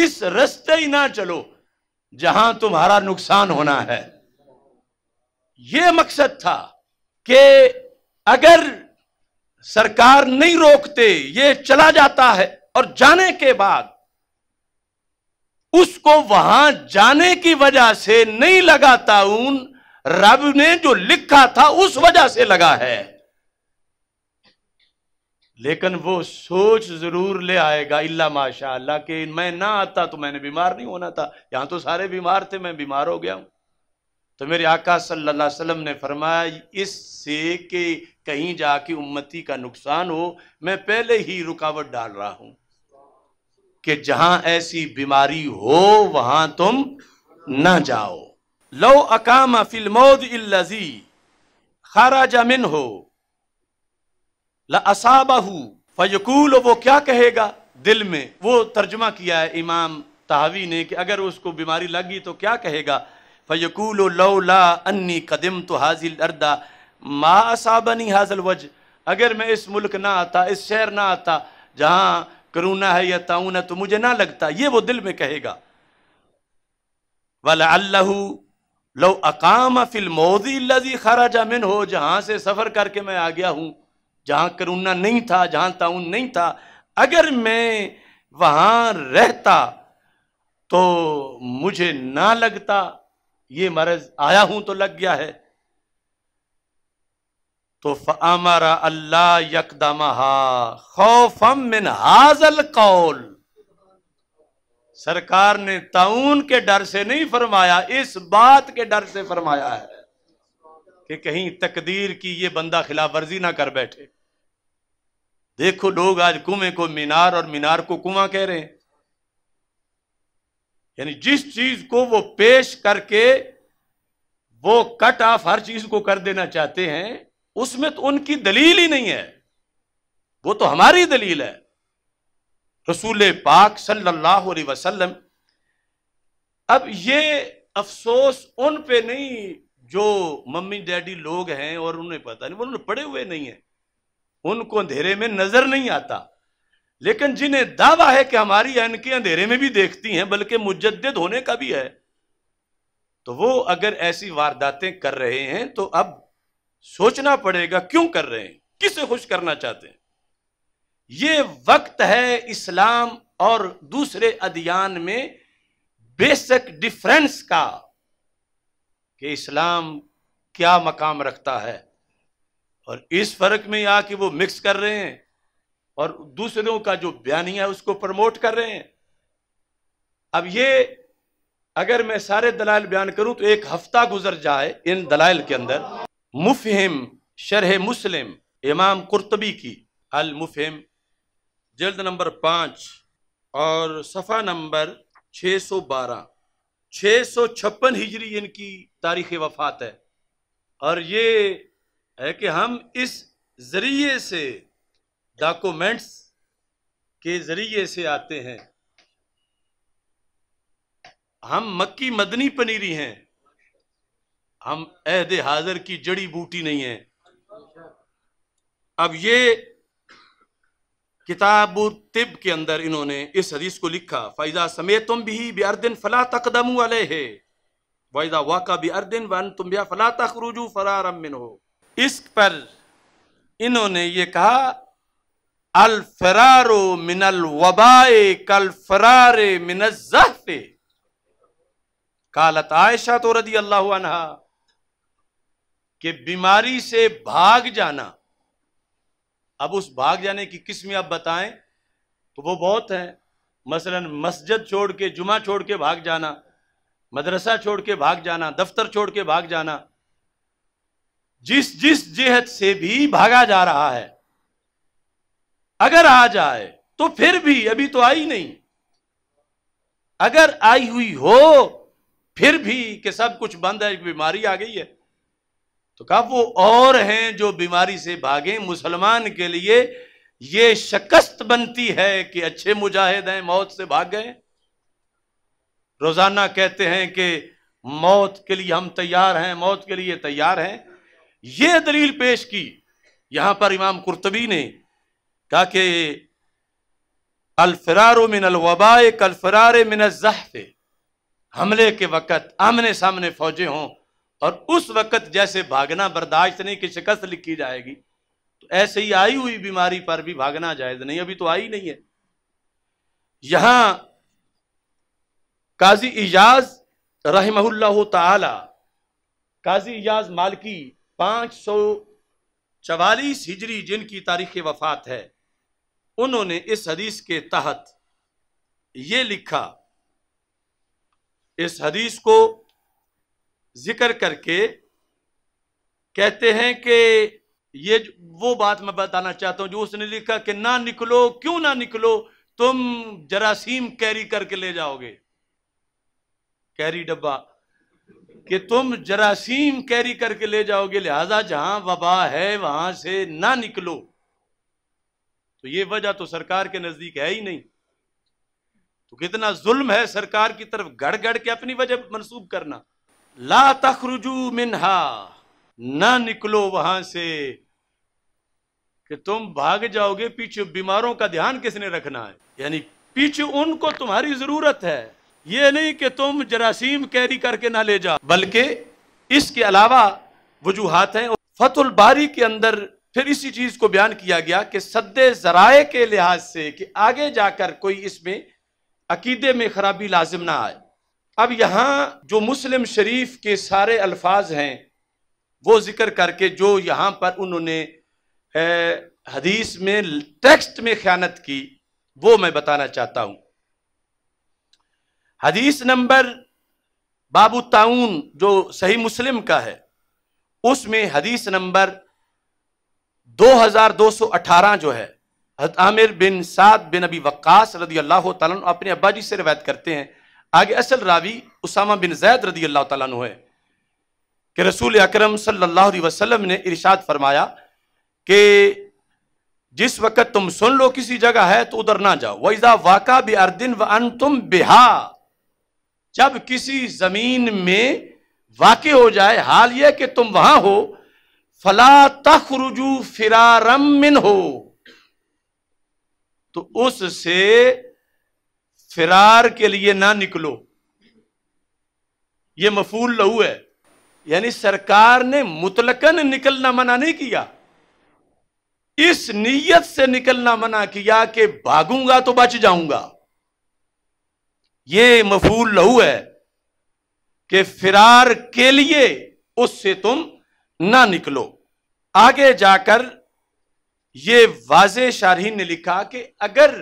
इस रस्ते ही ना चलो जहां तुम्हारा नुकसान होना है यह मकसद था कि अगर सरकार नहीं रोकते ये चला जाता है और जाने के बाद उसको वहां जाने की वजह से नहीं लगा ताउन रब ने जो लिखा था उस वजह से लगा है लेकिन वो सोच जरूर ले आएगा इल्ला माशा कि मैं ना आता तो मैंने बीमार नहीं होना था यहाँ तो सारे बीमार थे मैं बीमार हो गया हूँ तो मेरे आका सल्लल्लाहु अलैहि वसल्लम ने फरमाया इससे कि कहीं जाके उम्मती का नुकसान हो मैं पहले ही रुकावट डाल रहा हूँ कि जहाँ ऐसी बीमारी हो वहाँ तुम ना जाओ लो अकाम फिल्मी इल्लजी खारा जमिन हो लसाबाहू फयकूल वो क्या कहेगा दिल में वो तर्जमा किया है इमाम तहावी ने कि अगर उसको बीमारी लगी तो क्या कहेगा फयकूल लौला अन्नी कदम तो हाजिल अर्दा मा असाबनी हाजल वज अगर मैं इस मुल्क ना आता इस शहर ना आता जहां करूना है या ताउना तो मुझे ना लगता ये वो दिल में कहेगा वाला अल्लाह लो अकाम फिल मोदी लजी खराजा मिन हो जहां से सफ़र करके मैं आ गया हूँ जहाँ करुणा नहीं था जहाँ ताउन नहीं था अगर मैं वहाँ रहता तो मुझे ना लगता ये मर्ज आया हूं तो लग गया है तो फमारा अल्लाह यकदमा खौफम मिन हाजल कौल सरकार ने ताउन के डर से नहीं फरमाया इस बात के डर से फरमाया है कि कहीं तकदीर की ये बंदा खिलाफ वर्जी ना कर बैठे देखो लोग आज कुएं को मीनार और मीनार को कुआं कह रहे हैं यानी जिस चीज को वो पेश करके वो कट ऑफ हर चीज को कर देना चाहते हैं उसमें तो उनकी दलील ही नहीं है वो तो हमारी दलील है रसूल पाक सल्लल्लाहु अलैहि वसल्लम अब ये अफसोस उन पे नहीं जो मम्मी डैडी लोग हैं और उन्हें पता नहीं वो उन्होंने पढ़े हुए नहीं है उनको अंधेरे में नजर नहीं आता लेकिन जिन्हें दावा है कि हमारी के अंधेरे में भी देखती हैं बल्कि मुजद होने का भी है तो वो अगर ऐसी वारदातें कर रहे हैं तो अब सोचना पड़ेगा क्यों कर रहे हैं किसे खुश करना चाहते हैं ये वक्त है इस्लाम और दूसरे अधियान में बेसिक डिफरेंस का कि इस्लाम क्या मकाम रखता है और इस फर्क में आके वो मिक्स कर रहे हैं और दूसरों का जो बयानिया है उसको प्रमोट कर रहे हैं अब ये अगर मैं सारे दलाल बयान करूं तो एक हफ्ता गुजर जाए इन दलाल के अंदर मुफहिम शरह मुस्लिम इमाम कुर्तबी की अल मुफहिम जल्द नंबर पाँच और सफ़ा नंबर छः सौ बारह छः सौ छप्पन हिजरी इनकी तारीख वफात है और ये है कि हम इस ज़रिए से डॉक्यूमेंट्स के ज़रिए से आते हैं हम मक्की मदनी पनीरी हैं हम अहद हाजर की जड़ी बूटी नहीं है अब ये किताब तिब के अंदर इन्होंने इस हदीस को लिखा फैजा समेत तुम भी बेअर्दिन फला तकदम वाले है वैजा वाका बेअर्दिन वन तुम बिया फला तखरुजू फरारम मिन हो इस पर इन्होंने ये कहा अल फरारो मिनल वबाए कल फरारे जहफे कालत आयशा तो रदी अल्लाह के कि बीमारी से भाग जाना अब उस भाग जाने की किस्म आप बताएं तो वो बहुत है मसलन मस्जिद छोड़ के जुमा छोड़ के भाग जाना मदरसा छोड़ के भाग जाना दफ्तर छोड़ के भाग जाना जिस जिस जेहत से भी भागा जा रहा है अगर आ जाए तो फिर भी अभी तो आई नहीं अगर आई हुई हो फिर भी कि सब कुछ बंद है बीमारी आ गई है तो कहा वो और हैं जो बीमारी से भागे मुसलमान के लिए ये शकस्त बनती है कि अच्छे मुजाहिद हैं मौत से भाग गए रोजाना कहते हैं कि मौत के लिए हम तैयार हैं मौत के लिए तैयार हैं ये दलील पेश की यहां पर इमाम कुर्तबी ने कहा कि अलफरारो मिन कल कलफरार मिन जहफे हमले के वक़्त आमने सामने फौजें हों और उस वक़्त जैसे भागना बर्दाश्त नहीं कि शिकस्त लिखी जाएगी तो ऐसे ही आई हुई बीमारी पर भी भागना जायज नहीं अभी तो आई नहीं है यहां काजी इजाज रहमहुल्ला ताला काजी इजाज मालकी पाँच सौ चवालीस हिजरी जिनकी तारीख वफात है उन्होंने इस हदीस के तहत ये लिखा इस हदीस को जिक्र करके कहते हैं कि ये वो बात मैं बताना चाहता हूँ जो उसने लिखा कि ना निकलो क्यों ना निकलो तुम जरासीम कैरी करके ले जाओगे कैरी डब्बा कि तुम जरासीम कैरी करके ले जाओगे लिहाजा जहां वबा है वहां से ना निकलो तो ये वजह तो सरकार के नजदीक है ही नहीं तो कितना जुल्म है सरकार की तरफ गड़ गड़ के अपनी वजह मनसूब करना ला तखरुजू मिनहा ना निकलो वहां से कि तुम भाग जाओगे पीछे बीमारों का ध्यान किसने रखना है यानी पीछे उनको तुम्हारी जरूरत है ये नहीं कि तुम जरासीम कैरी करके ना ले जाओ बल्कि इसके अलावा वजूहत हैं फतुल बारी के अंदर फिर इसी चीज को बयान किया गया कि सद्दे जराए के लिहाज से कि आगे जाकर कोई इसमें अकीदे में खराबी लाजिम ना आए अब यहाँ जो मुस्लिम शरीफ के सारे अल्फाज हैं वो जिक्र करके जो यहाँ पर उन्होंने हदीस में टेक्स्ट में ख्यानत की वो मैं बताना चाहता हूँ हदीस नंबर बाबू ताउन जो सही मुस्लिम का है उसमें हदीस नंबर 2218 जो है आमिर बिन साद बिन अबी वक्स रदी अल्लाह तन अपने अब्बा जी से रवायत करते हैं आगे असल रावी उसामा बिन जैद रदी अल्लाह तु है कि रसूल अकरम सल्लल्लाहु अलैहि वसल्लम ने इरशाद फरमाया कि जिस वक़्त तुम सुन लो किसी जगह है तो उधर ना जाओ वैजा वाका बे अर्दिन व अन तुम बेहा जब किसी जमीन में वाक़ हो जाए हाल यह कि तुम वहां हो फला तख रुजू मिन हो तो उससे फिरार के लिए ना निकलो ये मफूल लहू है यानी सरकार ने मुतलकन निकलना मना नहीं किया इस नीयत से निकलना मना किया कि भागूंगा तो बच जाऊंगा ये मफूल लहू है कि फिरार के लिए उससे तुम ना निकलो आगे जाकर ये वाज शारहीन ने लिखा कि अगर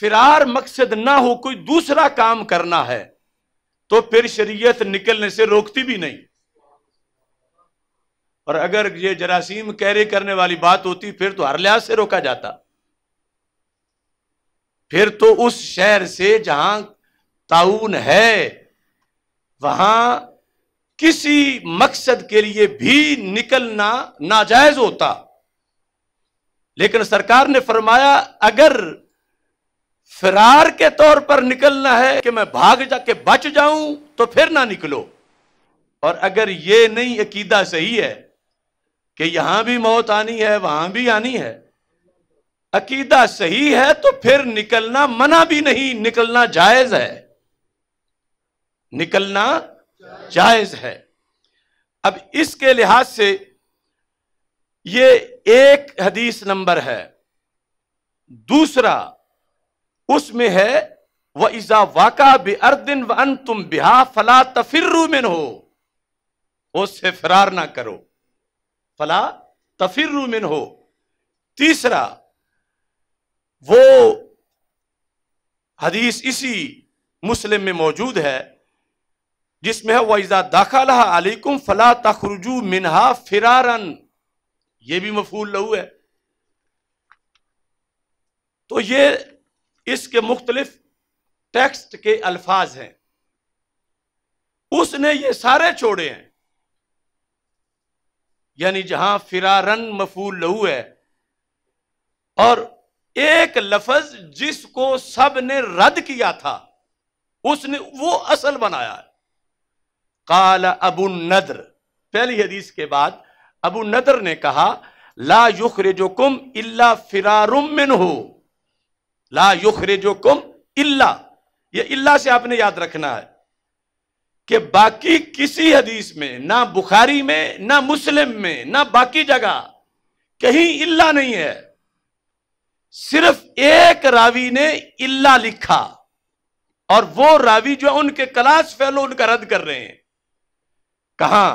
फिरार मकसद ना हो कोई दूसरा काम करना है तो फिर शरीयत निकलने से रोकती भी नहीं और अगर ये जरासीम कैरे करने वाली बात होती फिर तो हर लिहाज से रोका जाता फिर तो उस शहर से जहां ताउन है वहां किसी मकसद के लिए भी निकलना नाजायज होता लेकिन सरकार ने फरमाया अगर फरार के तौर पर निकलना है कि मैं भाग जाके बच जाऊं तो फिर ना निकलो और अगर ये नहीं अकीदा सही है कि यहां भी मौत आनी है वहां भी आनी है अकीदा सही है तो फिर निकलना मना भी नहीं निकलना जायज है निकलना जायज है अब इसके लिहाज से ये एक हदीस नंबर है दूसरा उसमें है वह इजा वाका बे अर्दिन वन तुम बिहा फला तफिर हो उससे फरार ना करो फला तफिर हो तीसरा वो हदीस इसी मुस्लिम में मौजूद है जिसमें है वैजा दाखा अलीकुम फला तखरजू मिनहा फिरारन ये भी मफूल लहू है तो ये इसके मुख्तलिफ टेक्स्ट के अल्फाज हैं उसने ये सारे छोड़े हैं यानी जहां फिरारन मफूल लहू है और एक लफज जिसको सब ने रद्द किया था उसने वो असल बनाया है काल अबू नदर पहली हदीस के बाद अबू नदर ने कहा ला युखरे जो कुम इला फिरारुम मिन हो ला युखरे जो कुम इल्ला ये इल्ला से आपने याद रखना है कि बाकी किसी हदीस में ना बुखारी में ना मुस्लिम में ना बाकी जगह कहीं इल्ला नहीं है सिर्फ एक रावी ने इल्ला लिखा और वो रावी जो उनके क्लास फेलो उनका रद्द कर रहे हैं कहा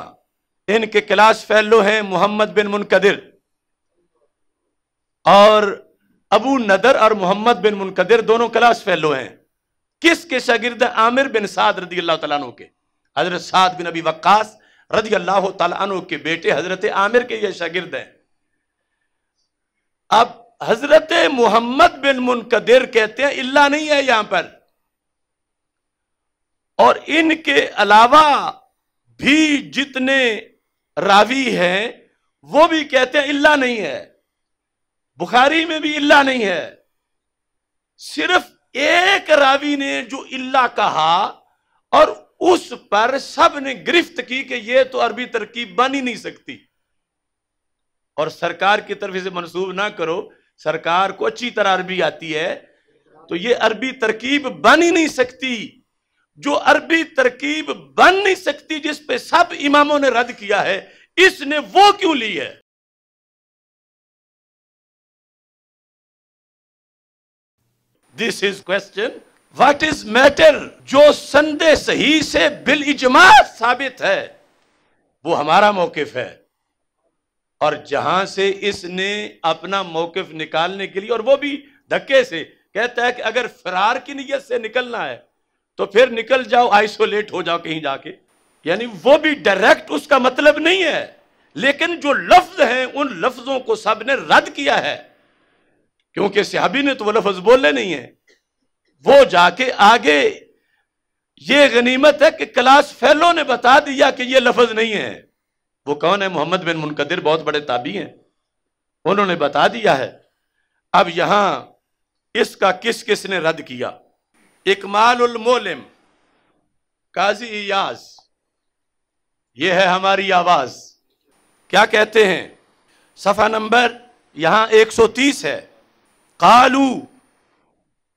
इनके क्लास फेलो हैं मोहम्मद बिन मुनकदिर और अबू नदर और मोहम्मद बिन मुनकदिर दोनों क्लास फेलो हैं किसके शगिर्द आमिर बिन साद रदी अल्लाह तु के हजरत साद बिन अबी वक्कास रदी अल्लाह तु के बेटे हजरत आमिर के ये शगिर्द हैं अब हजरत मोहम्मद बिन मुनकदिर कहते हैं इल्ला नहीं है यहां पर और इनके अलावा भी जितने रावी हैं वो भी कहते हैं इल्ला नहीं है बुखारी में भी इल्ला नहीं है सिर्फ एक रावी ने जो इल्ला कहा और उस पर सब ने गिरफ्त की कि यह तो अरबी तरकीब बन ही नहीं सकती और सरकार की तरफ से मंसूब ना करो सरकार को अच्छी तरह अरबी आती है तो ये अरबी तरकीब बन ही नहीं सकती जो अरबी तरकीब बन नहीं सकती जिस पे सब इमामों ने रद्द किया है इसने वो क्यों ली है this is question what is matter जो संदे सही से बिल इजमा साबित है वो हमारा मौकफ है और जहां से इसने अपना मौकफ निकालने के लिए और वो भी धक्के से कहता है कि अगर फरार की नीयत से निकलना है तो फिर निकल जाओ आइसोलेट हो जाओ कहीं जाके यानी वो भी डायरेक्ट उसका मतलब नहीं है लेकिन जो लफ्ज हैं उन लफ्जों को सब ने रद्द किया है क्योंकि सिहाबी ने तो वो लफ्ज बोले नहीं है वो जाके आगे ये गनीमत है कि क्लास फेलो ने बता दिया कि ये लफ्ज नहीं है वो कौन है मोहम्मद बिन मुनकदिर बहुत बड़े ताबी हैं उन्होंने बता दिया है अब यहां इसका किस किस ने रद्द किया उलमोलिम काजी इयाज ये है हमारी आवाज क्या कहते हैं सफा नंबर यहां 130 है कालू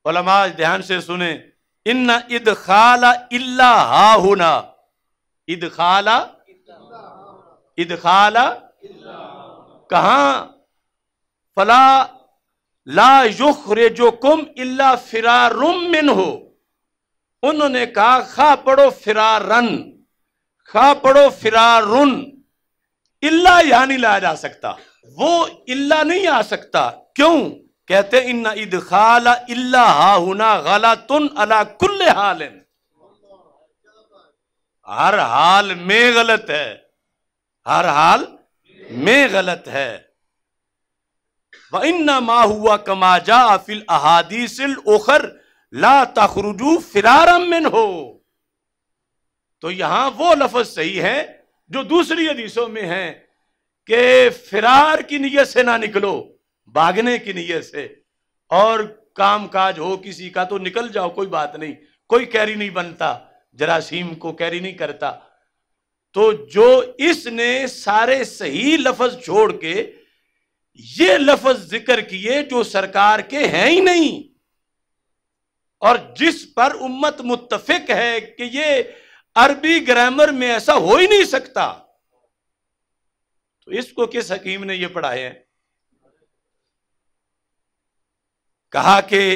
ओलमाज ध्यान से सुने इन इद खाला इल्ला हा होना इद खाला इद खाला कहा फला ला युख जो कुम इला फिरारुम मिन हो उन्होंने कहा खा पढ़ो फिरारन खा पढ़ो फिरारुन इल्ला यहां नहीं लाया जा सकता वो इल्ला नहीं आ सकता क्यों कहते इन खाल इल्ला हा हुना गला तुन अला कुल्ल हाल हर हाल में गलत है हर हाल में गलत है व हुआ कमाजा फिल अहादीसिल ओखर ला तखरुजू फिरारम हो तो यहां वो लफज सही है जो दूसरी हदीसों में है कि फिरार की नीयत से ना निकलो भागने की नीयत से और काम काज हो किसी का तो निकल जाओ कोई बात नहीं कोई कैरी नहीं बनता जरासीम को कैरी नहीं करता तो जो इसने सारे सही लफज छोड़ के ये लफज जिक्र किए जो सरकार के हैं ही नहीं और जिस पर उम्मत मुत्तफिक है कि ये अरबी ग्रामर में ऐसा हो ही नहीं सकता तो इसको किस हकीम ने ये पढ़ाए हैं कहा कि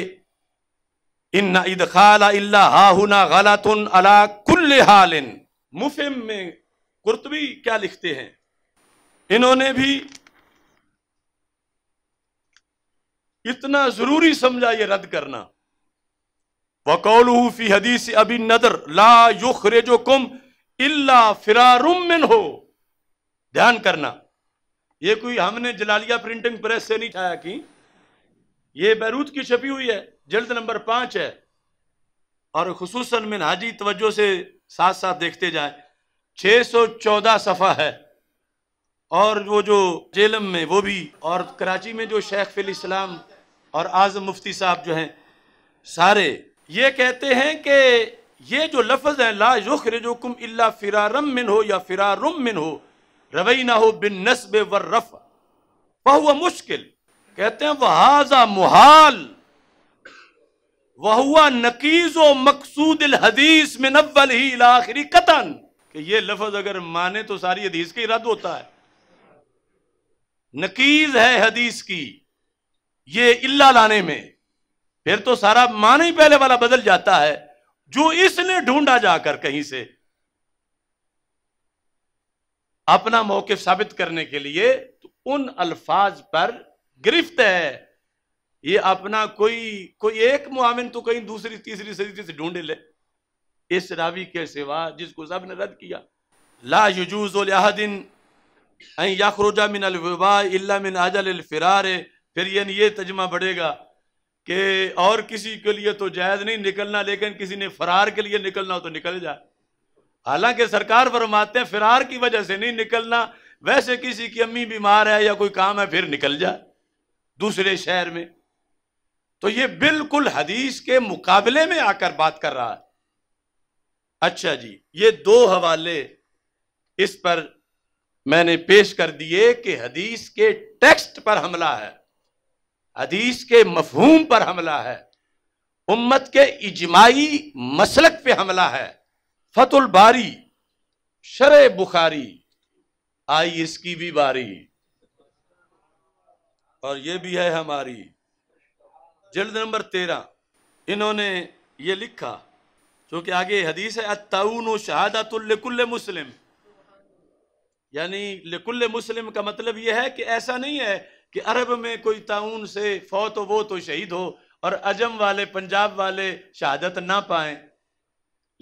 इन इदखाल हाहुना गलतन अला कुल्ले हालिन मुफिम में कुर्तबी क्या लिखते हैं इन्होंने भी इतना जरूरी समझा ये रद्द करना वकौल फी हदीस अभी नदर ला युख रेजो कुम इला फिरारुमिन हो ध्यान करना ये कोई हमने जलालिया प्रिंटिंग प्रेस से नहीं छाया कि ये बैरूत की छपी हुई है जल्द नंबर पांच है और खसूस मिन हाजी तवज्जो से साथ साथ देखते जाए 614 सफ़ा है और वो जो जेलम में वो भी और कराची में जो शेख फिल इस्लाम और आज़म मुफ्ती साहब जो हैं सारे ये कहते हैं कि ये जो लफज है ला युख युखरजुकुम इल्ला फिरारम मिन हो या फिरारम मिन हो रवई ना हो बिन नस्ब व रफ वह हुआ मुश्किल कहते हैं वह हाजा मुहाल वह हुआ नकीज व मकसूद हदीस में नवल ही आखिरी कतन कि ये लफज अगर माने तो सारी हदीस की रद्द होता है नकीज है हदीस की ये इल्ला लाने में फिर तो सारा मान ही पहले वाला बदल जाता है जो इसने ढूंढा जाकर कहीं से अपना मौके साबित करने के लिए तो उन अल्फाज पर गिरफ्त है ये अपना कोई कोई एक मुआमिन तो कहीं दूसरी तीसरी सदी से ढूंढे ले इस रावी के सिवा जिसको सब ने रद्द किया ला यजूज दिन याखरुजा मिन अलविबा इल्ला मिन आजल फिरार फिर यानी ये तजमा बढ़ेगा कि और किसी के लिए तो जायज़ नहीं निकलना लेकिन किसी ने फरार के लिए निकलना हो तो निकल जाए हालांकि सरकार फरमाते हैं फरार की वजह से नहीं निकलना वैसे किसी की अम्मी बीमार है या कोई काम है फिर निकल जाए दूसरे शहर में तो ये बिल्कुल हदीस के मुकाबले में आकर बात कर रहा है अच्छा जी ये दो हवाले इस पर मैंने पेश कर दिए कि हदीस के टेक्स्ट पर हमला है हदीस के मफहूम पर हमला है उम्मत के इजमाही मसलक पे हमला है फतुल बारी शर बुखारी आई इसकी भी बारी और ये भी है हमारी जल्द नंबर तेरह इन्होंने ये लिखा क्योंकि आगे हदीस है अताउन शहादतुल्लकुल्ल मुस्लिम यानी लकुल्ल मुस्लिम का मतलब यह है कि ऐसा नहीं है कि अरब में कोई ताउन से फौत वो तो शहीद हो और अजम वाले पंजाब वाले शहादत ना पाए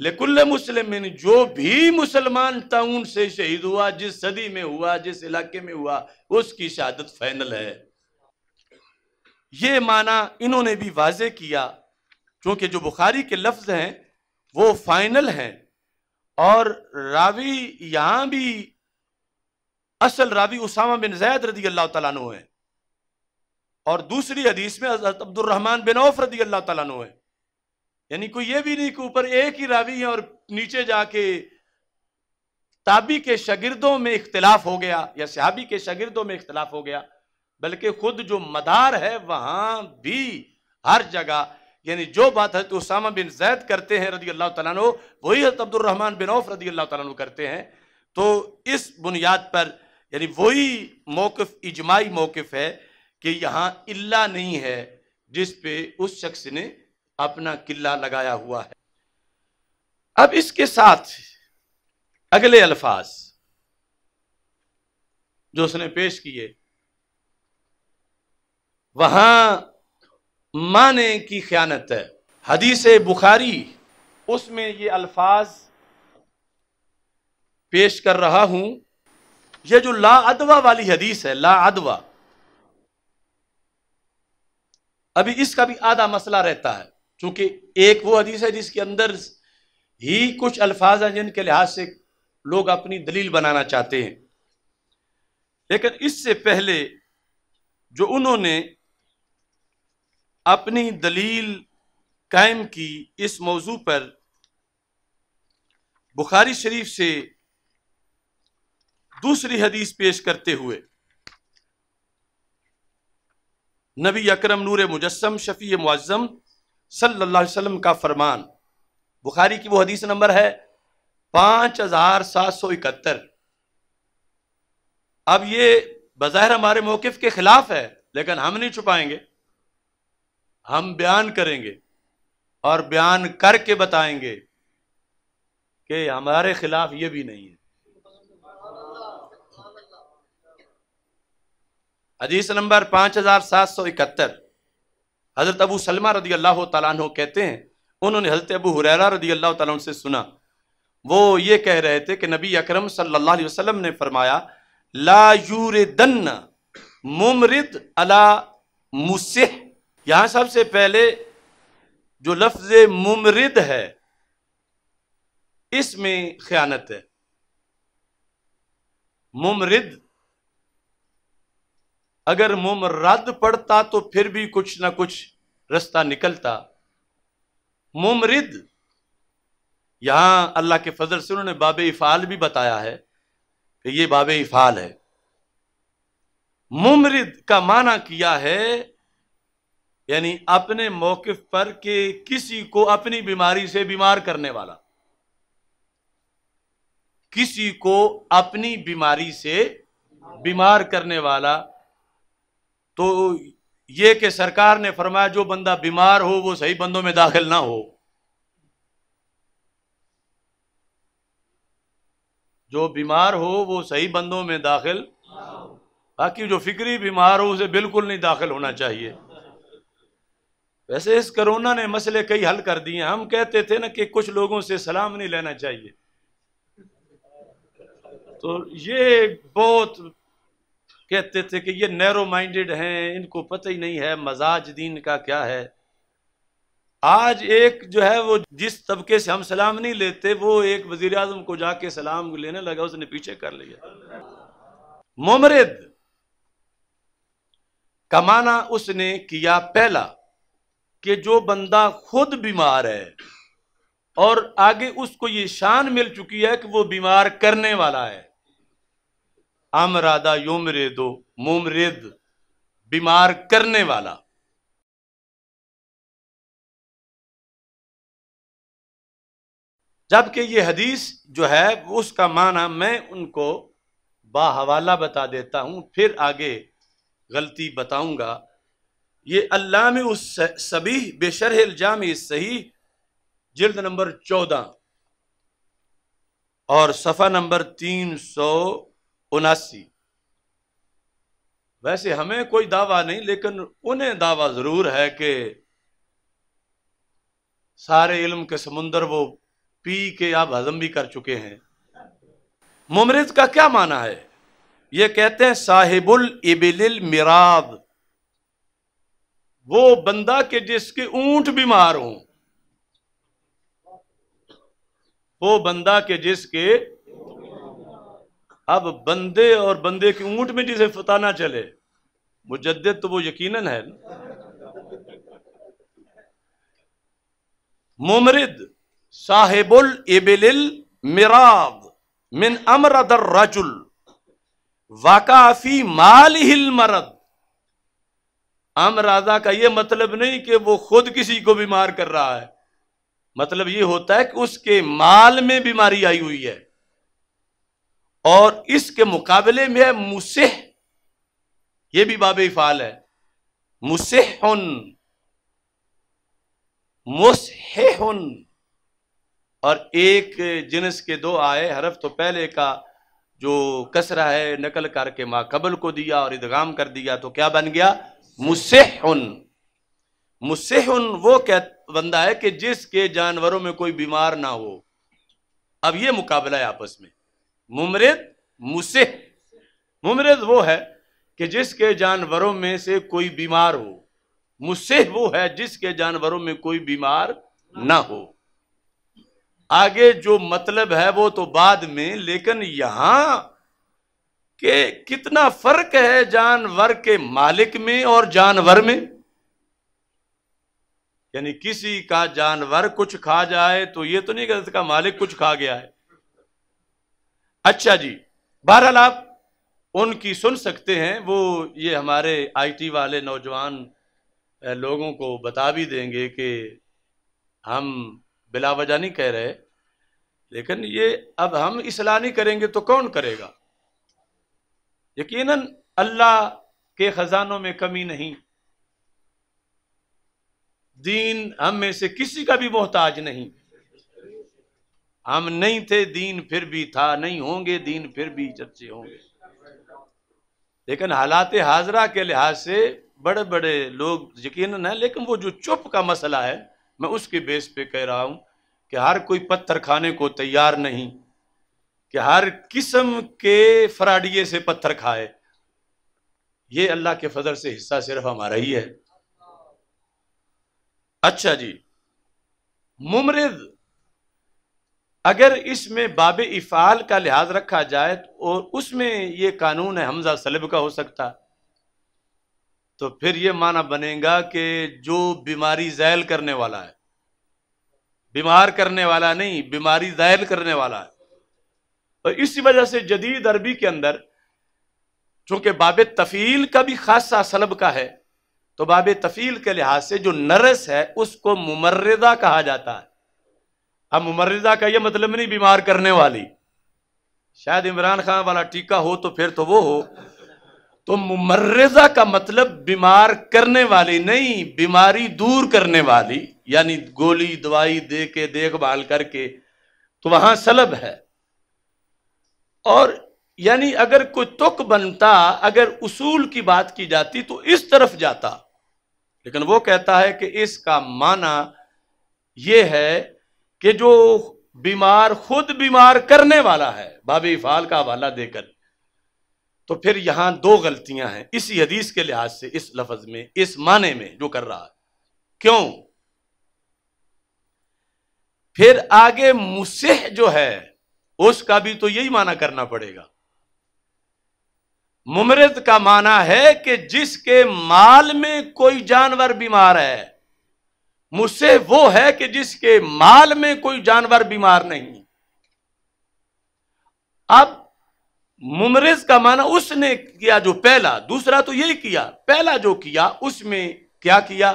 लेकुल मुस्लिम जो भी मुसलमान ताउन से शहीद हुआ जिस सदी में हुआ जिस इलाके में हुआ उसकी शहादत फाइनल है ये माना इन्होंने भी वाजे किया क्योंकि जो बुखारी के लफ्ज हैं वो फाइनल हैं और रावी यहां भी असल रावी उसामा बिन जैद रदी अल्लाह तु है और दूसरी हदीस में हजरत अब्दुलरहमान बिन औफ रदी अल्लाह तु है यानी कोई ये भी नहीं कि ऊपर एक ही रावी है और नीचे जाके ताबी के शगिर्दों में इख्तलाफ हो गया या सहाबी के शगिर्दों में इख्तलाफ हो गया बल्कि खुद जो मदार है वहां भी हर जगह यानी जो बात है तो उसामा बिन जैद करते हैं रदी अल्लाह तला वही हजरत अब्दुलरहमान बिन औफ रदी अल्लाह तला करते हैं तो इस बुनियाद पर यानी वही मौकफ इजमाई मौकफ़ है कि यहाँ इल्ला नहीं है जिस पे उस शख्स ने अपना किला लगाया हुआ है अब इसके साथ अगले अल्फाज जो उसने पेश किए वहां माने की ख्यानत है हदीस बुखारी उसमें ये अल्फाज पेश कर रहा हूं यह जो ला अदवा वाली हदीस है ला अदवा अभी इसका भी आधा मसला रहता है चूंकि एक वो हदीस है जिसके अंदर ही कुछ अल्फाज हैं जिनके लिहाज से लोग अपनी दलील बनाना चाहते हैं लेकिन इससे पहले जो उन्होंने अपनी दलील कायम की इस मौजू पर बुखारी शरीफ से दूसरी हदीस पेश करते हुए नबी अकरम नूर मुजस्म शफ़ी मुआजम सल्ला वसम का फरमान बुखारी की वो हदीस नंबर है पाँच हज़ार सात सौ इकहत्तर अब ये बाहर हमारे मौकफ के ख़िलाफ़ है लेकिन हम नहीं छुपाएंगे हम बयान करेंगे और बयान करके बताएंगे कि हमारे ख़िलाफ़ ये भी नहीं है हदीस नंबर पाँच हजार सात सौ इकहत्तर हज़रत अबू सलमा रदी अल्लाह तु कहते हैं उन्होंने हज़रत अबू हुरैरा रदी अल्लाह तु से सुना वो ये कह रहे थे कि नबी अक्रम सल्लल्लाहु ने फरमाया ला यूरदन मुमरिद अला मुसह यहाँ सबसे पहले जो लफ्ज मुमरिद है इसमें ख्यानत है मुमरिद अगर मुम रद पड़ता तो फिर भी कुछ ना कुछ रास्ता निकलता मुमरिद यहां अल्लाह के फजल से उन्होंने बाबे इफ़ाल भी बताया है कि ये बाबे इफ़ाल है मुमरिद का माना किया है यानी अपने मौके पर के किसी को अपनी बीमारी से बीमार करने वाला किसी को अपनी बीमारी से बीमार करने वाला तो ये कि सरकार ने फरमाया जो बंदा बीमार हो वो सही बंदों में दाखिल ना हो जो बीमार हो वो सही बंदों में दाखिल बाकी जो फिक्री बीमार हो उसे बिल्कुल नहीं दाखिल होना चाहिए वैसे इस कोरोना ने मसले कई हल कर दिए हम कहते थे ना कि कुछ लोगों से सलाम नहीं लेना चाहिए तो ये बहुत कहते थे कि ये नैरो माइंडेड हैं इनको पता ही नहीं है मजाज दीन का क्या है आज एक जो है वो जिस तबके से हम सलाम नहीं लेते वो एक वजीर आजम को जाके सलाम लेने लगा उसने पीछे कर लिया मोमरिद कमाना उसने किया पहला कि जो बंदा खुद बीमार है और आगे उसको ये शान मिल चुकी है कि वो बीमार करने वाला है अमरादा युम रेदो मोम रेद बीमार करने वाला जबकि ये हदीस जो है उसका माना मैं उनको बाहवाला बता देता हूँ फिर आगे गलती बताऊंगा ये अल्लाह में उस सभी बेशर इल्जाम सही जिल्द नंबर चौदह और सफ़ा नंबर तीन सौ उनासी वैसे हमें कोई दावा नहीं लेकिन उन्हें दावा जरूर है कि सारे इल्म के समुंदर वो पी के आप हजम भी कर चुके हैं मुमरिद का क्या माना है ये कहते हैं साहिबुल इबिल मिराद वो बंदा के जिसके ऊंट बीमार हो वो बंदा के जिसके अब बंदे और बंदे की ऊंट में जिसे फताना चले मुजद तो वो यकीनन है ना मुमरिद साहेबुल इबिल मिराब मिन अमरदर रजुल वाकाफी माल हिल मरद अमराधा का यह मतलब नहीं कि वो खुद किसी को बीमार कर रहा है मतलब ये होता है कि उसके माल में बीमारी आई हुई है और इसके मुकाबले में है मुसे ये भी बाबे इफ़ाल है मुसेहन मुसहन और एक जिनस के दो आए हरफ तो पहले का जो कसरा है नकल करके माकबल को दिया और इदगाम कर दिया तो क्या बन गया मुसेहन मुसेहन वो कह बंदा है कि जिसके जानवरों में कोई बीमार ना हो अब ये मुकाबला है आपस में मुमरद मुसे मुमरद वो है कि जिसके जानवरों में से कोई बीमार हो मुसे वो है जिसके जानवरों में कोई बीमार ना हो आगे जो मतलब है वो तो बाद में लेकिन यहां के कितना फर्क है जानवर के मालिक में और जानवर में यानी किसी का जानवर कुछ खा जाए तो ये तो नहीं कह मालिक कुछ खा गया है अच्छा जी बहरहाल आप उनकी सुन सकते हैं वो ये हमारे आईटी वाले नौजवान लोगों को बता भी देंगे कि हम बिला वजह नहीं कह रहे लेकिन ये अब हम इसला नहीं करेंगे तो कौन करेगा यकीनन अल्लाह के ख़जानों में कमी नहीं दीन हम में से किसी का भी मोहताज नहीं हम नहीं थे दीन फिर भी था नहीं होंगे दीन फिर भी चर्चे होंगे लेकिन हालात हाजरा के लिहाज से बड़े बड़े लोग यकीन है लेकिन वो जो चुप का मसला है मैं उसके बेस पे कह रहा हूं कि हर कोई पत्थर खाने को तैयार नहीं कि हर किस्म के फराडिये से पत्थर खाए ये अल्लाह के फजल से हिस्सा सिर्फ हमारा ही है अच्छा जी मुमरिद अगर इसमें बाब इफ़ाल का लिहाज रखा जाए तो- और उसमें ये कानून है हमजा सलब का हो सकता तो फिर ये माना बनेगा कि जो बीमारी ज़ैल करने वाला है बीमार करने वाला नहीं बीमारी ज़ायल करने वाला है और इसी वजह से जदीद अरबी के अंदर चूंकि बाब तफ़ील का भी खासा सलब का है तो बाब तफ़ील के लिहाज से जो नरस है उसको मुमर्रदा कहा जाता है अब मुमर्रजा का यह मतलब नहीं बीमार करने वाली शायद इमरान खान वाला टीका हो तो फिर तो वो हो तो मुमर्रजा का मतलब बीमार करने वाली नहीं बीमारी दूर करने वाली यानी गोली दवाई दे के देखभाल करके तो वहां सलब है और यानी अगर कोई तुक बनता अगर उसूल की बात की जाती तो इस तरफ जाता लेकिन वो कहता है कि इसका माना यह है कि जो बीमार खुद बीमार करने वाला है बाबे इफाल का हवाला देकर तो फिर यहां दो गलतियां हैं इसी हदीस के लिहाज से इस लफज में इस माने में जो कर रहा है क्यों फिर आगे मुसेह जो है उसका भी तो यही माना करना पड़ेगा मुमरद का माना है कि जिसके माल में कोई जानवर बीमार है मुझसे वो है कि जिसके माल में कोई जानवर बीमार नहीं अब मुमरिज का माना उसने किया जो पहला दूसरा तो यही किया पहला जो किया उसमें क्या किया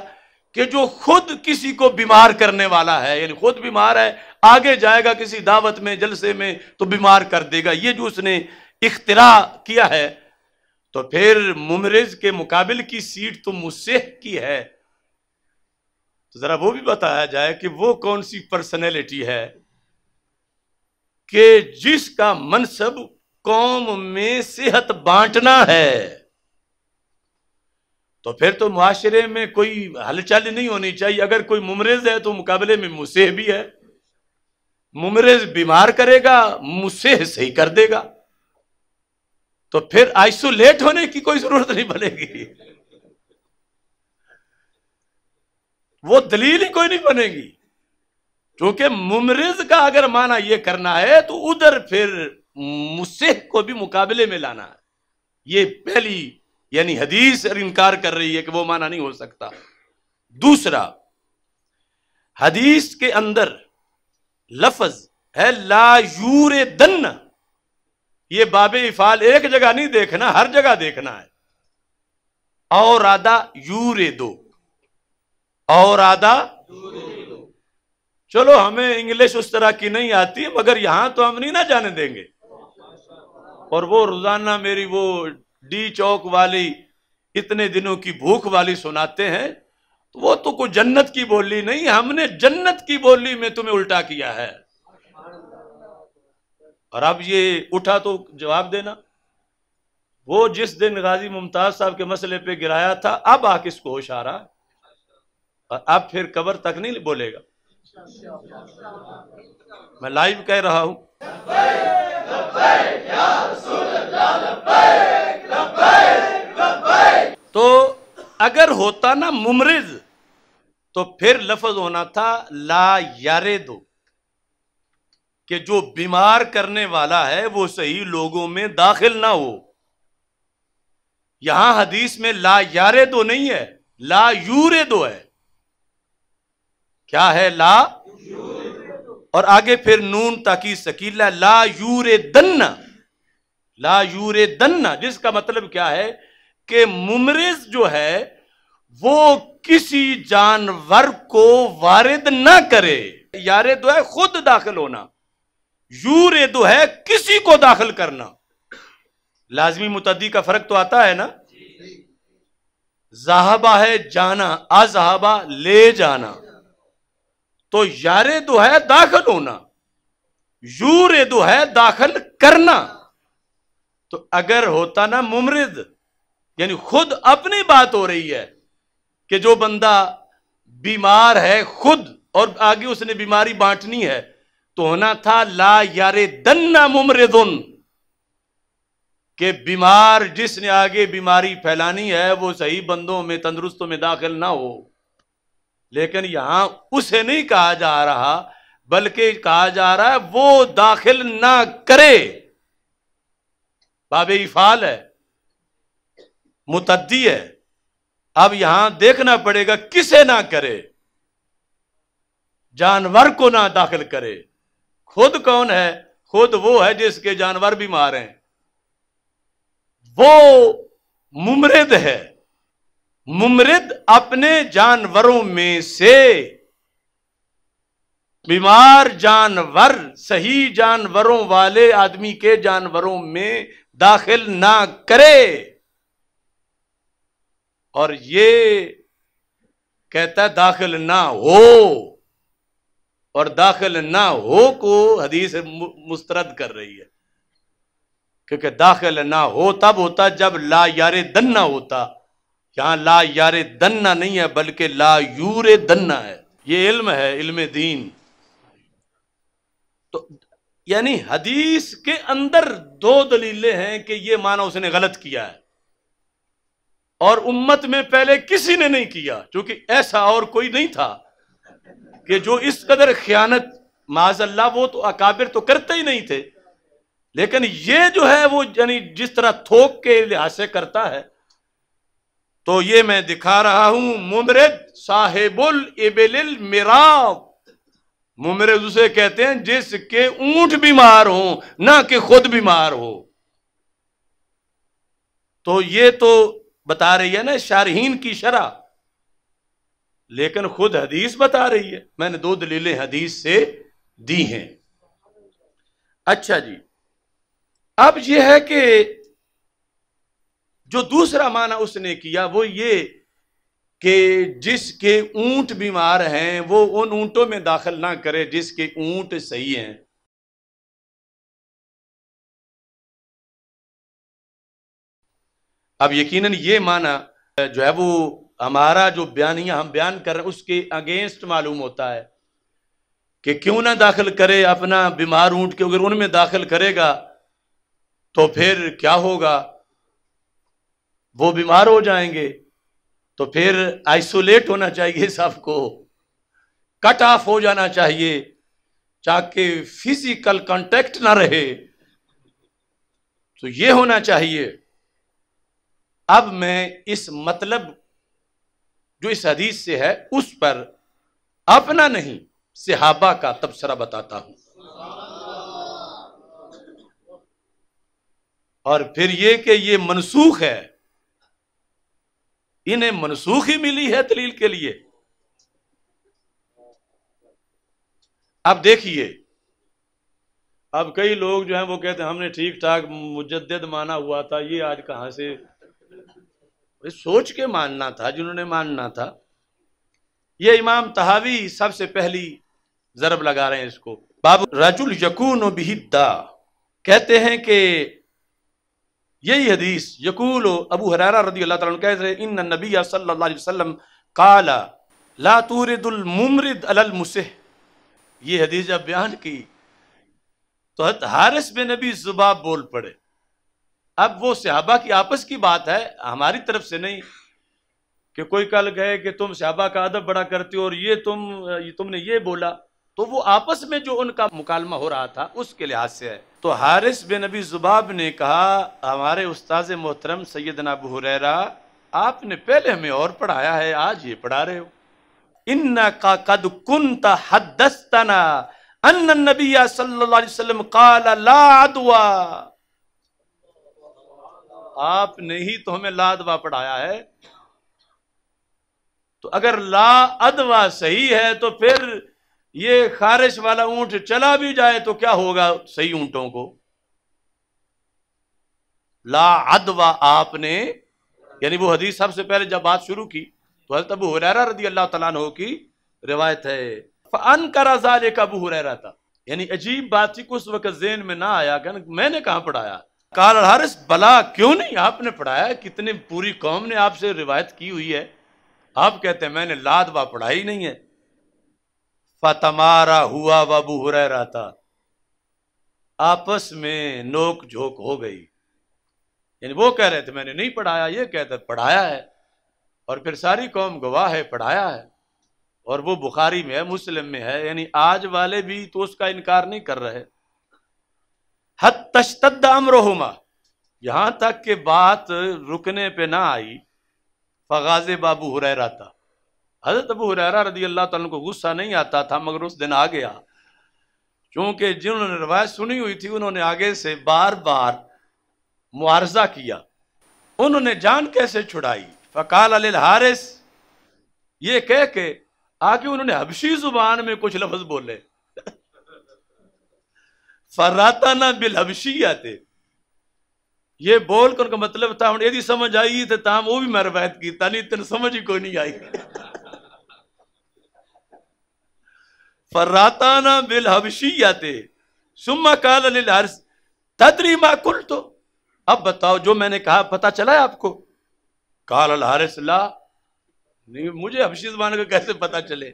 कि जो खुद किसी को बीमार करने वाला है यानी खुद बीमार है आगे जाएगा किसी दावत में जलसे में तो बीमार कर देगा ये जो उसने इख्तरा किया है तो फिर मुमरिज के मुकाबले की सीट तो मुसेह की है तो ज़रा वो भी बताया जाए कि वो कौन सी पर्सनैलिटी है कि जिसका मनसब कौम में सेहत बांटना है तो फिर तो माशरे में कोई हलचल नहीं होनी चाहिए अगर कोई मुमरेज है तो मुकाबले में मुसेह भी है मुमरज बीमार करेगा मुसेह सही कर देगा तो फिर आइसोलेट होने की कोई जरूरत नहीं बनेगी वो दलील ही कोई नहीं बनेगी क्योंकि मुमरिज का अगर माना यह करना है तो उधर फिर मुस्ह को भी मुकाबले में लाना है ये पहली यानी हदीस इनकार कर रही है कि वो माना नहीं हो सकता दूसरा हदीस के अंदर लफज है ला यूर दन्न ये बाबे इफाल एक जगह नहीं देखना हर जगह देखना है और आदा यूरे दो और आधा चलो हमें इंग्लिश उस तरह की नहीं आती मगर यहां तो हम नहीं ना जाने देंगे और वो रोजाना मेरी वो डी चौक वाली इतने दिनों की भूख वाली सुनाते हैं तो वो तो कोई जन्नत की बोली नहीं हमने जन्नत की बोली में तुम्हें उल्टा किया है और अब ये उठा तो जवाब देना वो जिस दिन गाजी मुमताज साहब के मसले पे गिराया था अब आके इसको होश आ रहा है और अब फिर कबर तक नहीं बोलेगा मैं लाइव कह रहा हूं तो अगर होता ना मुमरिज तो फिर लफज होना था ला यारे दो कि जो बीमार करने वाला है वो सही लोगों में दाखिल ना हो यहां हदीस में ला यारे दो नहीं है ला यूरे दो है क्या है ला और आगे फिर नून ताकि सकीला ला यूरे दन्ना ला यूरे दन्ना जिसका मतलब क्या है कि मुमरिज जो है वो किसी जानवर को वारिद ना करे यारे दो है खुद दाखिल होना यूरे दो है किसी को दाखिल करना लाजमी मुतदी का फर्क तो आता है ना जहाबा है जाना अजहाबा ले जाना तो यारे दो है दाखिल होना यूर दो है दाखिल करना तो अगर होता ना मुमरिद यानी खुद अपनी बात हो रही है कि जो बंदा बीमार है खुद और आगे उसने बीमारी बांटनी है तो होना था ला यारे दन्ना मुमरिदुन के बीमार जिसने आगे बीमारी फैलानी है वो सही बंदों में तंदुरुस्तों में दाखिल ना हो लेकिन यहां उसे नहीं कहा जा रहा बल्कि कहा जा रहा है वो दाखिल ना करे बाबे इफाल है मुतदी है अब यहां देखना पड़ेगा किसे ना करे जानवर को ना दाखिल करे खुद कौन है खुद वो है जिसके जानवर भी मारे वो मुमरद है मुमरिद अपने जानवरों में से बीमार जानवर सही जानवरों वाले आदमी के जानवरों में दाखिल ना करे और ये कहता है दाखिल ना हो और दाखिल ना हो को हदीस मुस्तरद कर रही है क्योंकि दाखिल ना हो तब होता जब ला यारे दन्ना होता यहाँ ला यार दन्ना नहीं है बल्कि ला यूर दन्ना है ये इल्म है इल्म दीन तो यानी हदीस के अंदर दो दलीलें हैं कि ये माना उसने गलत किया है और उम्मत में पहले किसी ने नहीं किया क्योंकि ऐसा और कोई नहीं था कि जो इस कदर ख्यानत माजल्ला वो तो अकाबिर तो करते ही नहीं थे लेकिन ये जो है वो यानी जिस तरह थोक के लिहाज से करता है तो ये मैं दिखा रहा हूं मुमरद साहेबुल इबिल मिराब मुमरज उसे कहते हैं जिसके ऊंट बीमार हो ना कि खुद बीमार हो तो ये तो बता रही है ना शारहीन की शरा लेकिन खुद हदीस बता रही है मैंने दो दलीलें हदीस से दी हैं अच्छा जी अब यह है कि जो दूसरा माना उसने किया वो ये कि जिसके ऊंट बीमार हैं वो उन ऊंटों में दाखिल ना करे जिसके ऊंट सही हैं अब यकीनन ये माना जो है वो हमारा जो बयानिया हम बयान कर रहे हैं उसके अगेंस्ट मालूम होता है कि क्यों ना दाखिल करे अपना बीमार ऊंट के अगर उनमें दाखिल करेगा तो फिर क्या होगा वो बीमार हो जाएंगे तो फिर आइसोलेट होना चाहिए सबको कट ऑफ हो जाना चाहिए ताकि फिजिकल कांटेक्ट ना रहे तो ये होना चाहिए अब मैं इस मतलब जो इस हदीस से है उस पर अपना नहीं सिहाबा का तबसरा बताता हूं और फिर यह कि यह मनसूख है इन्हें मनसूखी मिली है दलील के लिए अब देखिए अब कई लोग जो हैं वो कहते हैं हमने ठीक ठाक मुजद माना हुआ था ये आज कहां से सोच के मानना था जिन्होंने मानना था ये इमाम तहावी सबसे पहली जरब लगा रहे हैं इसको बाबू राजुल यकून बिहिदा कहते हैं कि यही हदीस यकूल अबू हरारा रदी अल्लाह तला कह रहे इन नबी सल्लाम काला लातूरदुलमरद अल मुसह ये हदीस जब बयान की तो हारिस में नबी जुबाब बोल पड़े अब वो सहाबा की आपस की बात है हमारी तरफ से नहीं कि कोई कल गए कि तुम सहाबा का अदब बड़ा करते हो और ये तुम ये तुमने ये बोला तो वो आपस में जो उनका मुकालमा हो रहा था उसके लिहाज से है तो हारिस बिन नबी जुबाब ने कहा हमारे उस्ताद मोहतरम सैदना अबू हुरैरा आपने पहले हमें और पढ़ाया है आज ये पढ़ा रहे हो इन्ना का कद कुंता हदस्तना अन्न नबिया सल्लल्लाहु अलैहि वसल्लम काला लादवा आपने ही तो हमें लादवा पढ़ाया है तो अगर ला अदवा सही है तो फिर ये खारिश वाला ऊंट चला भी जाए तो क्या होगा सही ऊंटों को ला अदवा आपने यानी वो हदीस सबसे पहले जब बात शुरू की तो हजरत अबू हुरैरा रदी अल्लाह तला की रिवायत है अन कराजाल एक अबू हुरैरा था यानी अजीब बात थी उस वक्त जेन में ना आया क्या मैंने कहा पढ़ाया काल हारिस बला क्यों नहीं आपने पढ़ाया कितने पूरी कौम ने आपसे रिवायत की हुई है आप कहते हैं मैंने लादवा पढ़ाई नहीं है फतमारा हुआ हो रह रहा था आपस में नोक झोंक हो गई यानी वो कह रहे थे मैंने नहीं पढ़ाया ये कहते पढ़ाया है और फिर सारी कौम गवाह है पढ़ाया है और वो बुखारी में है मुस्लिम में है यानी आज वाले भी तो उसका इनकार नहीं कर रहे हद तशतद अमरोहमा यहां तक कि बात रुकने पे ना आई फगाजे बाबू रहा था हजरत अबू हुररा रदी अल्लाह तन को गुस्सा नहीं आता था मगर उस दिन आ गया क्योंकि जिन्होंने रवायत सुनी हुई थी उन्होंने आगे से बार बार मुआरजा किया उन्होंने जान कैसे छुड़ाई फ़काल अल हारिस ये कह के आगे उन्होंने हबशी जुबान में कुछ लफ्ज बोले फर्राता ना बिल हबशी आते ये बोल कर उनका मतलब था हम यदि समझ आई तो ताम वो भी मैं रवायत की तानी तेन समझ ही कोई नहीं आई फर्राताना बिल हबशीयाते सुम्मा काल लिल हर्स तदरी मा कुल तो अब बताओ जो मैंने कहा पता चला है आपको काल अल हारिस ला नहीं मुझे हबशी जबान का कैसे पता चले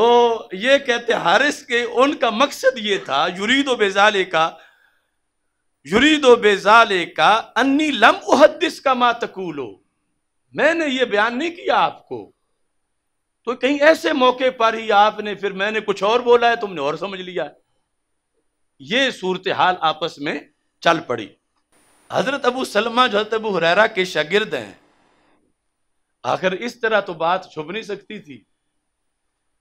तो ये कहते हारिस के उनका मकसद ये था युरीदो बेजाले का युरीदो बेजाले का अन्नी लम उहदिस का मातकूलो मैंने ये बयान नहीं किया आपको तो कहीं ऐसे मौके पर ही आपने फिर मैंने कुछ और बोला है तुमने और समझ लिया है ये सूरत हाल आपस में चल पड़ी हजरत अबू सलमा जो हजरत अबू हुरैरा के शागिर्द हैं आखिर इस तरह तो बात छुप नहीं सकती थी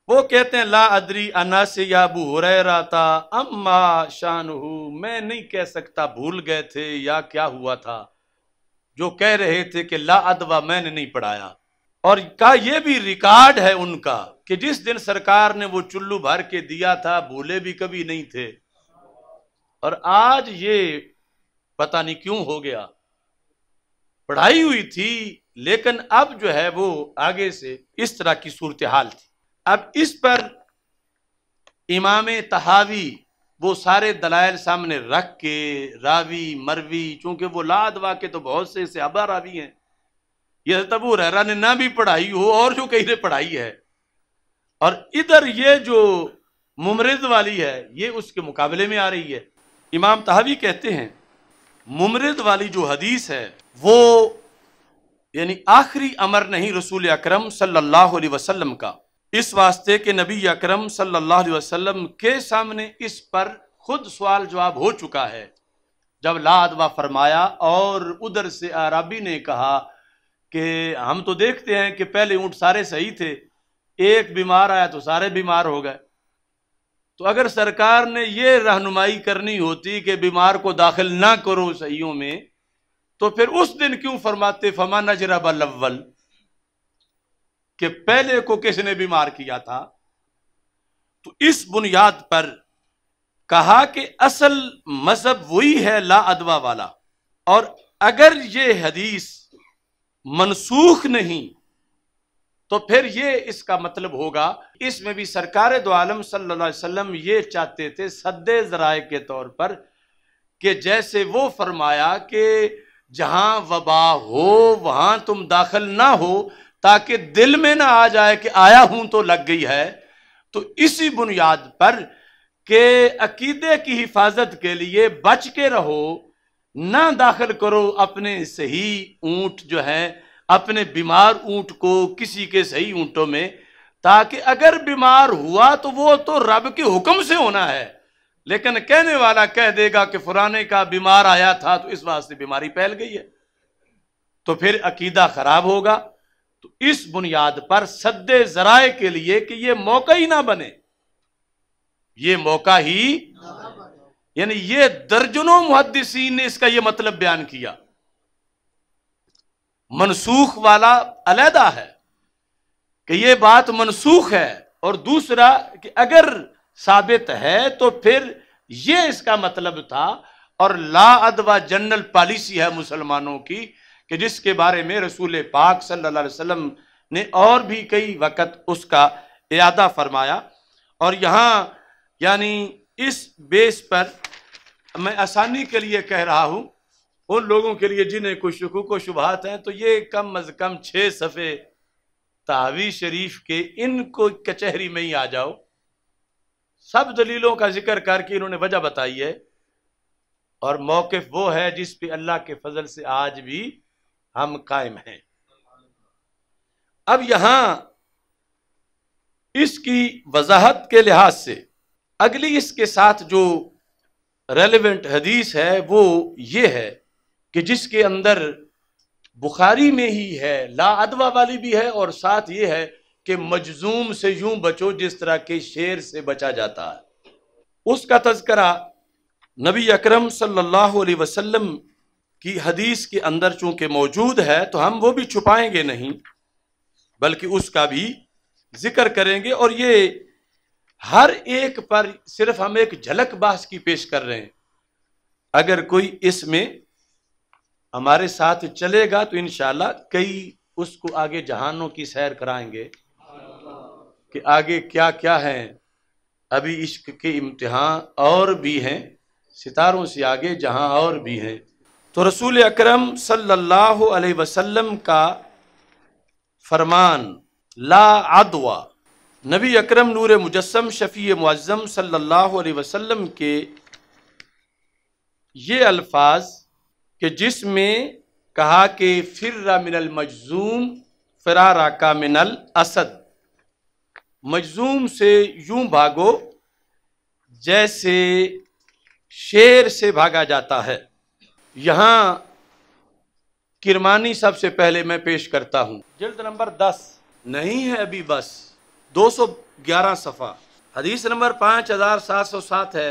वो कहते हैं ला अदरी अना से या अबू हुरैरा था अम्मा शान मैं नहीं कह सकता भूल गए थे या क्या हुआ था जो कह रहे थे कि ला अदवा मैंने नहीं पढ़ाया और का ये भी रिकॉर्ड है उनका कि जिस दिन सरकार ने वो चुल्लू भर के दिया था भूले भी कभी नहीं थे और आज ये पता नहीं क्यों हो गया पढ़ाई हुई थी लेकिन अब जो है वो आगे से इस तरह की सूरत हाल थी अब इस पर इमाम तहावी वो सारे दलाइल सामने रख के रावी मरवी चूंकि वो लादवा के तो बहुत से हबा रावी हैं ये तब रहरा ने ना भी पढ़ाई हो और जो कहीं पढ़ाई है और इधर ये जो मुमरिद वाली है ये उसके मुकाबले में आ रही है इमाम तहावी कहते हैं मुमरिद वाली जो हदीस है वो यानी आखिरी अमर नहीं रसूल अक्रम सल्लल्लाहु का इस वास्ते के नबी अक्रम सल्लल्लाहु के सामने इस पर खुद सवाल जवाब हो चुका है जब लादवा फरमाया और उधर से अरबी ने कहा कि हम तो देखते हैं कि पहले ऊँट सारे सही थे एक बीमार आया तो सारे बीमार हो गए तो अगर सरकार ने ये रहनुमाई करनी होती कि बीमार को दाखिल ना करो सहीयों में तो फिर उस दिन क्यों फरमाते फमा नजरा बल्वल कि पहले को किसने बीमार किया था तो इस बुनियाद पर कहा कि असल मजहब वही है ला अदवा वाला और अगर ये हदीस मनसूख नहीं तो फिर ये इसका मतलब होगा इसमें भी सरकार दो आलम सल्लाम ये चाहते थे सदे जराए के तौर पर कि जैसे वो फरमाया कि जहां वबा हो वहां तुम दाखिल ना हो ताकि दिल में ना आ जाए कि आया हूं तो लग गई है तो इसी बुनियाद पर के अकीदे की हिफाजत के लिए बच के रहो ना दाखिल करो अपने सही ऊंट जो है अपने बीमार ऊंट को किसी के सही ऊंटों में ताकि अगर बीमार हुआ तो वो तो रब के हुक्म से होना है लेकिन कहने वाला कह देगा कि फुराने का बीमार आया था तो इस वास्ते बीमारी फैल गई है तो फिर अकीदा खराब होगा तो इस बुनियाद पर सदे जराए के लिए कि ये मौका ही ना बने ये मौका ही यानी ये दर्जनों मुहदसिन ने इसका यह मतलब बयान किया मनसूख वाला अलहदा है कि यह बात मनसूख है और दूसरा कि अगर साबित है तो फिर यह इसका मतलब था और ला अदवा जनरल पॉलिसी है मुसलमानों की कि जिसके बारे में रसूल पाक सल्लल्लाहु अलैहि वसल्लम ने और भी कई वक़्त उसका इरादा फरमाया और यहाँ यानी इस बेस पर मैं आसानी के लिए कह रहा हूं उन लोगों के लिए जिन्हें कुछ शकूक शुभात हैं तो ये कम अज कम छः सफ़े तावी शरीफ के इनको कचहरी में ही आ जाओ सब दलीलों का जिक्र करके इन्होंने वजह बताई है और मौकफ वो है जिस पे अल्लाह के फजल से आज भी हम कायम हैं अब यहां इसकी वजाहत के लिहाज से अगली इसके साथ जो रेलिवेंट हदीस है वो ये है कि जिसके अंदर बुखारी में ही है ला अदवा वाली भी है और साथ ये है कि मजजूम से यूं बचो जिस तरह के शेर से बचा जाता है उसका तस्करा नबी अकरम सल्लल्लाहु अलैहि वसल्लम की हदीस के अंदर चूंकि मौजूद है तो हम वो भी छुपाएंगे नहीं बल्कि उसका भी जिक्र करेंगे और ये हर एक पर सिर्फ हम एक झलक बास की पेश कर रहे हैं अगर कोई इसमें हमारे साथ चलेगा तो इनशाला कई उसको आगे जहानों की सैर कराएंगे कि आगे क्या क्या है अभी इश्क के इम्तिहान और भी हैं सितारों से आगे जहां और भी हैं तो रसूल अकरम सल्लल्लाहु अलैहि वसल्लम का फरमान ला अदवा नबी अकरम नूर मुजस्म शफ़ी मुआजम सल्लल्लाहु अलैहि वसल्लम के ये अल्फाज कि जिसमें कहा कि फिर मिनल मजजूम फरारा का मिनल असद मजजूम से यूं भागो जैसे शेर से भागा जाता है यहाँ किरमानी सबसे पहले मैं पेश करता हूँ जल्द नंबर दस नहीं है अभी बस दो सौ ग्यारह सफ़ा हदीस नंबर पाँच हज़ार सात सौ सात है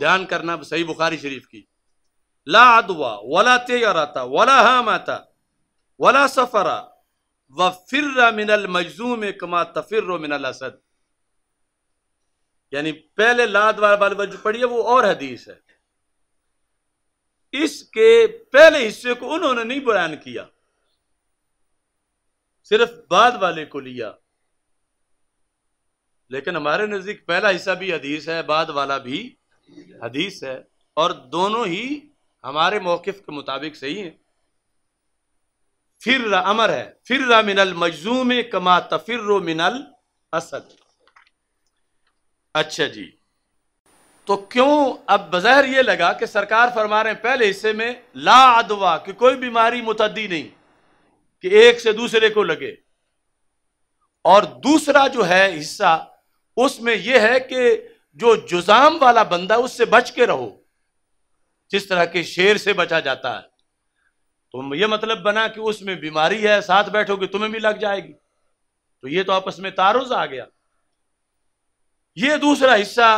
ध्यान करना सही बुखारी शरीफ की ला अदवा वला आता वला हाम आता वला सफ़रा व फिर मिनल मजजूम कमा तफिर मिनल असद यानी पहले लाद वाली जो पढ़ी है वो और हदीस है इसके पहले हिस्से को उन्होंने नहीं बयान किया सिर्फ बाद वाले को लिया लेकिन हमारे नज़दीक पहला हिस्सा भी हदीस है बाद वाला भी हदीस है और दोनों ही हमारे मौकफ के मुताबिक सही हैं फिर अमर है फिर मिनल मजजूम कमा तफिर मिनल असद अच्छा जी तो क्यों अब बजहर ये लगा कि सरकार फरमा रहे हैं पहले हिस्से में ला अदवा कि कोई बीमारी मुतदी नहीं कि एक से दूसरे को लगे और दूसरा जो है हिस्सा उसमें यह है कि जो जुजाम वाला बंदा उससे बच के रहो जिस तरह के शेर से बचा जाता है तो ये मतलब बना कि उसमें बीमारी है साथ बैठोगे तुम्हें भी लग जाएगी तो ये तो आपस में तारुज आ गया ये दूसरा हिस्सा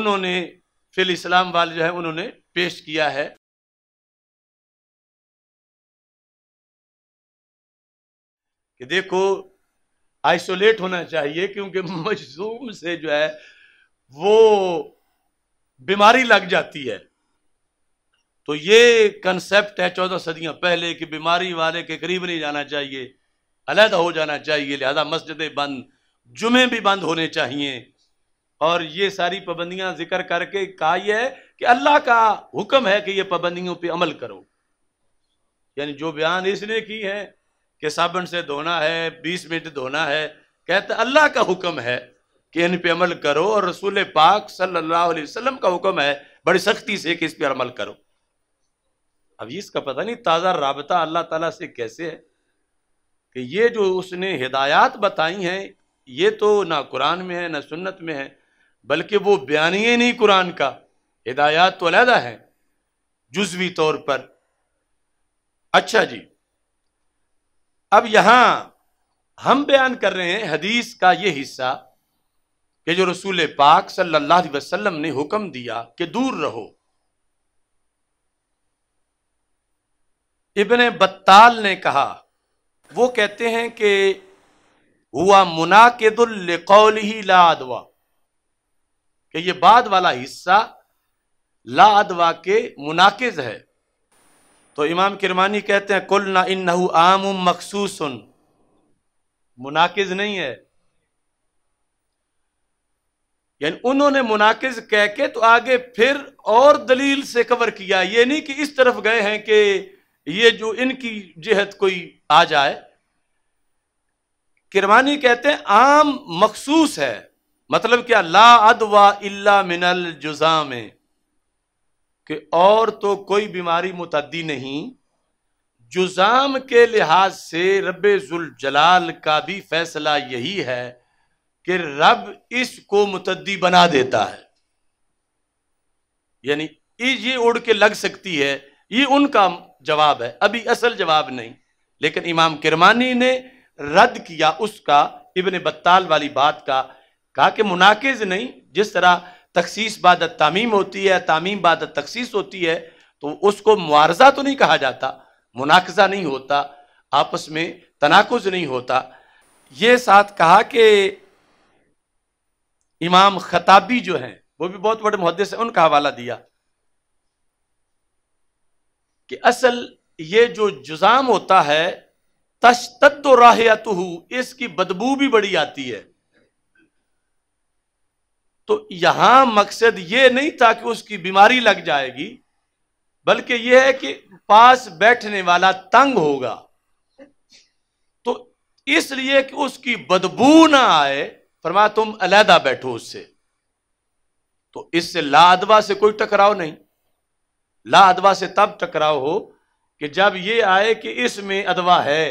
उन्होंने फिल इस्लाम वाले जो है उन्होंने पेश किया है कि देखो आइसोलेट होना चाहिए क्योंकि मजलूम से जो है वो बीमारी लग जाती है तो ये कंसेप्ट है चौदह सदियां पहले कि बीमारी वाले के करीब नहीं जाना चाहिए अलहदा हो जाना चाहिए लिहाजा मस्जिदें बंद जुमे भी बंद होने चाहिए और ये सारी पाबंदियां जिक्र करके कहा यह है कि अल्लाह का हुक्म है कि ये पाबंदियों पे अमल करो यानी जो बयान इसने की है कि साबुन से धोना है बीस मिनट धोना है कहते अल्लाह का हुक्म है कि इन पे अमल करो और रसूल पाक सल्लल्लाहु अलैहि वसल्लम का हुक्म है बड़ी सख्ती से कि इस पर अमल करो अब इसका पता नहीं ताज़ा रबता अल्लाह ताला से कैसे है कि ये जो उसने हिदायत बताई हैं ये तो ना कुरान में है ना सुन्नत में है बल्कि वो ही नहीं कुरान का हिदायत तो अलहदा है जुजवी तौर पर अच्छा जी अब यहां हम बयान कर रहे हैं हदीस का यह हिस्सा कि जो रसूल पाक सल्लल्लाहु अलैहि वसल्लम ने हुक्म दिया कि दूर रहो इबन बत्ताल ने कहा वो कहते हैं कि हुआ मुनाकदुल्कौल ही लादवा कि ये बाद वाला हिस्सा लादवा के मुनाकिज है तो इमाम किरमानी कहते हैं कुल ना इन नहू आम मखसूस मुनाकिज नहीं है यानी उन्होंने मुनाकिज कह के तो आगे फिर और दलील से कवर किया ये नहीं कि इस तरफ गए हैं कि ये जो इनकी जिहत कोई आ जाए किरमानी कहते हैं आम मखसूस है मतलब क्या ला अदवा इल्ला मिनल जुजाम है कि और तो कोई बीमारी मुतदी नहीं जुजाम के लिहाज से रब जलाल का भी फैसला यही है कि रब इसको मुतदी बना देता है यानी ये उड़ के लग सकती है ये उनका जवाब है अभी असल जवाब नहीं लेकिन इमाम किरमानी ने रद्द किया उसका इबन बत्ताल वाली बात का कहा कि मुनाकिज नहीं जिस तरह तखसीस बाद तामीम होती है तामीम बाद तखसीस होती है तो उसको मुआरजा तो नहीं कहा जाता मुनाकजा नहीं होता आपस में तनाकुज नहीं होता ये साथ कहा कि इमाम खताबी जो हैं वो भी बहुत बड़े मुहदे से उनका हवाला दिया कि असल ये जो जुजाम होता है तशतद राहतू इसकी बदबू भी बड़ी आती है तो यहां मकसद ये नहीं था कि उसकी बीमारी लग जाएगी बल्कि यह है कि पास बैठने वाला तंग होगा तो इसलिए कि उसकी बदबू ना आए फरमा तुम अलहदा बैठो उससे तो इससे लादवा से कोई टकराव नहीं लादवा से तब टकराव हो कि जब ये आए कि इसमें अदवा है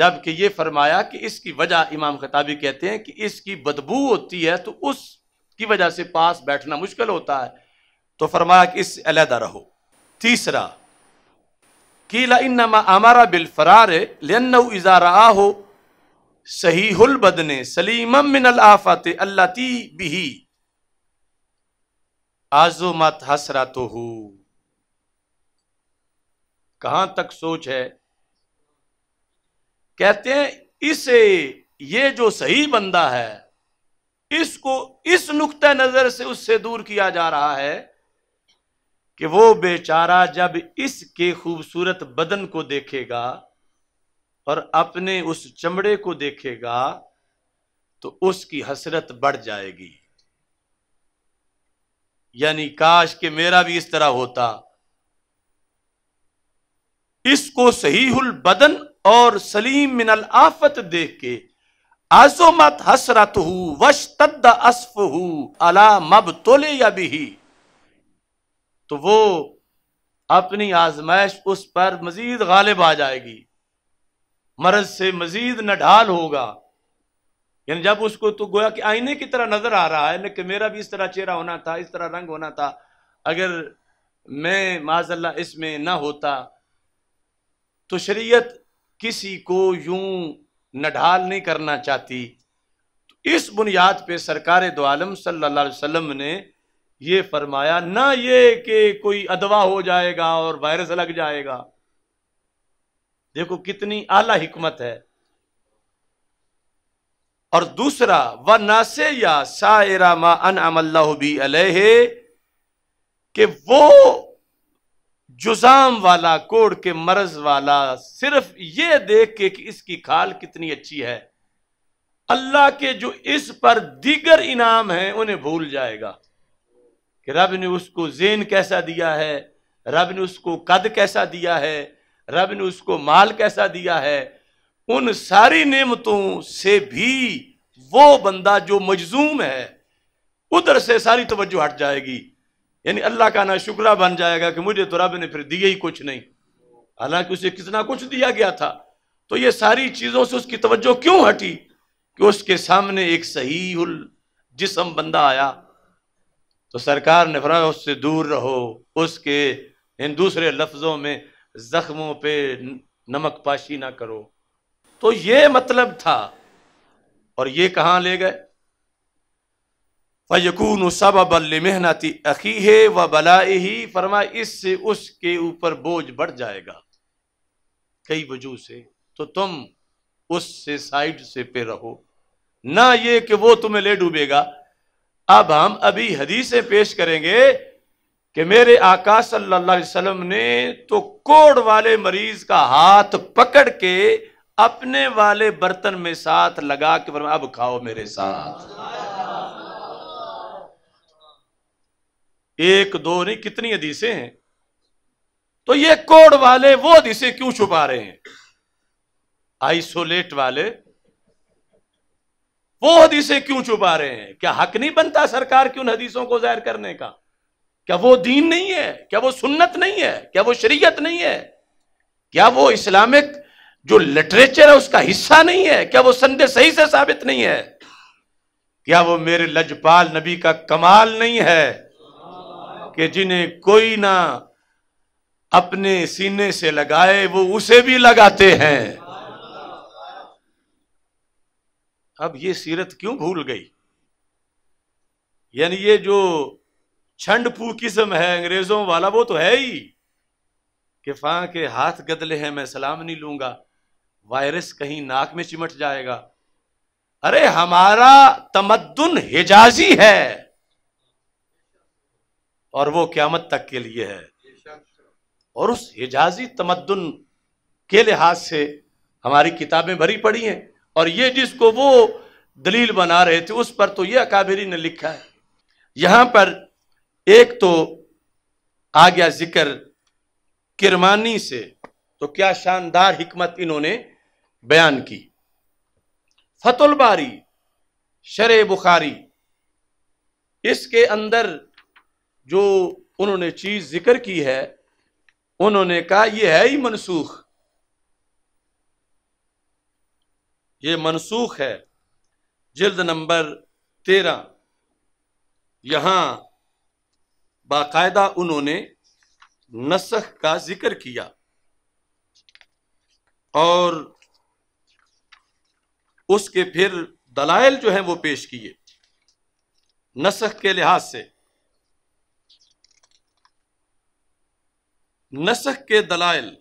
जबकि ये फरमाया कि इसकी वजह इमाम खताबी कहते हैं कि इसकी बदबू होती है तो उसकी वजह से पास बैठना मुश्किल होता है तो फरमाया कि इससे अलहदा रहो तीसरा कीला इन्नमा आमारा बिल फरार लेन इजारा हो हुल बदने सलीम मिनल आफात अल्लाती बिही आजो मत हसरा तो हो कहां तक सोच है कहते हैं इसे ये जो सही बंदा है इसको इस नुक़ नज़र से उससे दूर किया जा रहा है कि वो बेचारा जब इसके खूबसूरत बदन को देखेगा और अपने उस चमड़े को देखेगा तो उसकी हसरत बढ़ जाएगी यानी काश के मेरा भी इस तरह होता इसको सही बदन और सलीम मिनल आफत देख के आजोमत हसरत हु वश तद असफ हु अला मब तोले अभी तो वो अपनी आजमाइश उस पर मजीद गालिब आ जाएगी मरज से मजीद नढाल होगा यानी जब उसको तो गोया कि आईने की तरह नजर आ रहा है कि मेरा भी इस तरह चेहरा होना था इस तरह रंग होना था अगर मैं माजल्ला इसमें ना होता तो शरीयत किसी को यूं नढाल नहीं करना चाहती तो इस बुनियाद पे सरकार दो आलम सल्ला अलैहि ने ये फरमाया ना ये कि कोई अदवा हो जाएगा और वायरस लग जाएगा देखो कितनी आला हिकमत है और दूसरा व नासे या सा मा अन अमल्ला भी अलह के वो जुजाम वाला कोड़ के मरज वाला सिर्फ ये देख के कि इसकी खाल कितनी अच्छी है अल्लाह के जो इस पर दीगर इनाम हैं उन्हें भूल जाएगा कि रब ने उसको जेन कैसा दिया है रब ने उसको कद कैसा दिया है रब ने उसको माल कैसा दिया है उन सारी नेमतों से भी वो बंदा जो मजजूम है उधर से सारी तवज्जो हट जाएगी यानी अल्लाह का ना शुक्रा बन जाएगा कि मुझे तो रब ने फिर दिए ही कुछ नहीं हालांकि उसे कितना कुछ दिया गया था तो ये सारी चीज़ों से उसकी तवज्जो क्यों हटी कि उसके सामने एक सही जिसम बंदा आया तो सरकार ने फरा उससे दूर रहो उसके इन दूसरे लफ्ज़ों में ज़ख्मों पे नमक पाशी ना करो तो ये मतलब था और ये कहाँ ले गए फ़यकून सबब मेहनती अखी है व बलाई ही फरमा इससे उसके ऊपर बोझ बढ़ जाएगा कई वजू से तो तुम उससे साइड से पे रहो ना ये कि वो तुम्हें ले डूबेगा अब हम अभी हदीसें पेश करेंगे कि मेरे आका सल्ला वसलम ने तो कोड़ वाले मरीज का हाथ पकड़ के अपने वाले बर्तन में साथ लगा के अब खाओ मेरे साथ एक दो नहीं कितनी हदीसें हैं तो ये कोड वाले वो हदीसें क्यों छुपा रहे हैं आइसोलेट वाले वो हदीसें क्यों छुपा रहे हैं क्या हक नहीं बनता सरकार की उन हदीसों को जाहिर करने का क्या वो दीन नहीं है क्या वो सुन्नत नहीं है क्या वो शरीयत नहीं है क्या वो इस्लामिक जो लिटरेचर है उसका हिस्सा नहीं है क्या वो संदेह सही से साबित नहीं है क्या वो मेरे लजपाल नबी का कमाल नहीं है कि जिन्हें कोई ना अपने सीने से लगाए वो उसे भी लगाते हैं अब ये सीरत क्यों भूल गई यानी ये जो छंडपू किस्म है अंग्रेजों वाला वो तो है ही कि फां के हाथ गदले हैं मैं सलाम नहीं लूंगा वायरस कहीं नाक में चिमट जाएगा अरे हमारा तमद्दुन हिजाजी है और वो क्यामत तक के लिए है और उस हिजाजी तमद्दन के लिहाज से हमारी किताबें भरी पड़ी हैं और ये जिसको वो दलील बना रहे थे उस पर तो ये अकाबरी ने लिखा है यहाँ पर एक तो आ गया जिक्र किरमानी से तो क्या शानदार हिकमत इन्होंने बयान की फतुल बारी शर बुखारी इसके अंदर जो उन्होंने चीज जिक्र की है उन्होंने कहा यह है ही मनसूख ये मनसूख है जिल्द नंबर तेरह यहां बाकायदा उन्होंने नसख का जिक्र किया और उसके फिर दलाइल जो है वो पेश किए नसख के लिहाज से नसख के दलाइल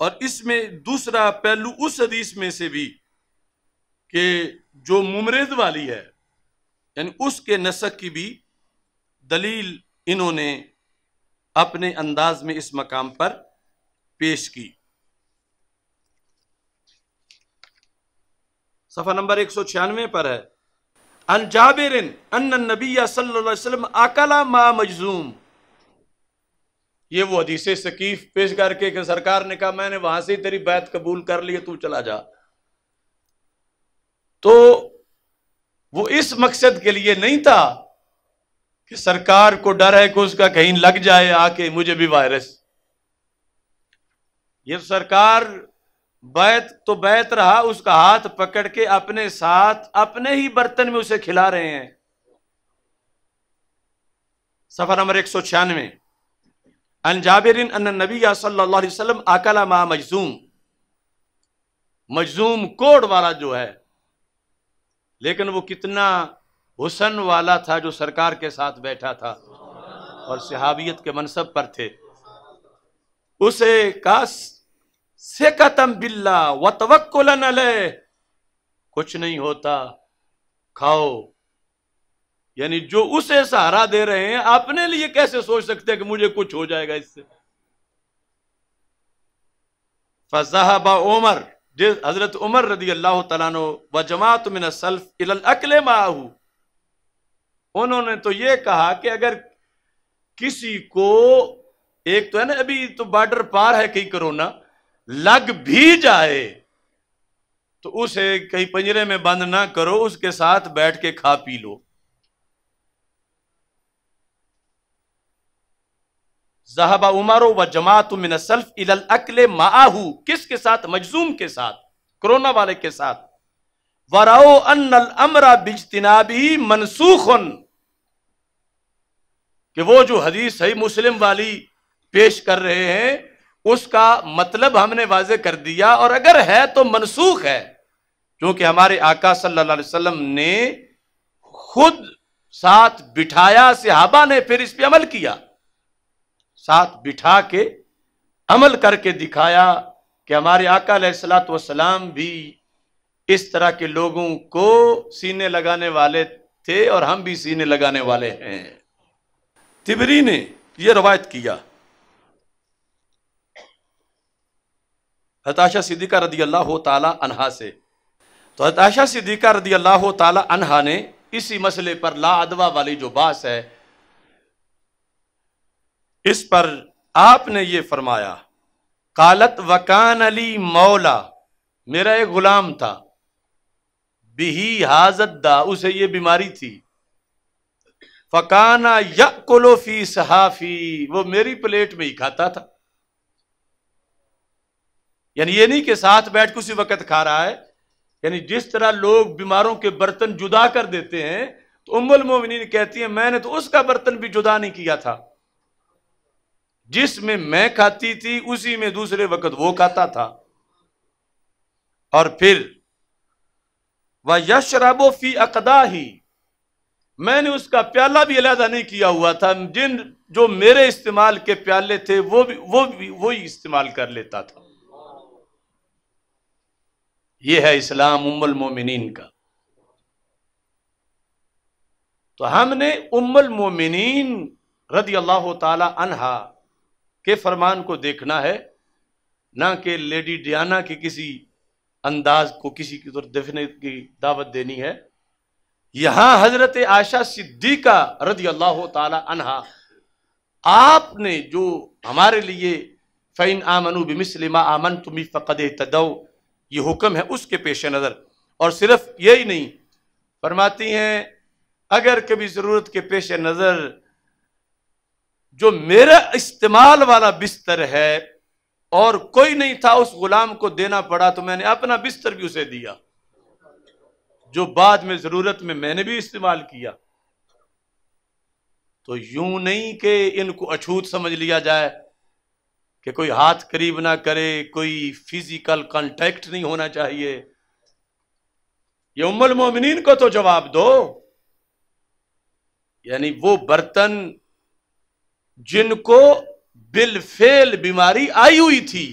और इसमें दूसरा पहलू उस हदीस में से भी कि जो मुमरद वाली है यानी उसके नसक की भी दलील इन्होंने अपने अंदाज में इस मकाम पर पेश की सफा नंबर एक सौ छियानवे पर है अन जाबिर अन नबी सल्लल्लाहु अलैहि वसल्लम अकला मा मजजूम ये वो हदीस सकीफ पेश करके कि सरकार ने कहा मैंने वहां से तेरी बैत कबूल कर ली तू चला जा तो वो इस मकसद के लिए नहीं था कि सरकार को डर है कि उसका कहीं लग जाए आके मुझे भी वायरस ये सरकार बैत तो बैत रहा उसका हाथ पकड़ के अपने साथ अपने ही बर्तन में उसे खिला रहे हैं सफर नंबर एक सौ छियानवे अन जाबिर नबी सल्लल्लाहु अलैहि आकला मा मजजूम मजजूम कोड वाला जो है लेकिन वो कितना हुसन वाला था जो सरकार के साथ बैठा था और सिहाबियत के मनसब पर थे उसे का से कतम बिल्ला व तवक्ल कुछ नहीं होता खाओ यानी जो उसे सहारा दे रहे हैं अपने लिए कैसे सोच सकते हैं कि मुझे कुछ हो जाएगा इससे फजहबा उमर जिस हजरत उमर रदी अल्लाह तला व जमात मिन सल्फ इल अकले माहू उन्होंने तो ये कहा कि अगर किसी को एक तो है ना अभी तो बॉर्डर पार है कहीं कोरोना लग भी जाए तो उसे कहीं पंजरे में बंद ना करो उसके साथ बैठ के खा पी लो जहबा उमर व जमात मिनसल्फ इलल अकल माहू किसके साथ मजजूम के साथ कोरोना वाले के साथ वराओ अनल अमरा बिजतनाबी मनसूख कि वो जो हदीस सही मुस्लिम वाली पेश कर रहे हैं उसका मतलब हमने वाजे कर दिया और अगर है तो मनसूख है क्योंकि हमारे आका सल्लल्लाहु अलैहि वसल्लम ने खुद साथ बिठाया सिहाबा ने फिर इस पर अमल किया साथ बिठा के अमल करके दिखाया कि हमारे आका सलात वसलाम भी इस तरह के लोगों को सीने लगाने वाले थे और हम भी सीने लगाने वाले हैं तिबरी ने यह रवायत किया हताशा सिद्दीका रदी अल्लाह ताला अनहा से तो हताशा सिद्दीका रदी अल्लाह ताला अनहा ने इसी मसले पर ला अदवा वाली जो बास है इस पर आपने ये फरमाया कालत वकान अली मौला मेरा एक गुलाम था बिही हाजत दा उसे ये बीमारी थी फकाना यकोलोफी सहाफी वो मेरी प्लेट में ही खाता था यानी ये नहीं कि साथ बैठ कर उसी वक्त खा रहा है यानी जिस तरह लोग बीमारों के बर्तन जुदा कर देते हैं तो उम्मल मोमिन कहती है मैंने तो उसका बर्तन भी जुदा नहीं किया था जिसमें मैं खाती थी उसी में दूसरे वक्त वो खाता था और फिर वह यशराबो फी अकदा ही मैंने उसका प्याला भी अलहदा नहीं किया हुआ था जिन जो मेरे इस्तेमाल के प्याले थे वो भी वो भी वो ही इस्तेमाल कर लेता था यह है इस्लाम उम्मल मोमिन का तो हमने उम्मल मोमिन रदी अल्लाह तला अनहा के फरमान को देखना है ना कि लेडी डियाना के किसी अंदाज को किसी की तरफ देखने की दावत देनी है यहां हजरत आशा सिद्दीका रदी अल्लाह तहा आपने जो हमारे लिए फ़ैन आमनु बिमिसलिमा आमन तुम फ़कद तदो ये हुक्म है उसके पेश नज़र और सिर्फ यही नहीं फरमाती हैं अगर कभी ज़रूरत के पेश नज़र जो मेरा इस्तेमाल वाला बिस्तर है और कोई नहीं था उस गुलाम को देना पड़ा तो मैंने अपना बिस्तर भी उसे दिया जो बाद में जरूरत में मैंने भी इस्तेमाल किया तो यूं नहीं कि इनको अछूत समझ लिया जाए कि कोई हाथ करीब ना करे कोई फिजिकल कांटेक्ट नहीं होना चाहिए ये उम्मल मोमिन को तो जवाब दो यानी वो बर्तन जिनको बिलफेल बीमारी आई हुई थी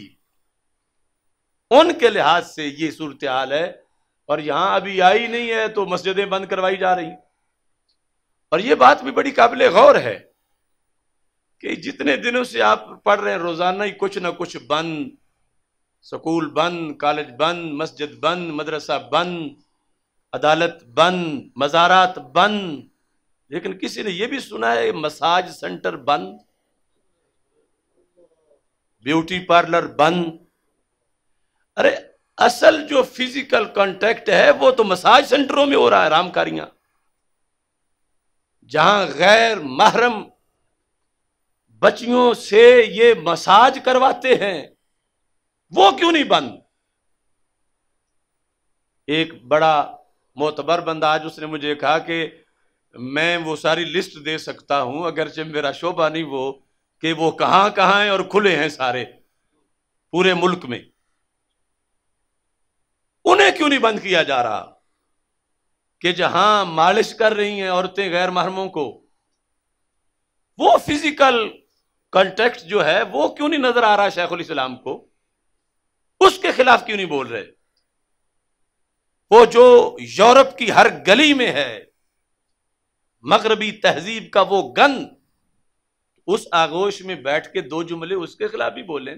उनके लिहाज से ये सूरत हाल है और यहां अभी आई नहीं है तो मस्जिदें बंद करवाई जा रही और ये बात भी बड़ी काबिल गौर है कि जितने दिनों से आप पढ़ रहे हैं रोजाना ही कुछ ना कुछ बंद स्कूल बंद कॉलेज बंद मस्जिद बंद मदरसा बंद अदालत बंद मज़ारात बंद लेकिन किसी ने यह भी सुना है मसाज सेंटर बंद ब्यूटी पार्लर बंद अरे असल जो फिजिकल कांटेक्ट है वो तो मसाज सेंटरों में हो रहा है रामकारियां जहां गैर महरम बच्चियों से ये मसाज करवाते हैं वो क्यों नहीं बंद एक बड़ा मोतबर बंदा आज उसने मुझे कहा कि मैं वो सारी लिस्ट दे सकता हूं अगरचे मेरा शोभा नहीं वो कि वो कहाँ कहाँ हैं और खुले हैं सारे पूरे मुल्क में उन्हें क्यों नहीं बंद किया जा रहा कि जहां मालिश कर रही हैं औरतें गैर महरमों को वो फिजिकल कॉन्टेक्ट जो है वो क्यों नहीं नजर आ रहा शेख इस्लाम को उसके खिलाफ क्यों नहीं बोल रहे वो जो यूरोप की हर गली में है मगरबी तहजीब का वो गंद उस आगोश में बैठ के दो जुमले उसके खिलाफ ही बोले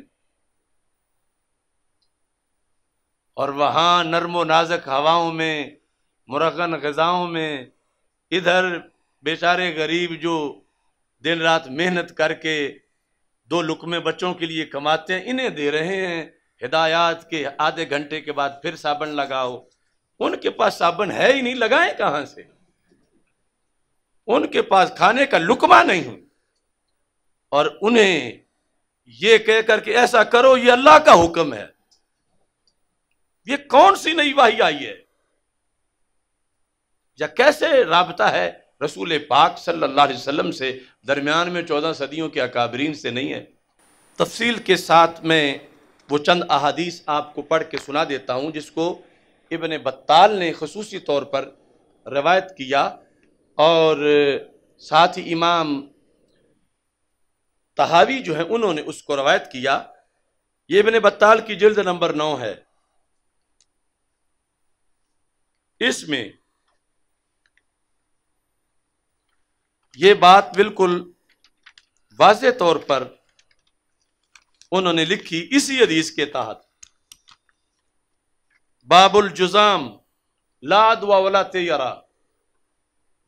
और वहां नरमो नाजक हवाओं में मुरगन गजाओं में इधर बेचारे गरीब जो दिन रात मेहनत करके दो लुकमे बच्चों के लिए कमाते हैं इन्हें दे रहे हैं हिदायत के आधे घंटे के बाद फिर साबन लगाओ उनके पास साबन है ही नहीं लगाए कहाँ से उनके पास खाने का लुकमा नहीं और उन्हें कह कहकर के ऐसा करो ये अल्लाह का हुक्म है ये कौन सी नई वाही आई है या कैसे रबता है रसूल पाक सल्लल्लाहु अलैहि वसल्लम से दरमियान में चौदह सदियों के अकाबरीन से नहीं है तफसील के साथ मैं वो चंद अहादीस आपको पढ़ के सुना देता हूँ जिसको इबन बत्ताल ने खसूसी तौर पर रवायत किया और साथ ही इमाम तहावी जो है उन्होंने उसको रवायत किया ये बने बत्ताल की जल्द नंबर नौ है इसमें ये बात बिल्कुल वाज तौर पर उन्होंने लिखी इसी अदीस के तहत बाबुल जुजाम लाद वाला तेयरा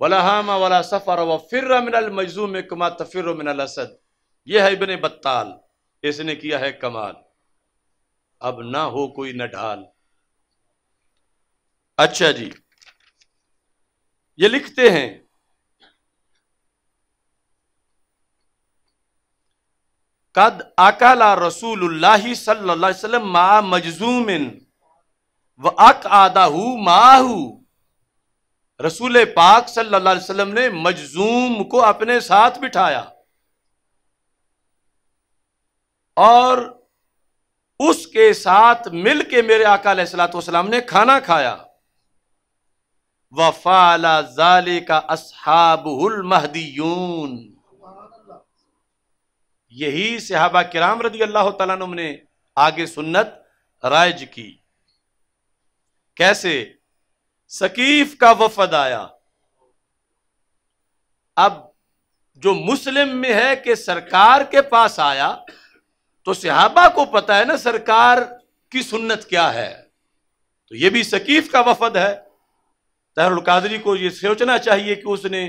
वला वलाहमा वला सफ़र व फिर मिनल मजूम कमा तफिर मिनल असद यह है इबन बत्ताल इसने किया है कमाल अब ना हो कोई न ढाल अच्छा जी ये लिखते हैं कद अकला रसूल सल्लल्लाहु अलैहि वसल्लम मा मजजूमिन व अक आदाहू माहू रसूल पाक सल्लल्लाहु अलैहि वसल्लम ने मजजूम को अपने साथ बिठाया और उसके साथ मिल के मेरे आकाम ने खाना खाया वफाला जाले का असहाबुल महदीयून यही सहाबा किराम रदी अल्लाह तला ने आगे सुन्नत राइज की कैसे सकीफ का वफद आया अब जो मुस्लिम में है कि सरकार के पास आया तो सिहाबा को पता है ना सरकार की सुन्नत क्या है तो ये भी सकीफ का वफद है तहरुल कादरी को ये सोचना चाहिए कि उसने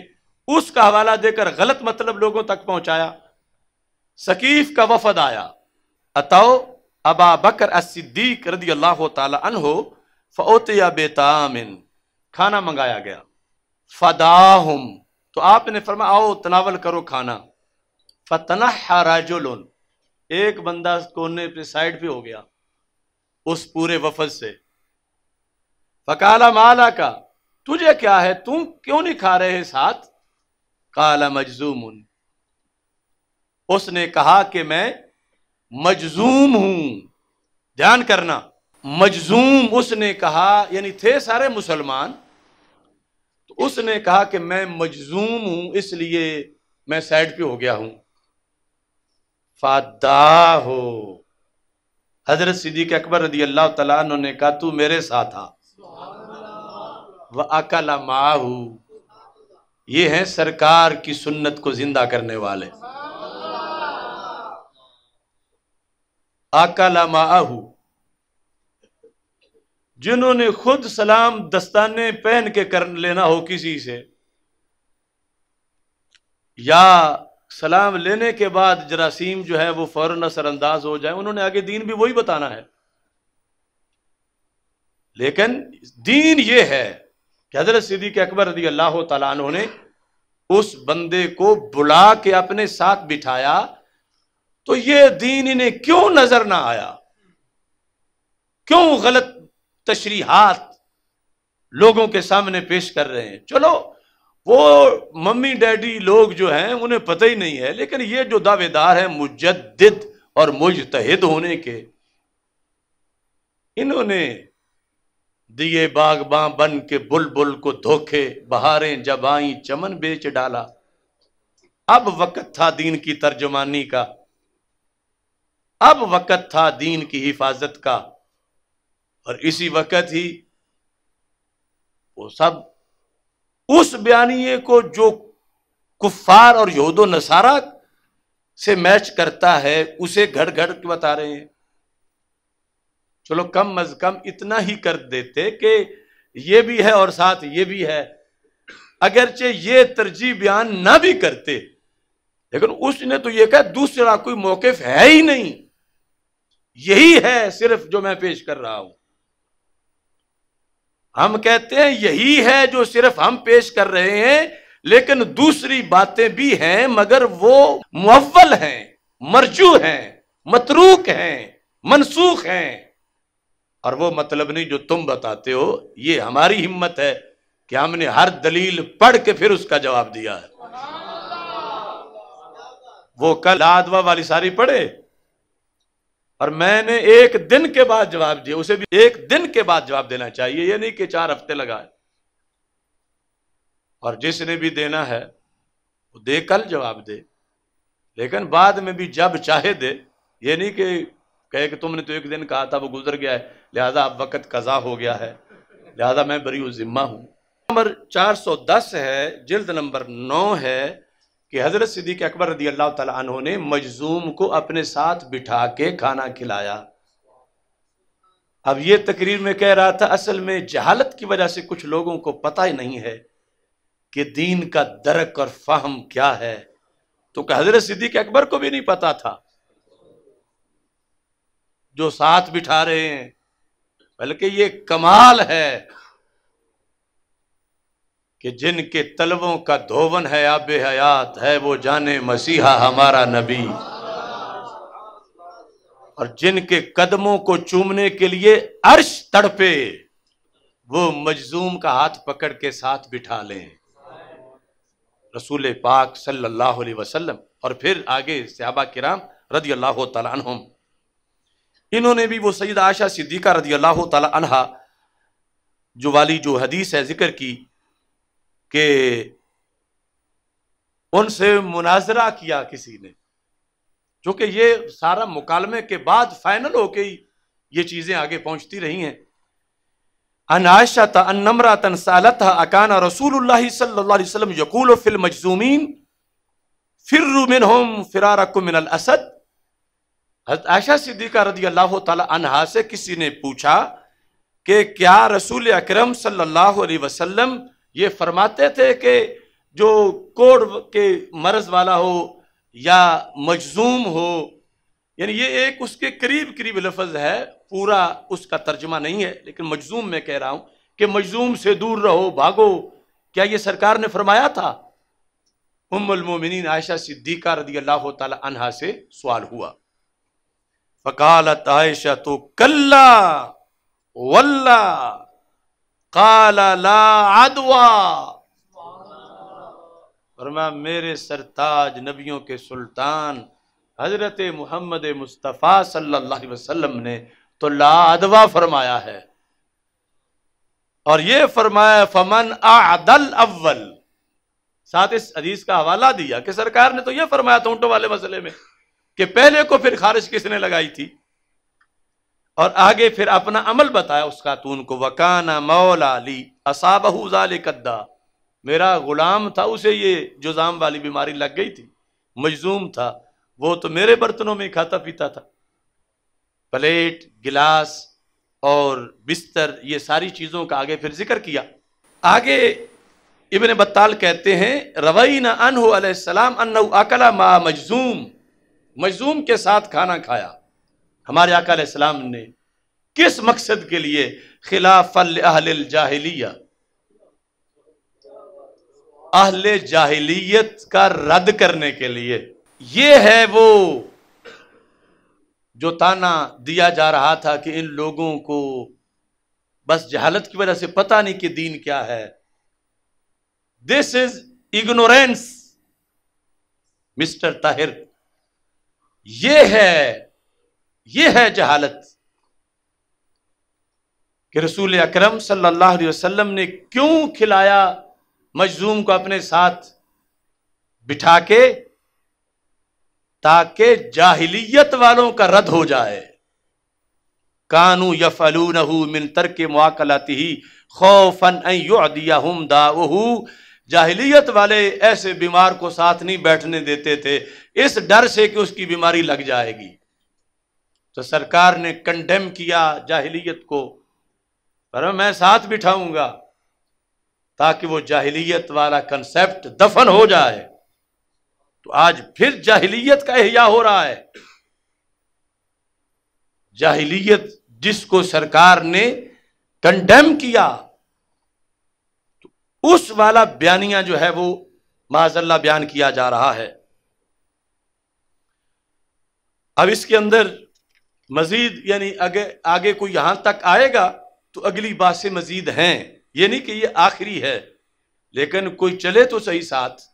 उसका हवाला देकर गलत मतलब लोगों तक पहुंचाया सकीफ का वफद आया अताओ अबा बकर सिद्दीक रदी अल्लाह तहो फ़ोत या बेतामिन खाना मंगाया गया फदाहम तो आपने फरमा आओ तनावल करो खाना फतना एक बंदा कोने पे साइड पे हो गया उस पूरे वफद से फकाला माला का तुझे क्या है तुम क्यों नहीं खा रहे साथ काला मजजूम उसने कहा कि मैं मजजूम हूं ध्यान करना मजजूम उसने कहा यानी थे सारे मुसलमान उसने कहा कि मैं मजजूम हूं इसलिए मैं साइड पे हो गया हूं फादा हो हजरत सिद्दीक अकबर रदी अल्लाह तला ने कहा तू मेरे साथ आ व अकल माहू ये हैं सरकार की सुन्नत को जिंदा करने वाले अकल माहू जिन्होंने खुद सलाम दस्ताने पहन के कर लेना हो किसी से या सलाम लेने के बाद जरासीम जो है वो फौरन असरअंदाज हो जाए उन्होंने आगे दीन भी वही बताना है लेकिन दीन ये है कि हजरत सिद्दीक अकबर रदी अल्लाह तु ने उस बंदे को बुला के अपने साथ बिठाया तो ये दीन इन्हें क्यों नजर ना आया क्यों गलत तशरीहत लोगों के सामने पेश कर रहे हैं चलो वो मम्मी डैडी लोग जो हैं उन्हें पता ही नहीं है लेकिन ये जो दावेदार हैं मुजद्दिद और मुजतहद होने के इन्होंने दिए बागबां बन के बुलबुल को धोखे बहारें जब आई चमन बेच डाला अब वक्त था दीन की तर्जमानी का अब वक्त था दीन की हिफाजत का और इसी वक्त ही वो सब उस बयानिए को जो कुफार और यहूदो नसारा से मैच करता है उसे घड़ घड़ बता रहे हैं चलो कम अज कम इतना ही कर देते कि ये भी है और साथ ये भी है अगरचे ये तरजीह बयान ना भी करते लेकिन उसने तो ये कहा दूसरा कोई मौकफ है ही नहीं यही है सिर्फ जो मैं पेश कर रहा हूं हम कहते हैं यही है जो सिर्फ हम पेश कर रहे हैं लेकिन दूसरी बातें भी हैं मगर वो मुवल हैं मरजू हैं मतरूक हैं मनसूख हैं और वो मतलब नहीं जो तुम बताते हो ये हमारी हिम्मत है कि हमने हर दलील पढ़ के फिर उसका जवाब दिया है वो कल आदवा वाली सारी पढ़े और मैंने एक दिन के बाद जवाब दिया उसे भी एक दिन के बाद जवाब देना चाहिए ये नहीं कि चार हफ्ते लगाए और जिसने भी देना है वो दे कल जवाब दे लेकिन बाद में भी जब चाहे दे ये नहीं कि कहे कि तुमने तो एक दिन कहा था वो गुजर गया है लिहाजा अब वक्त कजा हो गया है लिहाजा मैं बरी जिम्मा हूँ नंबर 410 है जिल्द नंबर 9 है कि हज़रत सिद्दीक अकबर रदी अल्लाह तु ने मजजूम को अपने साथ बिठा के खाना खिलाया अब ये तकरीर में कह रहा था असल में जहालत की वजह से कुछ लोगों को पता ही नहीं है कि दीन का दरक और फहम क्या है तो हज़रत सिद्दीक अकबर को भी नहीं पता था जो साथ बिठा रहे हैं बल्कि ये कमाल है कि जिनके तलबों का धोवन है आब हयात है वो जाने मसीहा हमारा नबी और जिनके कदमों को चूमने के लिए अर्श तड़पे वो मजजूम का हाथ पकड़ के साथ बिठा लें रसूल पाक सल्लल्लाहु अलैहि वसल्लम और फिर आगे सहाबा किराम रदी अल्लाह तुम इन्होंने भी वो सईद आशा सिद्दीका रदी अल्लाह तला जो वाली जो हदीस है जिक्र की कि उनसे मुनाजरा किया किसी ने चूंकि ये सारा मुकालमे के बाद फाइनल होके ही ये चीज़ें आगे पहुंचती रही हैं अनाशा था अनमरा तन सालत अकाना रसूल सल्लाम यकूल फिल मजूमिन फिर रुमिन होम फिरार असद आयशा सिद्दीका रदी अल्लाह तहा से किसी ने पूछा कि क्या रसूल अक्रम सल्लल्लाहु ये फरमाते थे कि जो कोड के मर्ज वाला हो या मजजूम हो यानी ये एक उसके करीब करीब लफज है पूरा उसका तर्जमा नहीं है लेकिन मजजूम मैं कह रहा हूं कि मजजूम से दूर रहो भागो क्या ये सरकार ने फरमाया था उम्मोमिन आयशा सिद्दीका रदी अल्लाह तहा से सवाल हुआ फ़कालत आयशा तो कल्ला वल्ला फरमा मेरे सरताज नबियों के सुल्तान हजरत मोहम्मद मुस्तफ़ा सल्लल्लाहु अलैहि वसल्लम ने तो ला अदवा फरमाया है और ये फरमाया फमन आदल अव्वल साथ इस हदीस का हवाला दिया कि सरकार ने तो ये फरमाया था ऊँटों वाले मसले में कि पहले को फिर खारिज किसने लगाई थी और आगे फिर अपना अमल बताया उस खातून को वकाना मौला ली असाबहू कद्दा मेरा गुलाम था उसे ये जुजाम वाली बीमारी लग गई थी मजजूम था वो तो मेरे बर्तनों में खाता पीता था प्लेट गिलास और बिस्तर ये सारी चीज़ों का आगे फिर जिक्र किया आगे इबन बत्ताल कहते हैं रवई न अनहसम अन अकला मा मजजूम मजजूम के साथ खाना खाया हमारे अकाल इस्लाम ने किस मकसद के लिए खिलाफ अहल जाहिलिया अहल जाहलीत का रद्द करने के लिए ये है वो जो ताना दिया जा रहा था कि इन लोगों को बस जहालत की वजह से पता नहीं कि दीन क्या है this is ignorance mister Tahir ये है ये है जहालत कि रसूल अकरम सल्लल्लाहु अलैहि वसल्लम ने क्यों खिलाया मजलूम को अपने साथ बिठा के ताकि जाहिलियत वालों का रद्द हो जाए कानू यफलून मिन तरक मुआकलाती ही खौफन दिया दाऊ जाहिलियत वाले ऐसे बीमार को साथ नहीं बैठने देते थे इस डर से कि उसकी बीमारी लग जाएगी तो सरकार ने कंडेम किया जाहिलियत को पर मैं साथ बिठाऊंगा ताकि वो जाहिलियत वाला कंसेप्ट दफन हो जाए तो आज फिर जाहिलियत का अहिया हो रहा है जाहिलियत जिसको सरकार ने कंडेम किया तो उस वाला बयानिया जो है वो माजल्ला बयान किया जा रहा है अब इसके अंदर मजीद यानी आगे आगे कोई यहां तक आएगा तो अगली बात से मजीद हैं ये नहीं कि ये आखिरी है लेकिन कोई चले तो सही साथ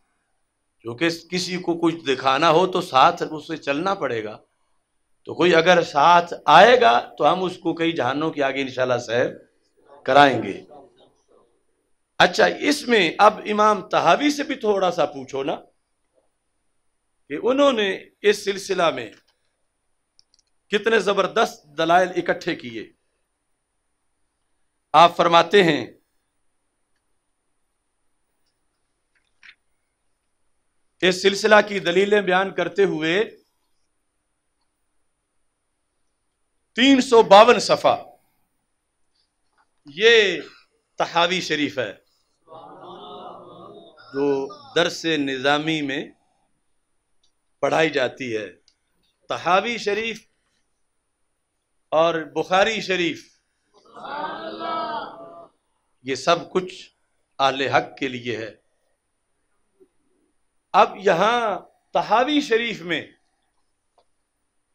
क्योंकि किसी को कुछ दिखाना हो तो साथ उससे चलना पड़ेगा तो कोई अगर साथ आएगा तो हम उसको कई जहानों के आगे इंशाल्लाह सैर कराएंगे अच्छा इसमें अब इमाम तहावी से भी थोड़ा सा पूछो ना कि उन्होंने इस सिलसिला में कितने जबरदस्त दलाइल इकट्ठे किए आप फरमाते हैं इस सिलसिला की दलीलें बयान करते हुए तीन सौ बावन सफा ये तहावी शरीफ है जो दरस निज़ामी में पढ़ाई जाती है तहावी शरीफ और बुखारी शरीफ ये सब कुछ आले हक के लिए है अब यहां तहावी शरीफ में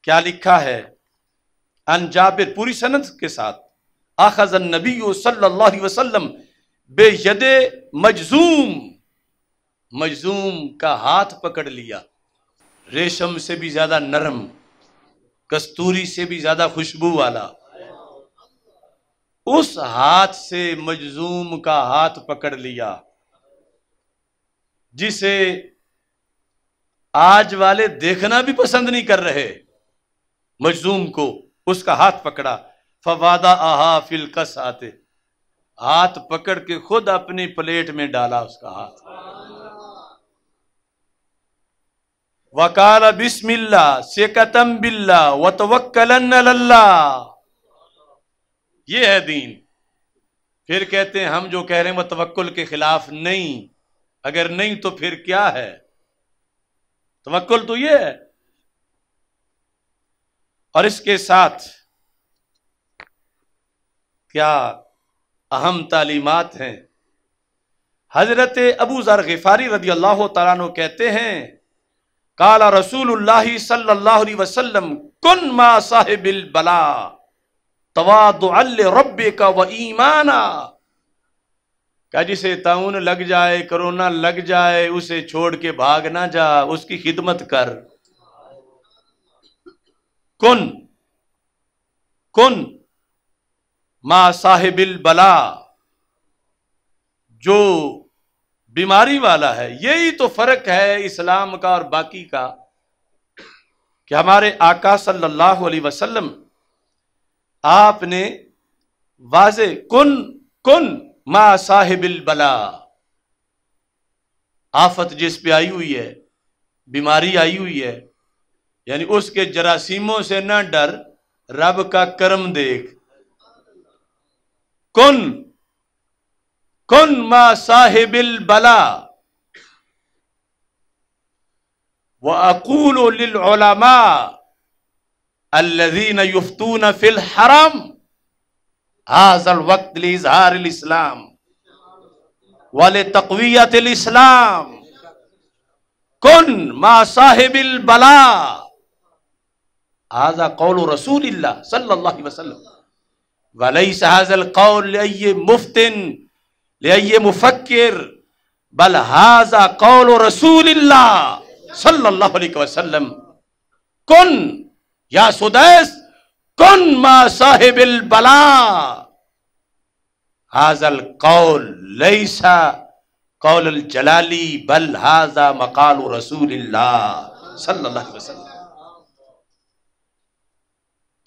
क्या लिखा है अनजाबिर पूरी सनत के साथ आखजन नबी सल्लल्लाहु वसल्लम बेयद मजजूम मजजूम का हाथ पकड़ लिया रेशम से भी ज्यादा नरम कस्तूरी से भी ज्यादा खुशबू वाला उस हाथ से मजजूम का हाथ पकड़ लिया जिसे आज वाले देखना भी पसंद नहीं कर रहे मजजूम को उसका हाथ पकड़ा फवादा आहा फिलकस आते हाथ पकड़ के खुद अपनी प्लेट में डाला उसका हाथ वकाल बिस्मिल्ला सेकतम बिल्ला वतवक्कलन अल्लाह ये है दीन फिर कहते हैं हम जो कह रहे हैं वह तवक्ल के खिलाफ नहीं अगर नहीं तो फिर क्या है तवक्ल तो ये है और इसके साथ क्या अहम तालीमत हैं हजरत अबू जर गफारी रदी अल्लाह तला कहते हैं काला रसूल सल्लल्लाहु अलैहि कुन मा साहिबिल बला तवादुअल रब्बे का व ईमाना क्या जिसे ताउन लग जाए कोरोना लग जाए उसे छोड़ के भाग ना जा उसकी खिदमत कर कुन कुन मा साहिबिल बला जो बीमारी वाला है यही तो फर्क है इस्लाम का और बाकी का कि हमारे आका सल्लल्लाहु अलैहि वसल्लम आपने वाजे कुन कुन मा साहिबिल बला आफत जिस पे आई हुई है बीमारी आई हुई है यानी उसके जरासीमों से ना डर रब का कर्म देख कुन कन मा साहिबिल बला व अकूलमा अल्लजीन युफ्तून फिल हरम हाजल वक्त इजहार इस्लाम वाले तकवीत इस्लाम कन मा साहिबिल बला हाजा कौल रसूल सल्लल्लाहु अलैहि वसल्लम कौल मुफ्तिन ले आइए मुफक्र बल हाजा कौल रसूल सल्लाम कौन या सुदैस कौन मा साहिब बला हाजल कौल लईसा कौल जलाली बल हाजा मकाल रसूल सल्लाम अलैहि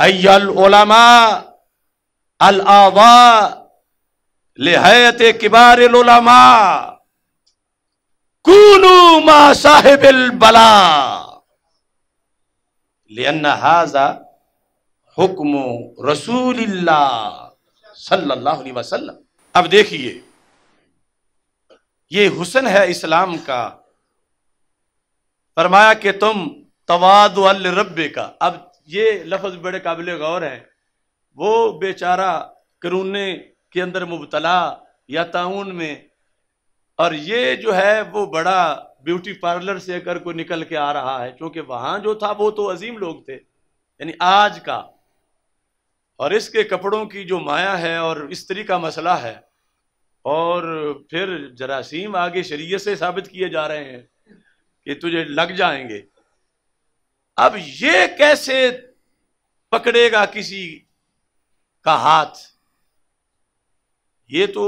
अयल उलमा अल आवा लिहायत किबार कूनू मा साहिब बला हाजा हुक्म रसूल सल्लल्लाहु अलैहि वसल्लम अब देखिए ये हुसन है इस्लाम का फरमाया कि तुम तवाद रब्बे का अब ये लफ्ज बड़े काबिल गौर है वो बेचारा करूने के अंदर मुबतला या ताउन में और ये जो है वो बड़ा ब्यूटी पार्लर से अगर कोई निकल के आ रहा है क्योंकि वहां जो था वो तो अजीम लोग थे यानी आज का और इसके कपड़ों की जो माया है और स्त्री का मसला है और फिर जरासीम आगे शरीय से साबित किए जा रहे हैं कि तुझे लग जाएंगे अब ये कैसे पकड़ेगा किसी का हाथ ये तो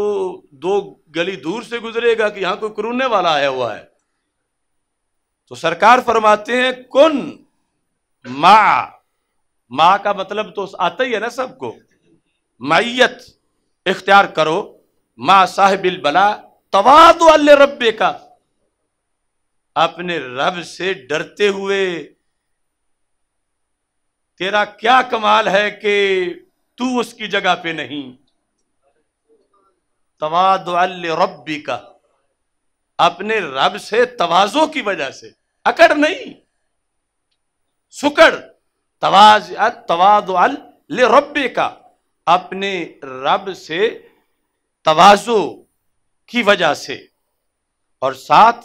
दो गली दूर से गुजरेगा कि यहां कोई क्रूने वाला आया हुआ है तो सरकार फरमाते हैं कुन माँ माँ का मतलब तो आता ही है ना सबको मैयत इख्तियार करो माँ साहिबिल बला तवाद अल्लाह रब्बे का अपने रब से डरते हुए तेरा क्या कमाल है कि तू उसकी जगह पे नहीं तवाद रबी का अपने रब से तवाजो की वजह से अकड़ नहीं सुकड़ तवाज तवाद रबी का अपने रब से तवाजो की वजह से और साथ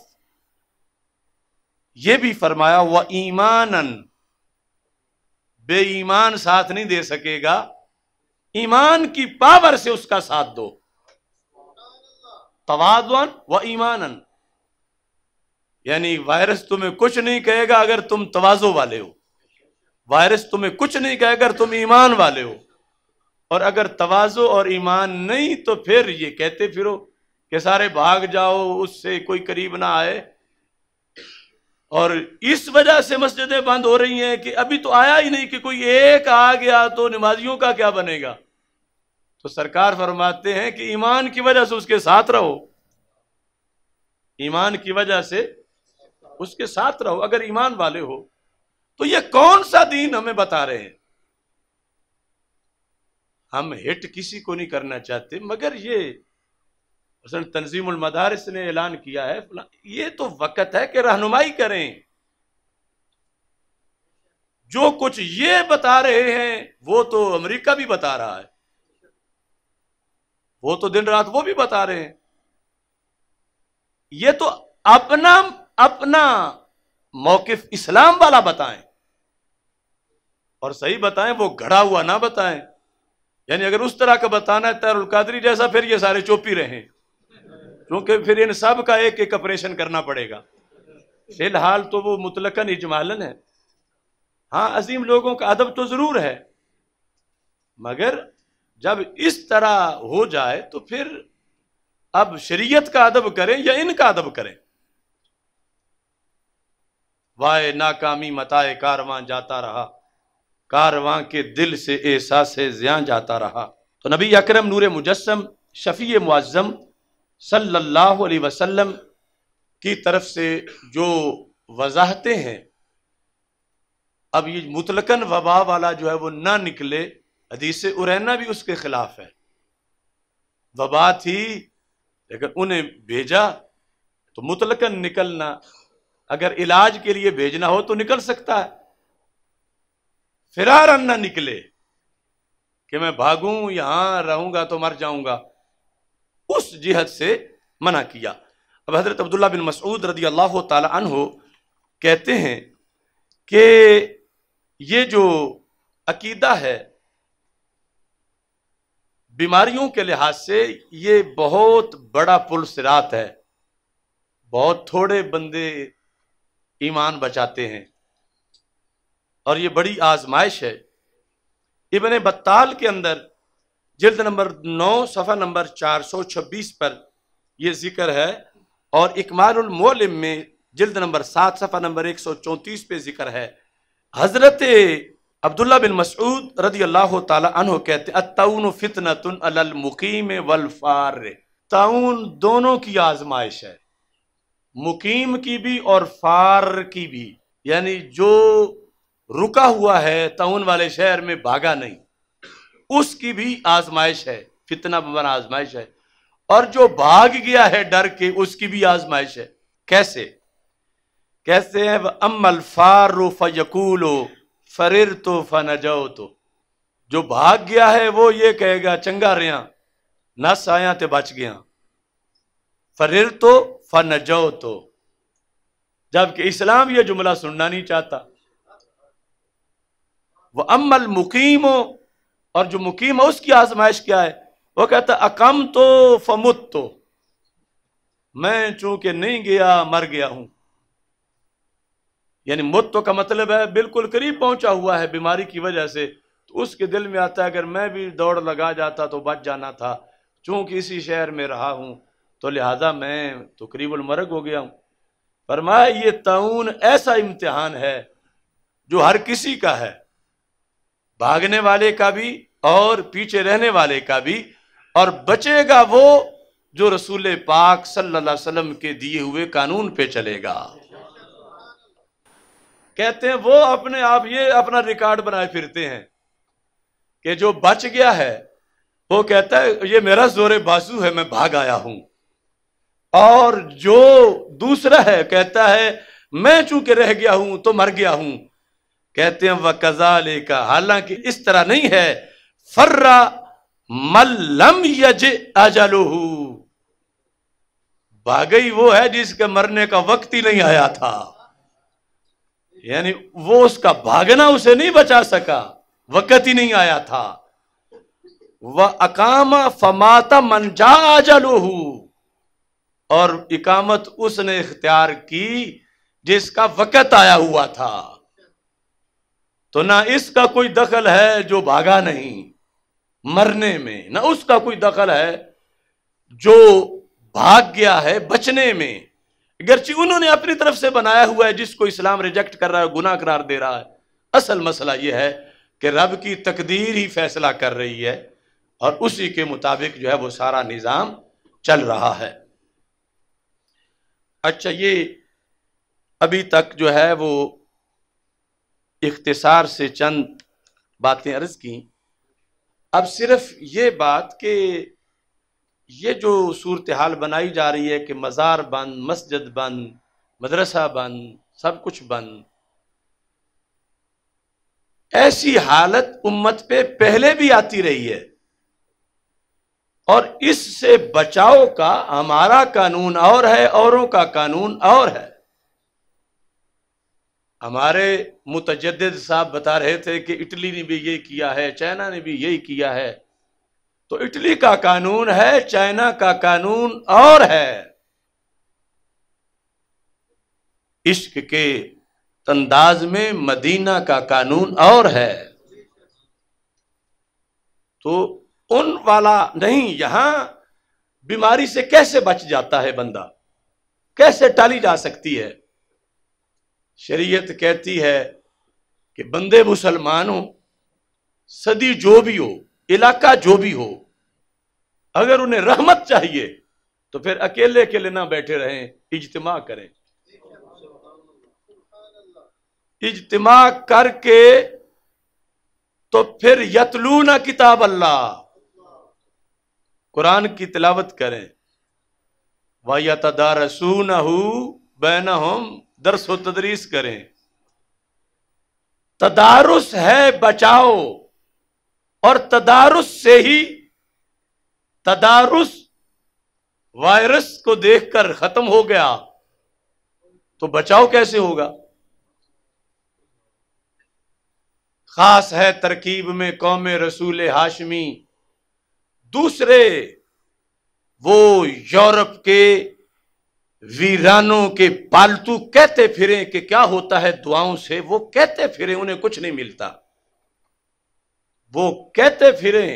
ये भी फरमाया वह ईमानन बेईमान साथ नहीं दे सकेगा ईमान की पावर से उसका साथ दो तवाजन व ईमान यानी वायरस तुम्हें कुछ नहीं कहेगा अगर तुम तवाजो वाले हो वायरस तुम्हें कुछ नहीं कहेगा अगर तुम ईमान वाले हो और अगर तवाजो और ईमान नहीं तो फिर ये कहते फिरो कि सारे भाग जाओ उससे कोई करीब ना आए और इस वजह से मस्जिदें बंद हो रही हैं कि अभी तो आया ही नहीं कि कोई एक आ गया तो नमाजियों का क्या बनेगा तो सरकार फरमाते हैं कि ईमान की वजह से उसके साथ रहो ईमान की वजह से उसके साथ रहो अगर ईमान वाले हो तो ये कौन सा दीन हमें बता रहे हैं हम हिट किसी को नहीं करना चाहते मगर ये तंजीम मदारस ने ऐलान किया है ये तो वक्त है कि रहनुमाई करें जो कुछ ये बता रहे हैं वो तो अमेरिका भी बता रहा है वो तो दिन रात वो भी बता रहे हैं ये तो अपना अपना मौकफ इस्लाम वाला बताएं और सही बताएं वो घड़ा हुआ ना बताएं यानी अगर उस तरह का बताना है तैरुल कादरी जैसा फिर ये सारे चोपी रहे क्योंकि फिर इन सब का एक एक ऑपरेशन करना पड़ेगा फिलहाल तो वो मुतलकन इजमालन है हाँ अजीम लोगों का अदब तो जरूर है मगर जब इस तरह हो जाए तो फिर अब शरीयत का अदब करें या इनका अदब करें वाय नाकामी मताए कारवां जाता रहा कारवां के दिल से एहसास ज्या जाता रहा तो नबी अकरम नूर मुजस्म शफी मुआज़म सल्लल्लाहु अलैहि वसल्लम की तरफ से जो वजाहते हैं अब ये मुतलकन वबा वाला जो है वो ना निकले हदीस उरैना भी उसके खिलाफ है वबा थी लेकिन उन्हें भेजा तो मुतलकन निकलना अगर इलाज के लिए भेजना हो तो निकल सकता है फिरार अन्ना निकले कि मैं भागूं यहां रहूंगा तो मर जाऊंगा उस जिहत से मना किया अब हजरत अब्दुल्ला बिन मसूद रदी अल्लाह तहो कहते हैं कि ये जो अकीदा है बीमारियों के लिहाज से ये बहुत बड़ा पुल सिरात है बहुत थोड़े बंदे ईमान बचाते हैं और ये बड़ी आजमाइश है इबन बत्ताल के अंदर जिल्द नंबर नौ सफ़ा नंबर चार सौ छब्बीस पर यह जिक्र है और इकमालमोलिम में जल्द नंबर सात सफ़ा नंबर एक सौ चौंतीस पर जिक्र है हज़रत अब्दुल्ला बिन मसूद रदी अल्लाह तह कहते फितन मुकीम वलफ़ार ताउन दोनों की आजमाइश है मुकीम की भी और फार की भी यानी जो रुका हुआ है ताउन वाले शहर में भागा नहीं उसकी भी आजमाइश है फितना बन आजमाइश है और जो भाग गया है डर के उसकी भी आजमाइश है कैसे कैसे है अमल फारो फकूलो फरिर तो फन जाओ तो जो भाग गया है वो ये कहेगा चंगा रहा नस आया तो बच गया फरिर तो फन जाओ तो जबकि इस्लाम यह जुमला सुनना नहीं चाहता वह अमल मुकीम हो और जो मुकीम है उसकी आजमाइश क्या है वो कहता अकम तो फमुत तो मैं चूंकि नहीं गया मर गया हूं यानी तो का मतलब है बिल्कुल करीब पहुंचा हुआ है बीमारी की वजह से तो उसके दिल में आता है अगर मैं भी दौड़ लगा जाता तो बच जाना था चूँकि इसी शहर में रहा हूँ तो लिहाजा मैं तो मरग हो गया हूँ मैं ये ताउन ऐसा इम्तिहान है जो हर किसी का है भागने वाले का भी और पीछे रहने वाले का भी और बचेगा वो जो रसूल पाक सल्लल्लाहु अलैहि वसल्लम के दिए हुए कानून पे चलेगा कहते हैं वो अपने आप ये अपना रिकॉर्ड बनाए फिरते हैं कि जो बच गया है वो कहता है ये मेरा जोरे बाजू है मैं भाग आया हूं और जो दूसरा है कहता है मैं चूंकि रह गया हूं तो मर गया हूं कहते हैं वह ले का हालांकि इस तरह नहीं है फर्रा मल्लम यज अजलोहू भागई वो है जिसके मरने का वक्त ही नहीं आया था यानी वो उसका भागना उसे नहीं बचा सका वक़्त ही नहीं आया था वह अकामा फमाता मनजा लोहू और इकामत उसने इख्तियार की जिसका वक़्त आया हुआ था तो ना इसका कोई दखल है जो भागा नहीं मरने में ना उसका कोई दखल है जो भाग गया है बचने में गर्ची उन्होंने अपनी तरफ से बनाया हुआ है जिसको इस्लाम रिजेक्ट कर रहा है गुना करार दे रहा है असल मसला यह है कि रब की तकदीर ही फैसला कर रही है और उसी के मुताबिक जो है वो सारा निज़ाम चल रहा है अच्छा ये अभी तक जो है वो इख्तसार से चंद बातें अर्ज की अब सिर्फ ये बात के ये जो सूरत हाल बनाई जा रही है कि मज़ार बंद मस्जिद बंद मदरसा बंद सब कुछ बंद ऐसी हालत उम्मत पे पहले भी आती रही है और इससे बचाव का हमारा कानून और है औरों का कानून और है हमारे मुतजद साहब बता रहे थे कि इटली ने भी ये किया है चाइना ने भी यही किया है तो इटली का कानून है चाइना का कानून और है इश्क के अंदाज में मदीना का कानून और है तो उन वाला नहीं यहां बीमारी से कैसे बच जाता है बंदा कैसे टाली जा सकती है शरीयत कहती है कि बंदे मुसलमान हो सदी जो भी हो इलाका जो भी हो अगर उन्हें रहमत चाहिए तो फिर अकेले अकेले ना बैठे रहें इजतमा करें इजतमा करके तो फिर यतलू ना किताब अल्लाह कुरान की तिलावत करें हो बैन हम दरस तदरीस करें तदारुस है बचाओ और तदारुस से ही तदारुस वायरस को देखकर खत्म हो गया तो बचाव कैसे होगा खास है तरकीब में कौम रसूल हाशमी दूसरे वो यूरोप के वीरानों के पालतू कहते फिरे कि क्या होता है दुआओं से वो कहते फिरे उन्हें कुछ नहीं मिलता वो कहते फिरे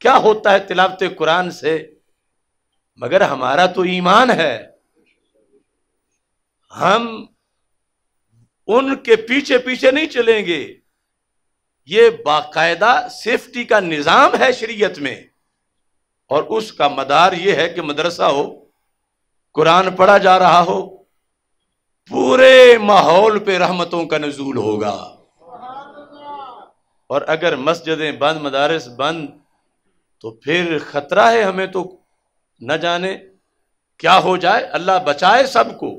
क्या होता है तिलावत कुरान से मगर हमारा तो ईमान है हम उनके पीछे पीछे नहीं चलेंगे ये बाकायदा सेफ्टी का निज़ाम है शरीयत में और उसका मदार ये है कि मदरसा हो कुरान पढ़ा जा रहा हो पूरे माहौल पे रहमतों का नजूल होगा और अगर मस्जिदें बंद मदारस बंद तो फिर ख़तरा है हमें तो न जाने क्या हो जाए अल्लाह बचाए सबको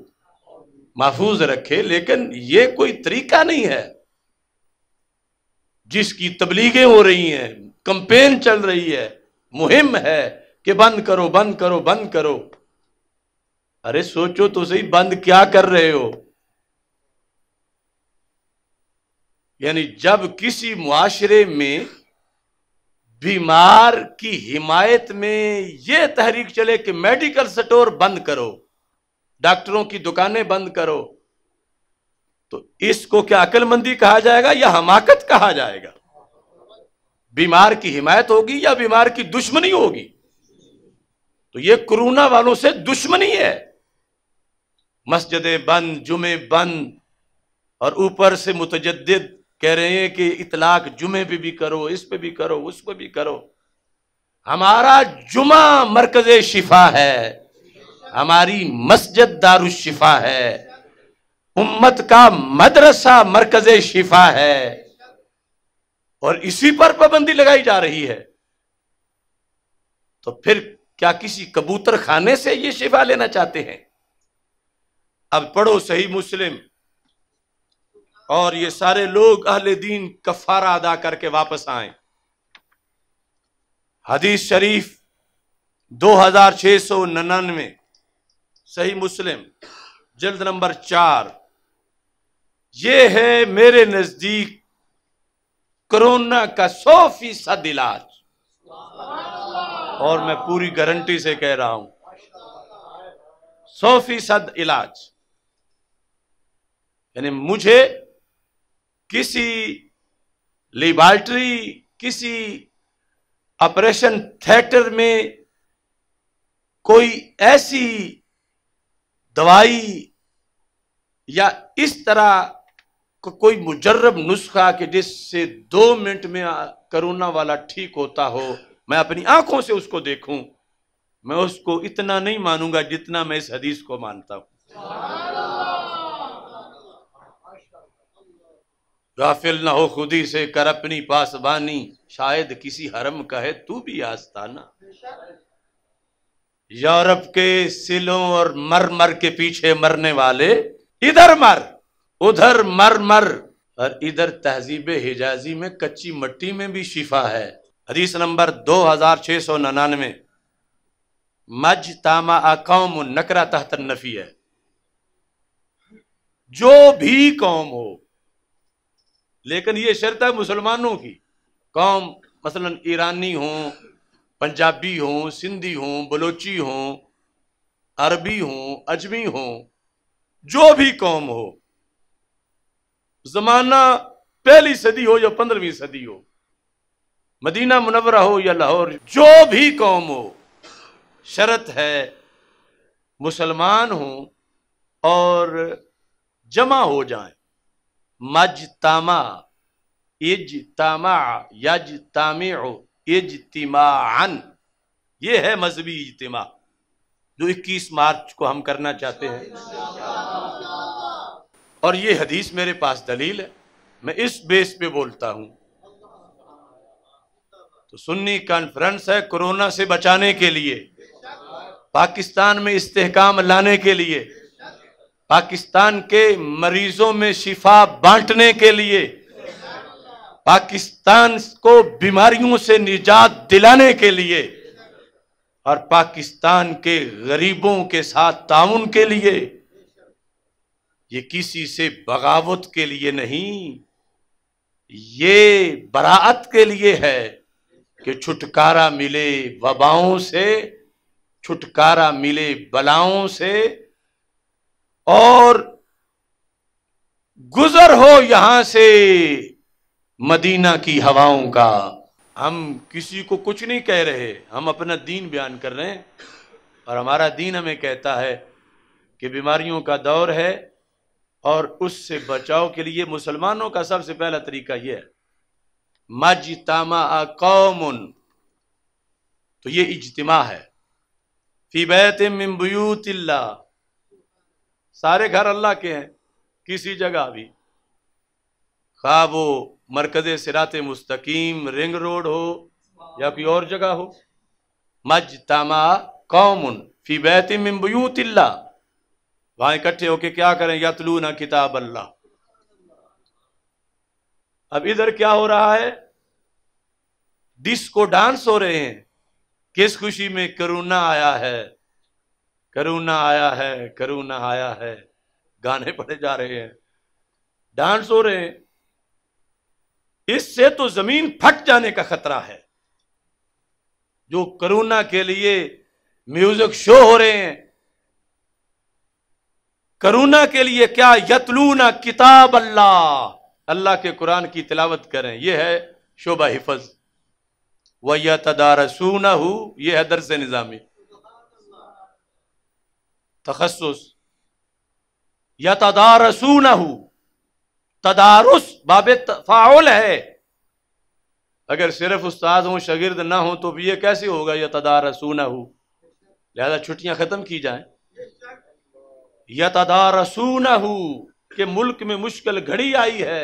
महफूज रखे लेकिन ये कोई तरीका नहीं है जिसकी तबलीगें हो रही हैं कंपेन चल रही है मुहिम है कि बंद करो बंद करो बंद करो अरे सोचो तो सही बंद क्या कर रहे हो यानी जब किसी मुआरे में बीमार की हिमायत में यह तहरीक चले कि मेडिकल स्टोर बंद करो डॉक्टरों की दुकानें बंद करो तो इसको क्या अकलमंदी कहा जाएगा या हमाकत कहा जाएगा बीमार की हिमायत होगी या बीमार की दुश्मनी होगी तो ये कोरोना वालों से दुश्मनी है मस्जिदें बंद जुमे बंद और ऊपर से मुतजद कह रहे हैं कि इतलाक जुमे पे भी करो इस पे भी करो उस पे भी करो हमारा जुमा मरकज शिफा है हमारी मस्जिद शिफा है उम्मत का मदरसा मरकज शिफा है और इसी पर पाबंदी लगाई जा रही है तो फिर क्या किसी कबूतर खाने से ये शिफा लेना चाहते हैं अब पढ़ो सही मुस्लिम और ये सारे लोग अहले दीन कफारा अदा करके वापस आए हदीस शरीफ दो हजार छह सौ नन्यानवे सही मुस्लिम जल्द नंबर चार ये है मेरे नजदीक कोरोना का सौ फीसद इलाज और मैं पूरी गारंटी से कह रहा हूं सौ फीसद इलाज यानी मुझे किसी लेबार्ट्री किसी ऑपरेशन थिएटर में कोई ऐसी दवाई या इस तरह को कोई मुजर्रब नुस्खा कि जिससे दो मिनट में करोना वाला ठीक होता हो मैं अपनी आंखों से उसको देखूं मैं उसको इतना नहीं मानूंगा जितना मैं इस हदीस को मानता हूं गाफिल ना हो खुदी से कर अपनी पासबानी शायद किसी हरम का है तू भी आस्ताना यूरोप के सिलों और मर मर के पीछे मरने वाले इधर मर उधर मर मर और इधर तहजीब हिजाजी में कच्ची मट्टी में भी शिफा है हदीस नंबर दो हजार छह सौ ननानवे मज तामा अकौम नकरा तहत नफी है जो भी कौम हो लेकिन ये शर्त है मुसलमानों की कौम मसलन ईरानी हों पंजाबी हों सिंधी हों बलोची हों अरबी हों अजमी हों जो भी कौम हो जमाना पहली सदी हो या पंद्रहवीं सदी हो मदीना मुनवरा हो या लाहौर जो भी कौम हो शर्त है मुसलमान हो और जमा हो जाएं मजतमा इजतमा इज इजतिमान ये है मजहबी इजतिमा जो 21 मार्च को हम करना चाहते हैं और ये हदीस मेरे पास दलील है मैं इस बेस पे बोलता हूं तो सुन्नी कॉन्फ्रेंस है कोरोना से बचाने के लिए पाकिस्तान में इस्तेकाम लाने के लिए पाकिस्तान के मरीजों में शिफा बांटने के लिए पाकिस्तान को बीमारियों से निजात दिलाने के लिए और पाकिस्तान के गरीबों के साथ ताउन के लिए ये किसी से बगावत के लिए नहीं ये बरात के लिए है कि छुटकारा मिले वबाओं से छुटकारा मिले बलाओं से और गुजर हो यहां से मदीना की हवाओं का हम किसी को कुछ नहीं कह रहे हम अपना दीन बयान कर रहे हैं और हमारा दीन हमें कहता है कि बीमारियों का दौर है और उससे बचाव के लिए मुसलमानों का सबसे पहला तरीका यह है मजतमा कौम तो ये इजतमा है फिबैत मिम्बयूतिल्ला सारे घर अल्लाह के हैं किसी जगह भी खा वो मरकज सिरात मुस्तकीम रिंग रोड हो या कोई और जगह हो मज तमा कौमन फी बैत वहां इकट्ठे होके क्या करें यतलू ना किताब अल्लाह अब इधर क्या हो रहा है डिस्को डांस हो रहे हैं किस खुशी में करुणा आया है करुणा आया है करुणा आया है गाने पड़े जा रहे हैं डांस हो रहे हैं इससे तो जमीन फट जाने का खतरा है जो करुणा के लिए म्यूजिक शो हो रहे हैं करुणा के लिए क्या यतलूना किताब अल्लाह अल्लाह के कुरान की तिलावत करें यह है शोभा हिफज तदारसू ना हो यह है दरस निज़ामी तखसुस या तदारसू न हो तदारुस बाब फाउल है अगर सिर्फ उस्ताद हो शगिर्द ना हो तो भी ये कैसे होगा या तदारसू न हो लिहाजा छुट्टियां ख़त्म की जाए या तदारसू न हो कि मुल्क में मुश्किल घड़ी आई है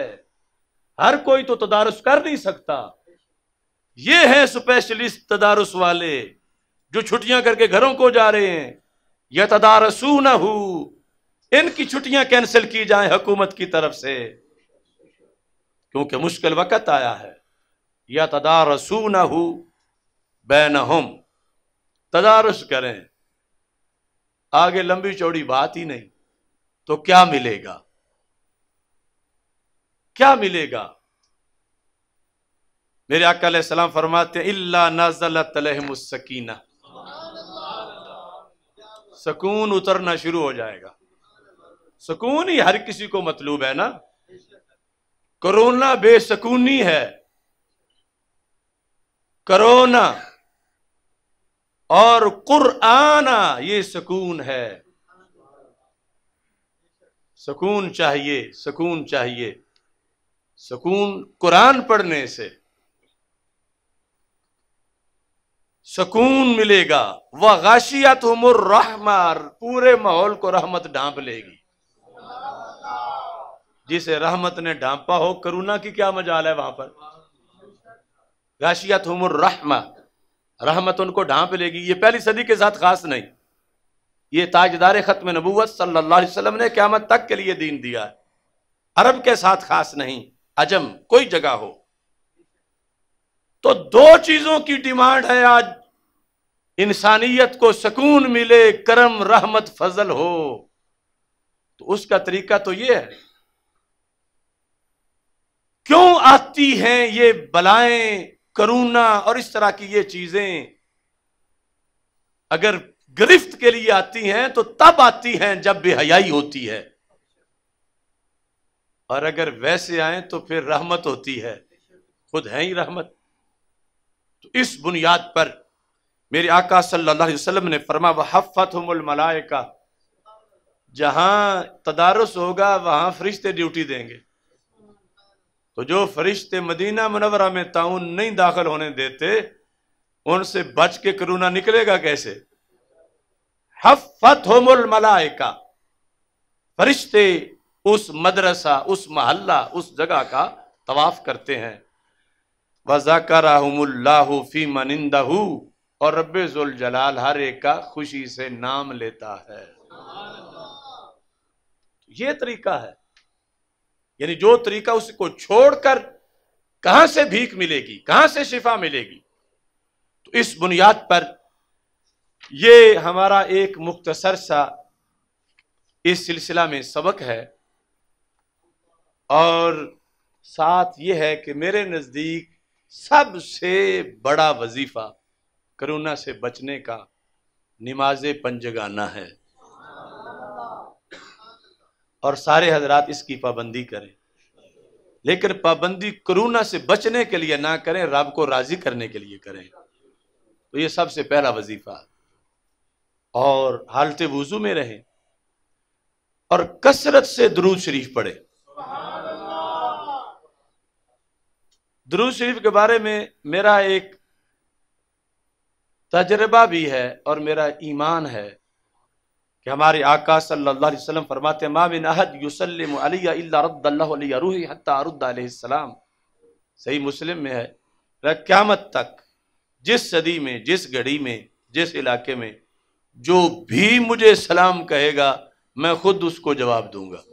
हर कोई तो तदारस कर नहीं सकता ये है स्पेशलिस्ट तदारस वाले जो छुट्टियां करके घरों को जा रहे हैं यह तदारसू न हो इनकी छुट्टियां कैंसिल की जाए हुकूमत की तरफ से क्योंकि मुश्किल वक़्त आया है या तदारसू न हो बैन हम तदारस करें आगे लंबी चौड़ी बात ही नहीं तो क्या मिलेगा क्या मिलेगा मेरे अक्ल सलाम फरमाते इल्ला नजलत मुस्कीना सुकून उतरना शुरू हो जाएगा सुकून ही हर किसी को मतलूब है ना कोरोना बेसकूनी है करोना और कुराना ये सुकून है सुकून चाहिए सुकून चाहिए सुकून कुरान पढ़ने से सुकून मिलेगा वह गाशियत उमर रहमार पूरे माहौल को रहमत ढांप लेगी जिसे रहमत ने ढांपा हो करुणा की क्या मजाल है वहां पर गाशियत उमर रहमा रहमत उनको ढांप लेगी ये पहली सदी के साथ खास नहीं ये ताजदार ख़त्म नबूत सल्लल्लाहु अलैहि वसल्लम ने क्यामत तक के लिए दीन दिया अरब के साथ खास नहीं अजम कोई जगह हो तो दो चीजों की डिमांड है आज इंसानियत को सुकून मिले करम रहमत फजल हो तो उसका तरीका तो यह है क्यों आती हैं ये बलाएं करुणा और इस तरह की ये चीजें अगर गिरफ्त के लिए आती हैं तो तब आती हैं जब बेहयाई होती है और अगर वैसे आए तो फिर रहमत होती है खुद है ही रहमत इस बुनियाद पर मेरे आका सल्लल्लाहु अलैहि वसल्लम ने फरमा वह हफ़त मलायका जहाँ तदारस होगा वहाँ फरिश्ते ड्यूटी देंगे तो जो फरिश्ते मदीना मनवरा में ताउन नहीं दाखिल होने देते उनसे बच के करोना निकलेगा कैसे हफ़त मलायका फरिश्ते उस मदरसा उस महल्ला उस जगह का तवाफ करते हैं फी मनिंदहू और रब जलाल हर एक का खुशी से नाम लेता है ये तरीका है यानी जो तरीका उसको छोड़कर कहां से भीख मिलेगी कहां से शिफा मिलेगी तो इस बुनियाद पर ये हमारा एक मुख्तसर सा इस सिलसिला में सबक है और साथ ये है कि मेरे नज़दीक सबसे बड़ा वजीफा करोना से बचने का नमाज पंजगाना है और सारे हजरात इसकी पाबंदी करें लेकिन पाबंदी कोरोना से बचने के लिए ना करें रब को राजी करने के लिए करें तो ये सबसे पहला वजीफा और हालत वजू में रहें और कसरत से दरूद शरीफ पढ़ें द्रू शरीफ के बारे में मेरा एक तजर्बा भी है और मेरा ईमान है कि हमारे आका सल्लल्लाहु अलैहि वसल्लम फरमाते मामिन अहद युसल्लिम रूही हत्ता सही मुस्लिम में है क्यामत तक जिस सदी में जिस घड़ी में जिस इलाके में जो भी मुझे सलाम कहेगा मैं खुद उसको जवाब दूंगा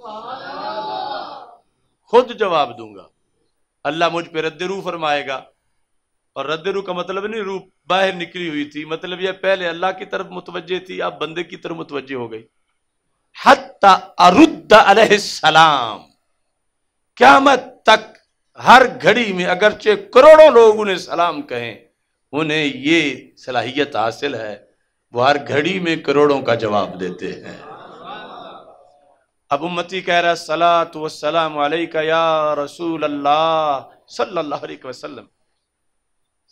खुद जवाब दूंगा अल्लाह मुझ पर रद्द रू फरमाएगा और रद्द रू का मतलब नहीं रूह बाहर निकली हुई थी मतलब यह पहले अल्लाह की तरफ मुतवजे थी अब बंदे की तरफ मुतवजे हो गई हत्ता अरुद्द सलाम मत तक हर घड़ी में अगरचे करोड़ों लोग उन्हें सलाम कहें उन्हें ये सलाहियत हासिल है वो हर घड़ी में करोड़ों का जवाब देते हैं अब उम्मती कह रहा सलात वसलाम या रसूल अल्लाह सल्लल्लाहु अलैहि वसल्लम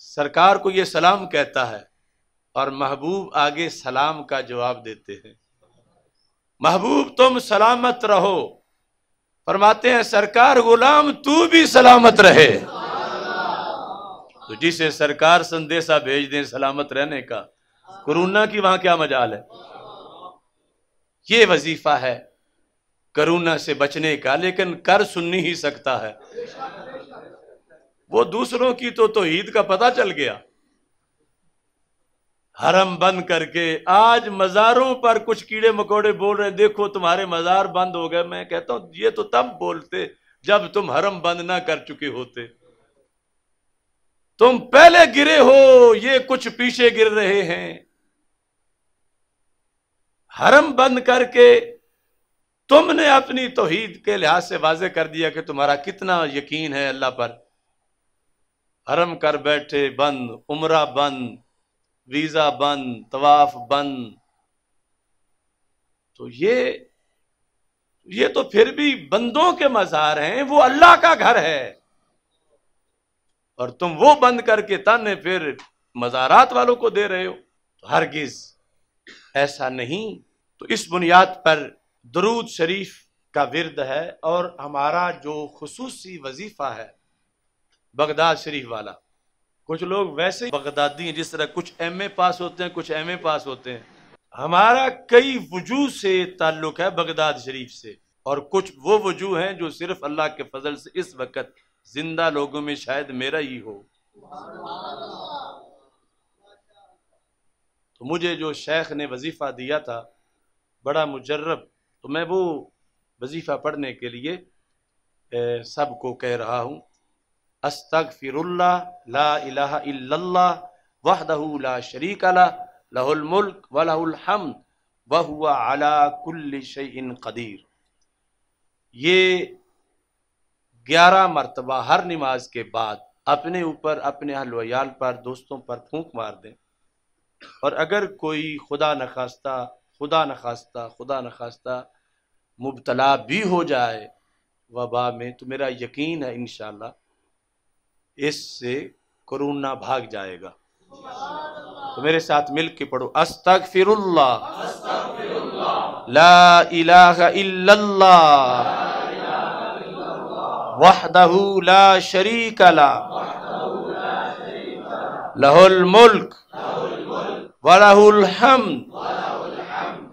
सरकार को ये सलाम कहता है और महबूब आगे सलाम का जवाब देते हैं महबूब तुम सलामत रहो फरमाते हैं सरकार गुलाम तू भी सलामत रहे तो जिसे सरकार संदेशा भेज दें सलामत रहने का कोरोना की वहां क्या मजाल है ये वजीफा है करुणा से बचने का लेकिन कर नहीं ही सकता है वो दूसरों की तो तोहीद का पता चल गया हरम बंद करके आज मज़ारों पर कुछ कीड़े मकोड़े बोल रहे देखो तुम्हारे मज़ार बंद हो गए मैं कहता हूं ये तो तब बोलते जब तुम हरम बंद ना कर चुके होते तुम पहले गिरे हो ये कुछ पीछे गिर रहे हैं हरम बंद करके तुमने अपनी तोहीद के लिहाज से वाजे कर दिया कि तुम्हारा कितना यकीन है अल्लाह पर हरम कर बैठे बंद उमरा बंद वीजा बंद तवाफ बंद तो ये ये तो फिर भी बंदों के मजार हैं वो अल्लाह का घर है और तुम वो बंद करके तने फिर मजारात वालों को दे रहे हो तो हरगिज ऐसा नहीं तो इस बुनियाद पर दरूद शरीफ का विरद है और हमारा जो खसूसी वजीफ़ा है बगदाद शरीफ वाला कुछ लोग वैसे ही बगदादी हैं जिस तरह कुछ एम ए पास होते हैं कुछ एम ए पास होते हैं हमारा कई वजू से ताल्लुक है बगदाद शरीफ से और कुछ वो वजू हैं जो सिर्फ अल्लाह के फजल से इस वक्त जिंदा लोगों में शायद मेरा ही हो तो मुझे जो शेख ने वजीफ़ा दिया था बड़ा मुजर्रब तो मैं वो वजीफ़ा पढ़ने के लिए सबको कह रहा हूँ अस्तक फिरल्ला ला वहदहूला शरीक अला लहुलमुल्क वह हुआ अला कुल्ल शन कदीर ये ग्यारह मरतबा हर नमाज के बाद अपने ऊपर अपने हलवयाल पर दोस्तों पर फूंक मार दें और अगर कोई खुदा नखास्ता खुदा न खास्ता खुदा न खास्ता मुबतला भी हो जाए वबा में तो मेरा यकीन है इन इससे कोरोना भाग जाएगा तो मेरे साथ मिल के पढ़ो अस्तक फिर ला वहदहू ला शरीक लहुल मुल्क वलहुल हमद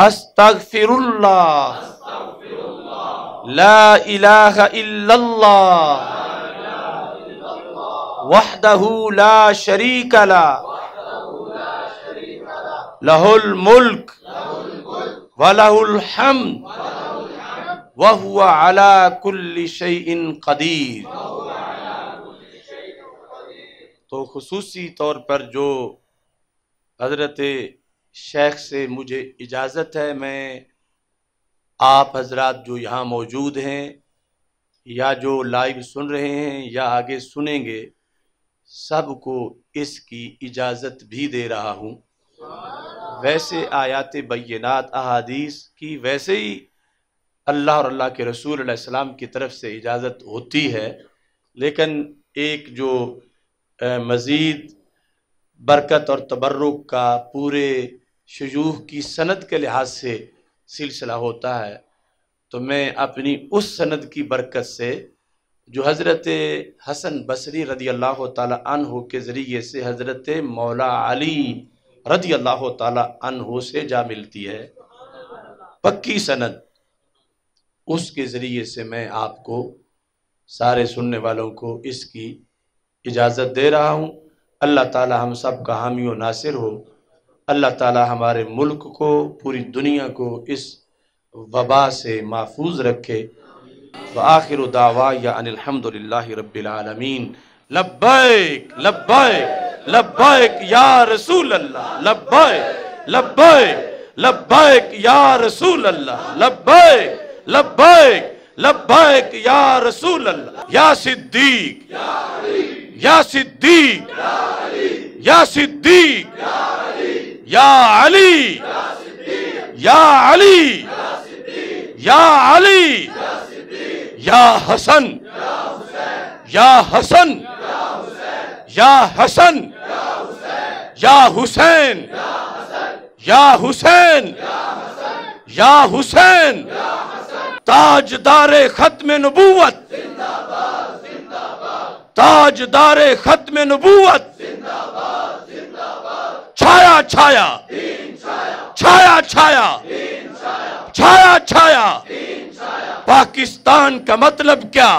अस्तगफिरुल्लाह ला इलाहा इल्लल्लाह वहदहू ला शरीक ला लहुल मुल्क वलहुल हम्द वहुवा अला कुल्ली शैइन कदीर तो खसूसी तौर पर जो हजरत शेख से मुझे इजाज़त है मैं आप हजरात जो यहाँ मौजूद हैं या जो लाइव सुन रहे हैं या आगे सुनेंगे सबको इसकी इजाज़त भी दे रहा हूँ वैसे आयात बैनात अहादीस की वैसे ही अल्लाह और अल्लाह के रसूल सलाम की तरफ से इजाज़त होती है लेकिन एक जो मज़ीद बरकत और तबर्रुक का पूरे शजूह की सनत के लिहाज से सिलसिला होता है तो मैं अपनी उस सनत की बरकत से जो हज़रत हसन बसरी रदी अल्लाह तु के ज़रिए से हज़रत मौला अली रदी अल्लाह तु से जा मिलती है पक्की सनत उसके ज़रिए से मैं आपको सारे सुनने वालों को इसकी इजाज़त दे रहा हूँ अल्लाह ताला हम सब का हामी नासिर हो अल्लाह ताला हमारे मुल्क को पूरी दुनिया को इस वबा से महफूज रखे व आखिर दावा या अनिलहमदिल्ला रबालमीन लब्बैक लब्बैक लब्बैक या रसूल अल्लाह लब्बैक लब्बैक लब्बैक या रसूल अल्लाह लब्बैक लब्बैक लब्बैक या रसूल अल्लाह या सिद्दीक या सिद्दीक या सिद्दीक या अली या अली या अली या अली या हसन या हसन या हसन या हुसैन या हुसैन या हुसैन ताजदार खत्म नबूवत ताजदार खत्म नबूवत छाया छाया छाया छाया छाया छाया पाकिस्तान का मतलब क्या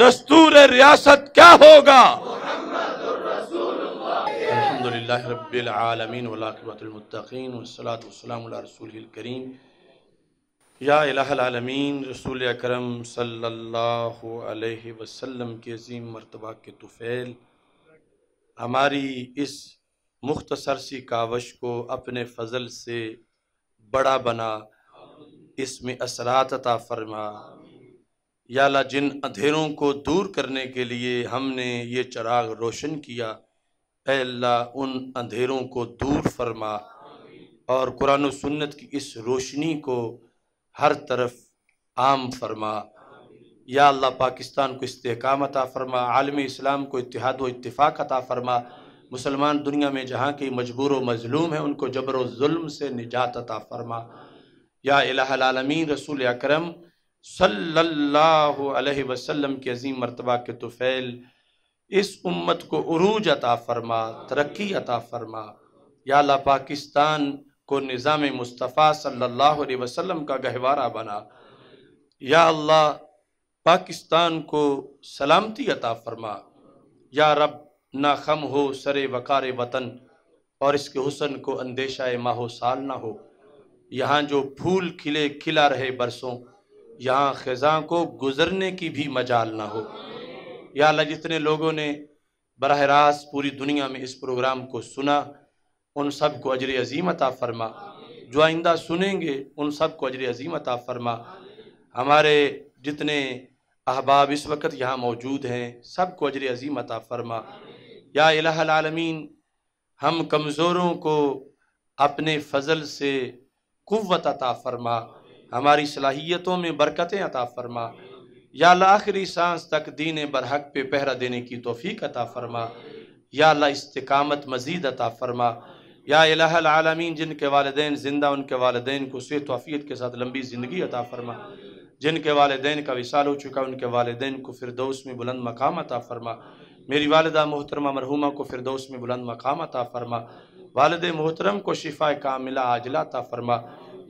दस्तूर रियासत क्या होगा करीम यामीन रसूल अक्रम सल्लल्लाहु के अजीम मरतबा के तुफ़ैल हमारी इस मुख्तसर सी कावश को अपने फजल से बड़ा बना इसमें असरात अता फरमा याला जिन अंधेरों को दूर करने के लिए हमने ये चराग रोशन किया अल्लाह उन अंधेरों को दूर फरमा और कुरान सुन्नत की इस रोशनी को हर तरफ आम फरमा या अल्लाह पाकिस्तान को इस्तेकाम अता फ़रमा आलम इस्लाम को इतिहाद व इतफ़ाक़ अता फ़रमा मुसलमान दुनिया में जहाँ के मजबूर व मज़लूम हैं उनको जबर ज़ुल्म से निजात अता फ़रमा या इलामीन रसूल अक्रम सल्लल्लाहु अलैहि वसल्लम के अजीम मरतबा के तुफ़ैल इस उम्मत को अरूज अता फ़रमा तरक्की अता फ़रमा या ला पाकिस्तान को निज़ाम मुस्तफ़ा सल्लल्लाहु अलैहि वसल्लम का गहवारा बना या अल्लाह पाकिस्तान को सलामती अता फरमा या रब ना खम हो सरे वकार वतन और इसके हुसन को अंदेशा माहो साल ना हो यहाँ जो फूल खिले खिला रहे बरसों यहाँ ख़ज़ा को गुज़रने की भी मजाल ना हो या अल्लाह जितने लोगों ने बरह रास्त पूरी दुनिया में इस प्रोग्राम को सुना उन सब को अजर अजीम अता फरमा जो आइंदा सुनेंगे उन सब को अजर अजीम अता फरमा हमारे जितने अहबाब इस वक्त यहाँ मौजूद हैं को अजर अजीम अता फरमा या इलामीन हम कमज़ोरों को अपने फजल से कुत अता फरमा हमारी सलाहियतों में बरकतें अता फरमा या आखिरी सांस तक दीन बरहक पे पहरा देने की तोफ़ी अता फरमा या ला इस्तकामत मज़ीद अता फरमा या इलामीन जिनके वालदे ज़िंदा उनके वालदेन को सेहत के साथ लंबी ज़िंदगी अता फरमा जिनके वालदेन का विशाल हो चुका उनके वालदेन को दोस्त में बुलंद मकाम अता फरमा मेरी वालदा मोहतरमा मरहुमा को दोस्त में बुलंद मकाम अता फरमा वालद मोहतरम को शिफा कामिला आजला अता फरमा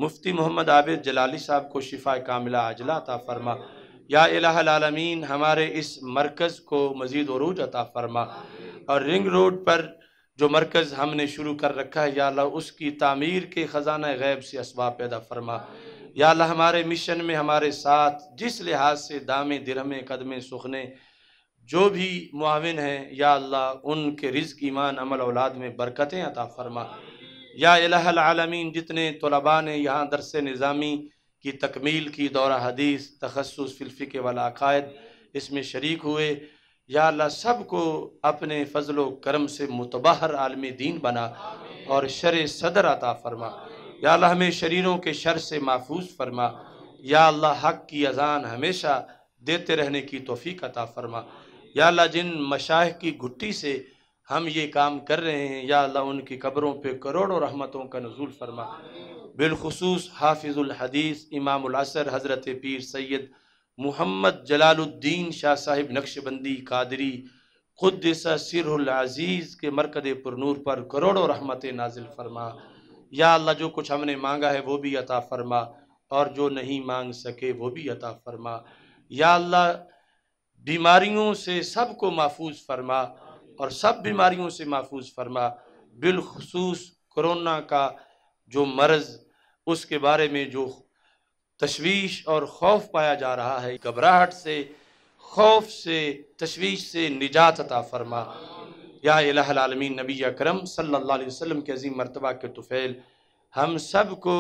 मुफ्ती मोहम्मद आबिद जलाली साहब को शिफा कामिला आजला अता फरमा या इलामीन हमारे इस मरकज़ को मज़ीद वरूज अता फरमा और रिंग रोड पर जो मरकज़ हमने शुरू कर रखा है या उसकी तामीर के ख़जाना गैब से इसबा पैदा फरमा या अल्लाह हमारे मिशन में हमारे साथ जिस लिहाज से दामे दिरहमे कदमे सुखने जो भी मुआवन हैं या अल्लाह उनके रिज्क ईमान अमल औलाद में बरकतें अता फरमा या आलमीन जितने तलबा ने यहाँ दरस निज़ामी की तकमील की दौरा हदीस तखसस फ़िल्फ़िक वाला अकायद इसमें शरीक हुए या अल्लाह सब को अपने फ़जल करम से मुतबहर आलम दीन बना और शर सदर अता फरमा या अल्लाह हमें शरीरों के शर से महफूज फरमा या अल्लाह हक की अजान हमेशा देते रहने की तोफ़ी अता फरमा या अल्लाह जिन मशाह की घुट्टी से हम ये काम कर रहे हैं या अल्लाह उनकी कब्रों पे करोड़ों रहमतों का नजूल फरमा बिलखसूस हाफिज़ुलहदीस इमामसर हज़रत पीर सैद मोहम्मद जलालुद्दीन शाह साहिब नक्शबंदी कादरी खुद अज़ीज़ के मरकद पुरनूर पर करोड़ों रहमतें नाजिल फरमा या अल्लाह जो कुछ हमने मांगा है वो भी अता फरमा और जो नहीं मांग सके वो भी अता फरमा या अल्लाह बीमारियों से सबको महफूज फरमा और सब बीमारियों से महफूज फरमा बिलखसूस करोना का जो मर्ज़ उसके बारे में जो तशवीश और खौफ पाया जा रहा है घबराहट से खौफ से तशवीश से निजात अता फरमा या आलमीन नबी करम सल्ला वसम के अजीम मरतबा के तुफ़ैल हम सब को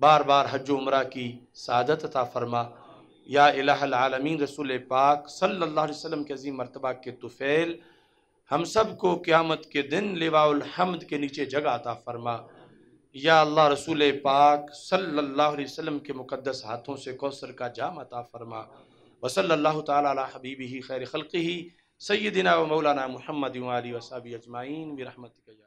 बार बार हज उम्र की सादत अता फ़रमा या आलमीन रसूल पाक सल्ला वसलम के अजीम मरतबा के तुफ़ैल हम सब को क़्यामत के दिन लेवाहमद के नीचे जगह अता फ़रमा या अल्लाह रसूल पाक सल्ला के मुक़दस हाथों से कौसर का जाम अता फ़रमा वसल्ला तबीबी ही खैर खलक़ी سيدنا ومولانا محمد وآله وصحبه أجمعين برحمتك يا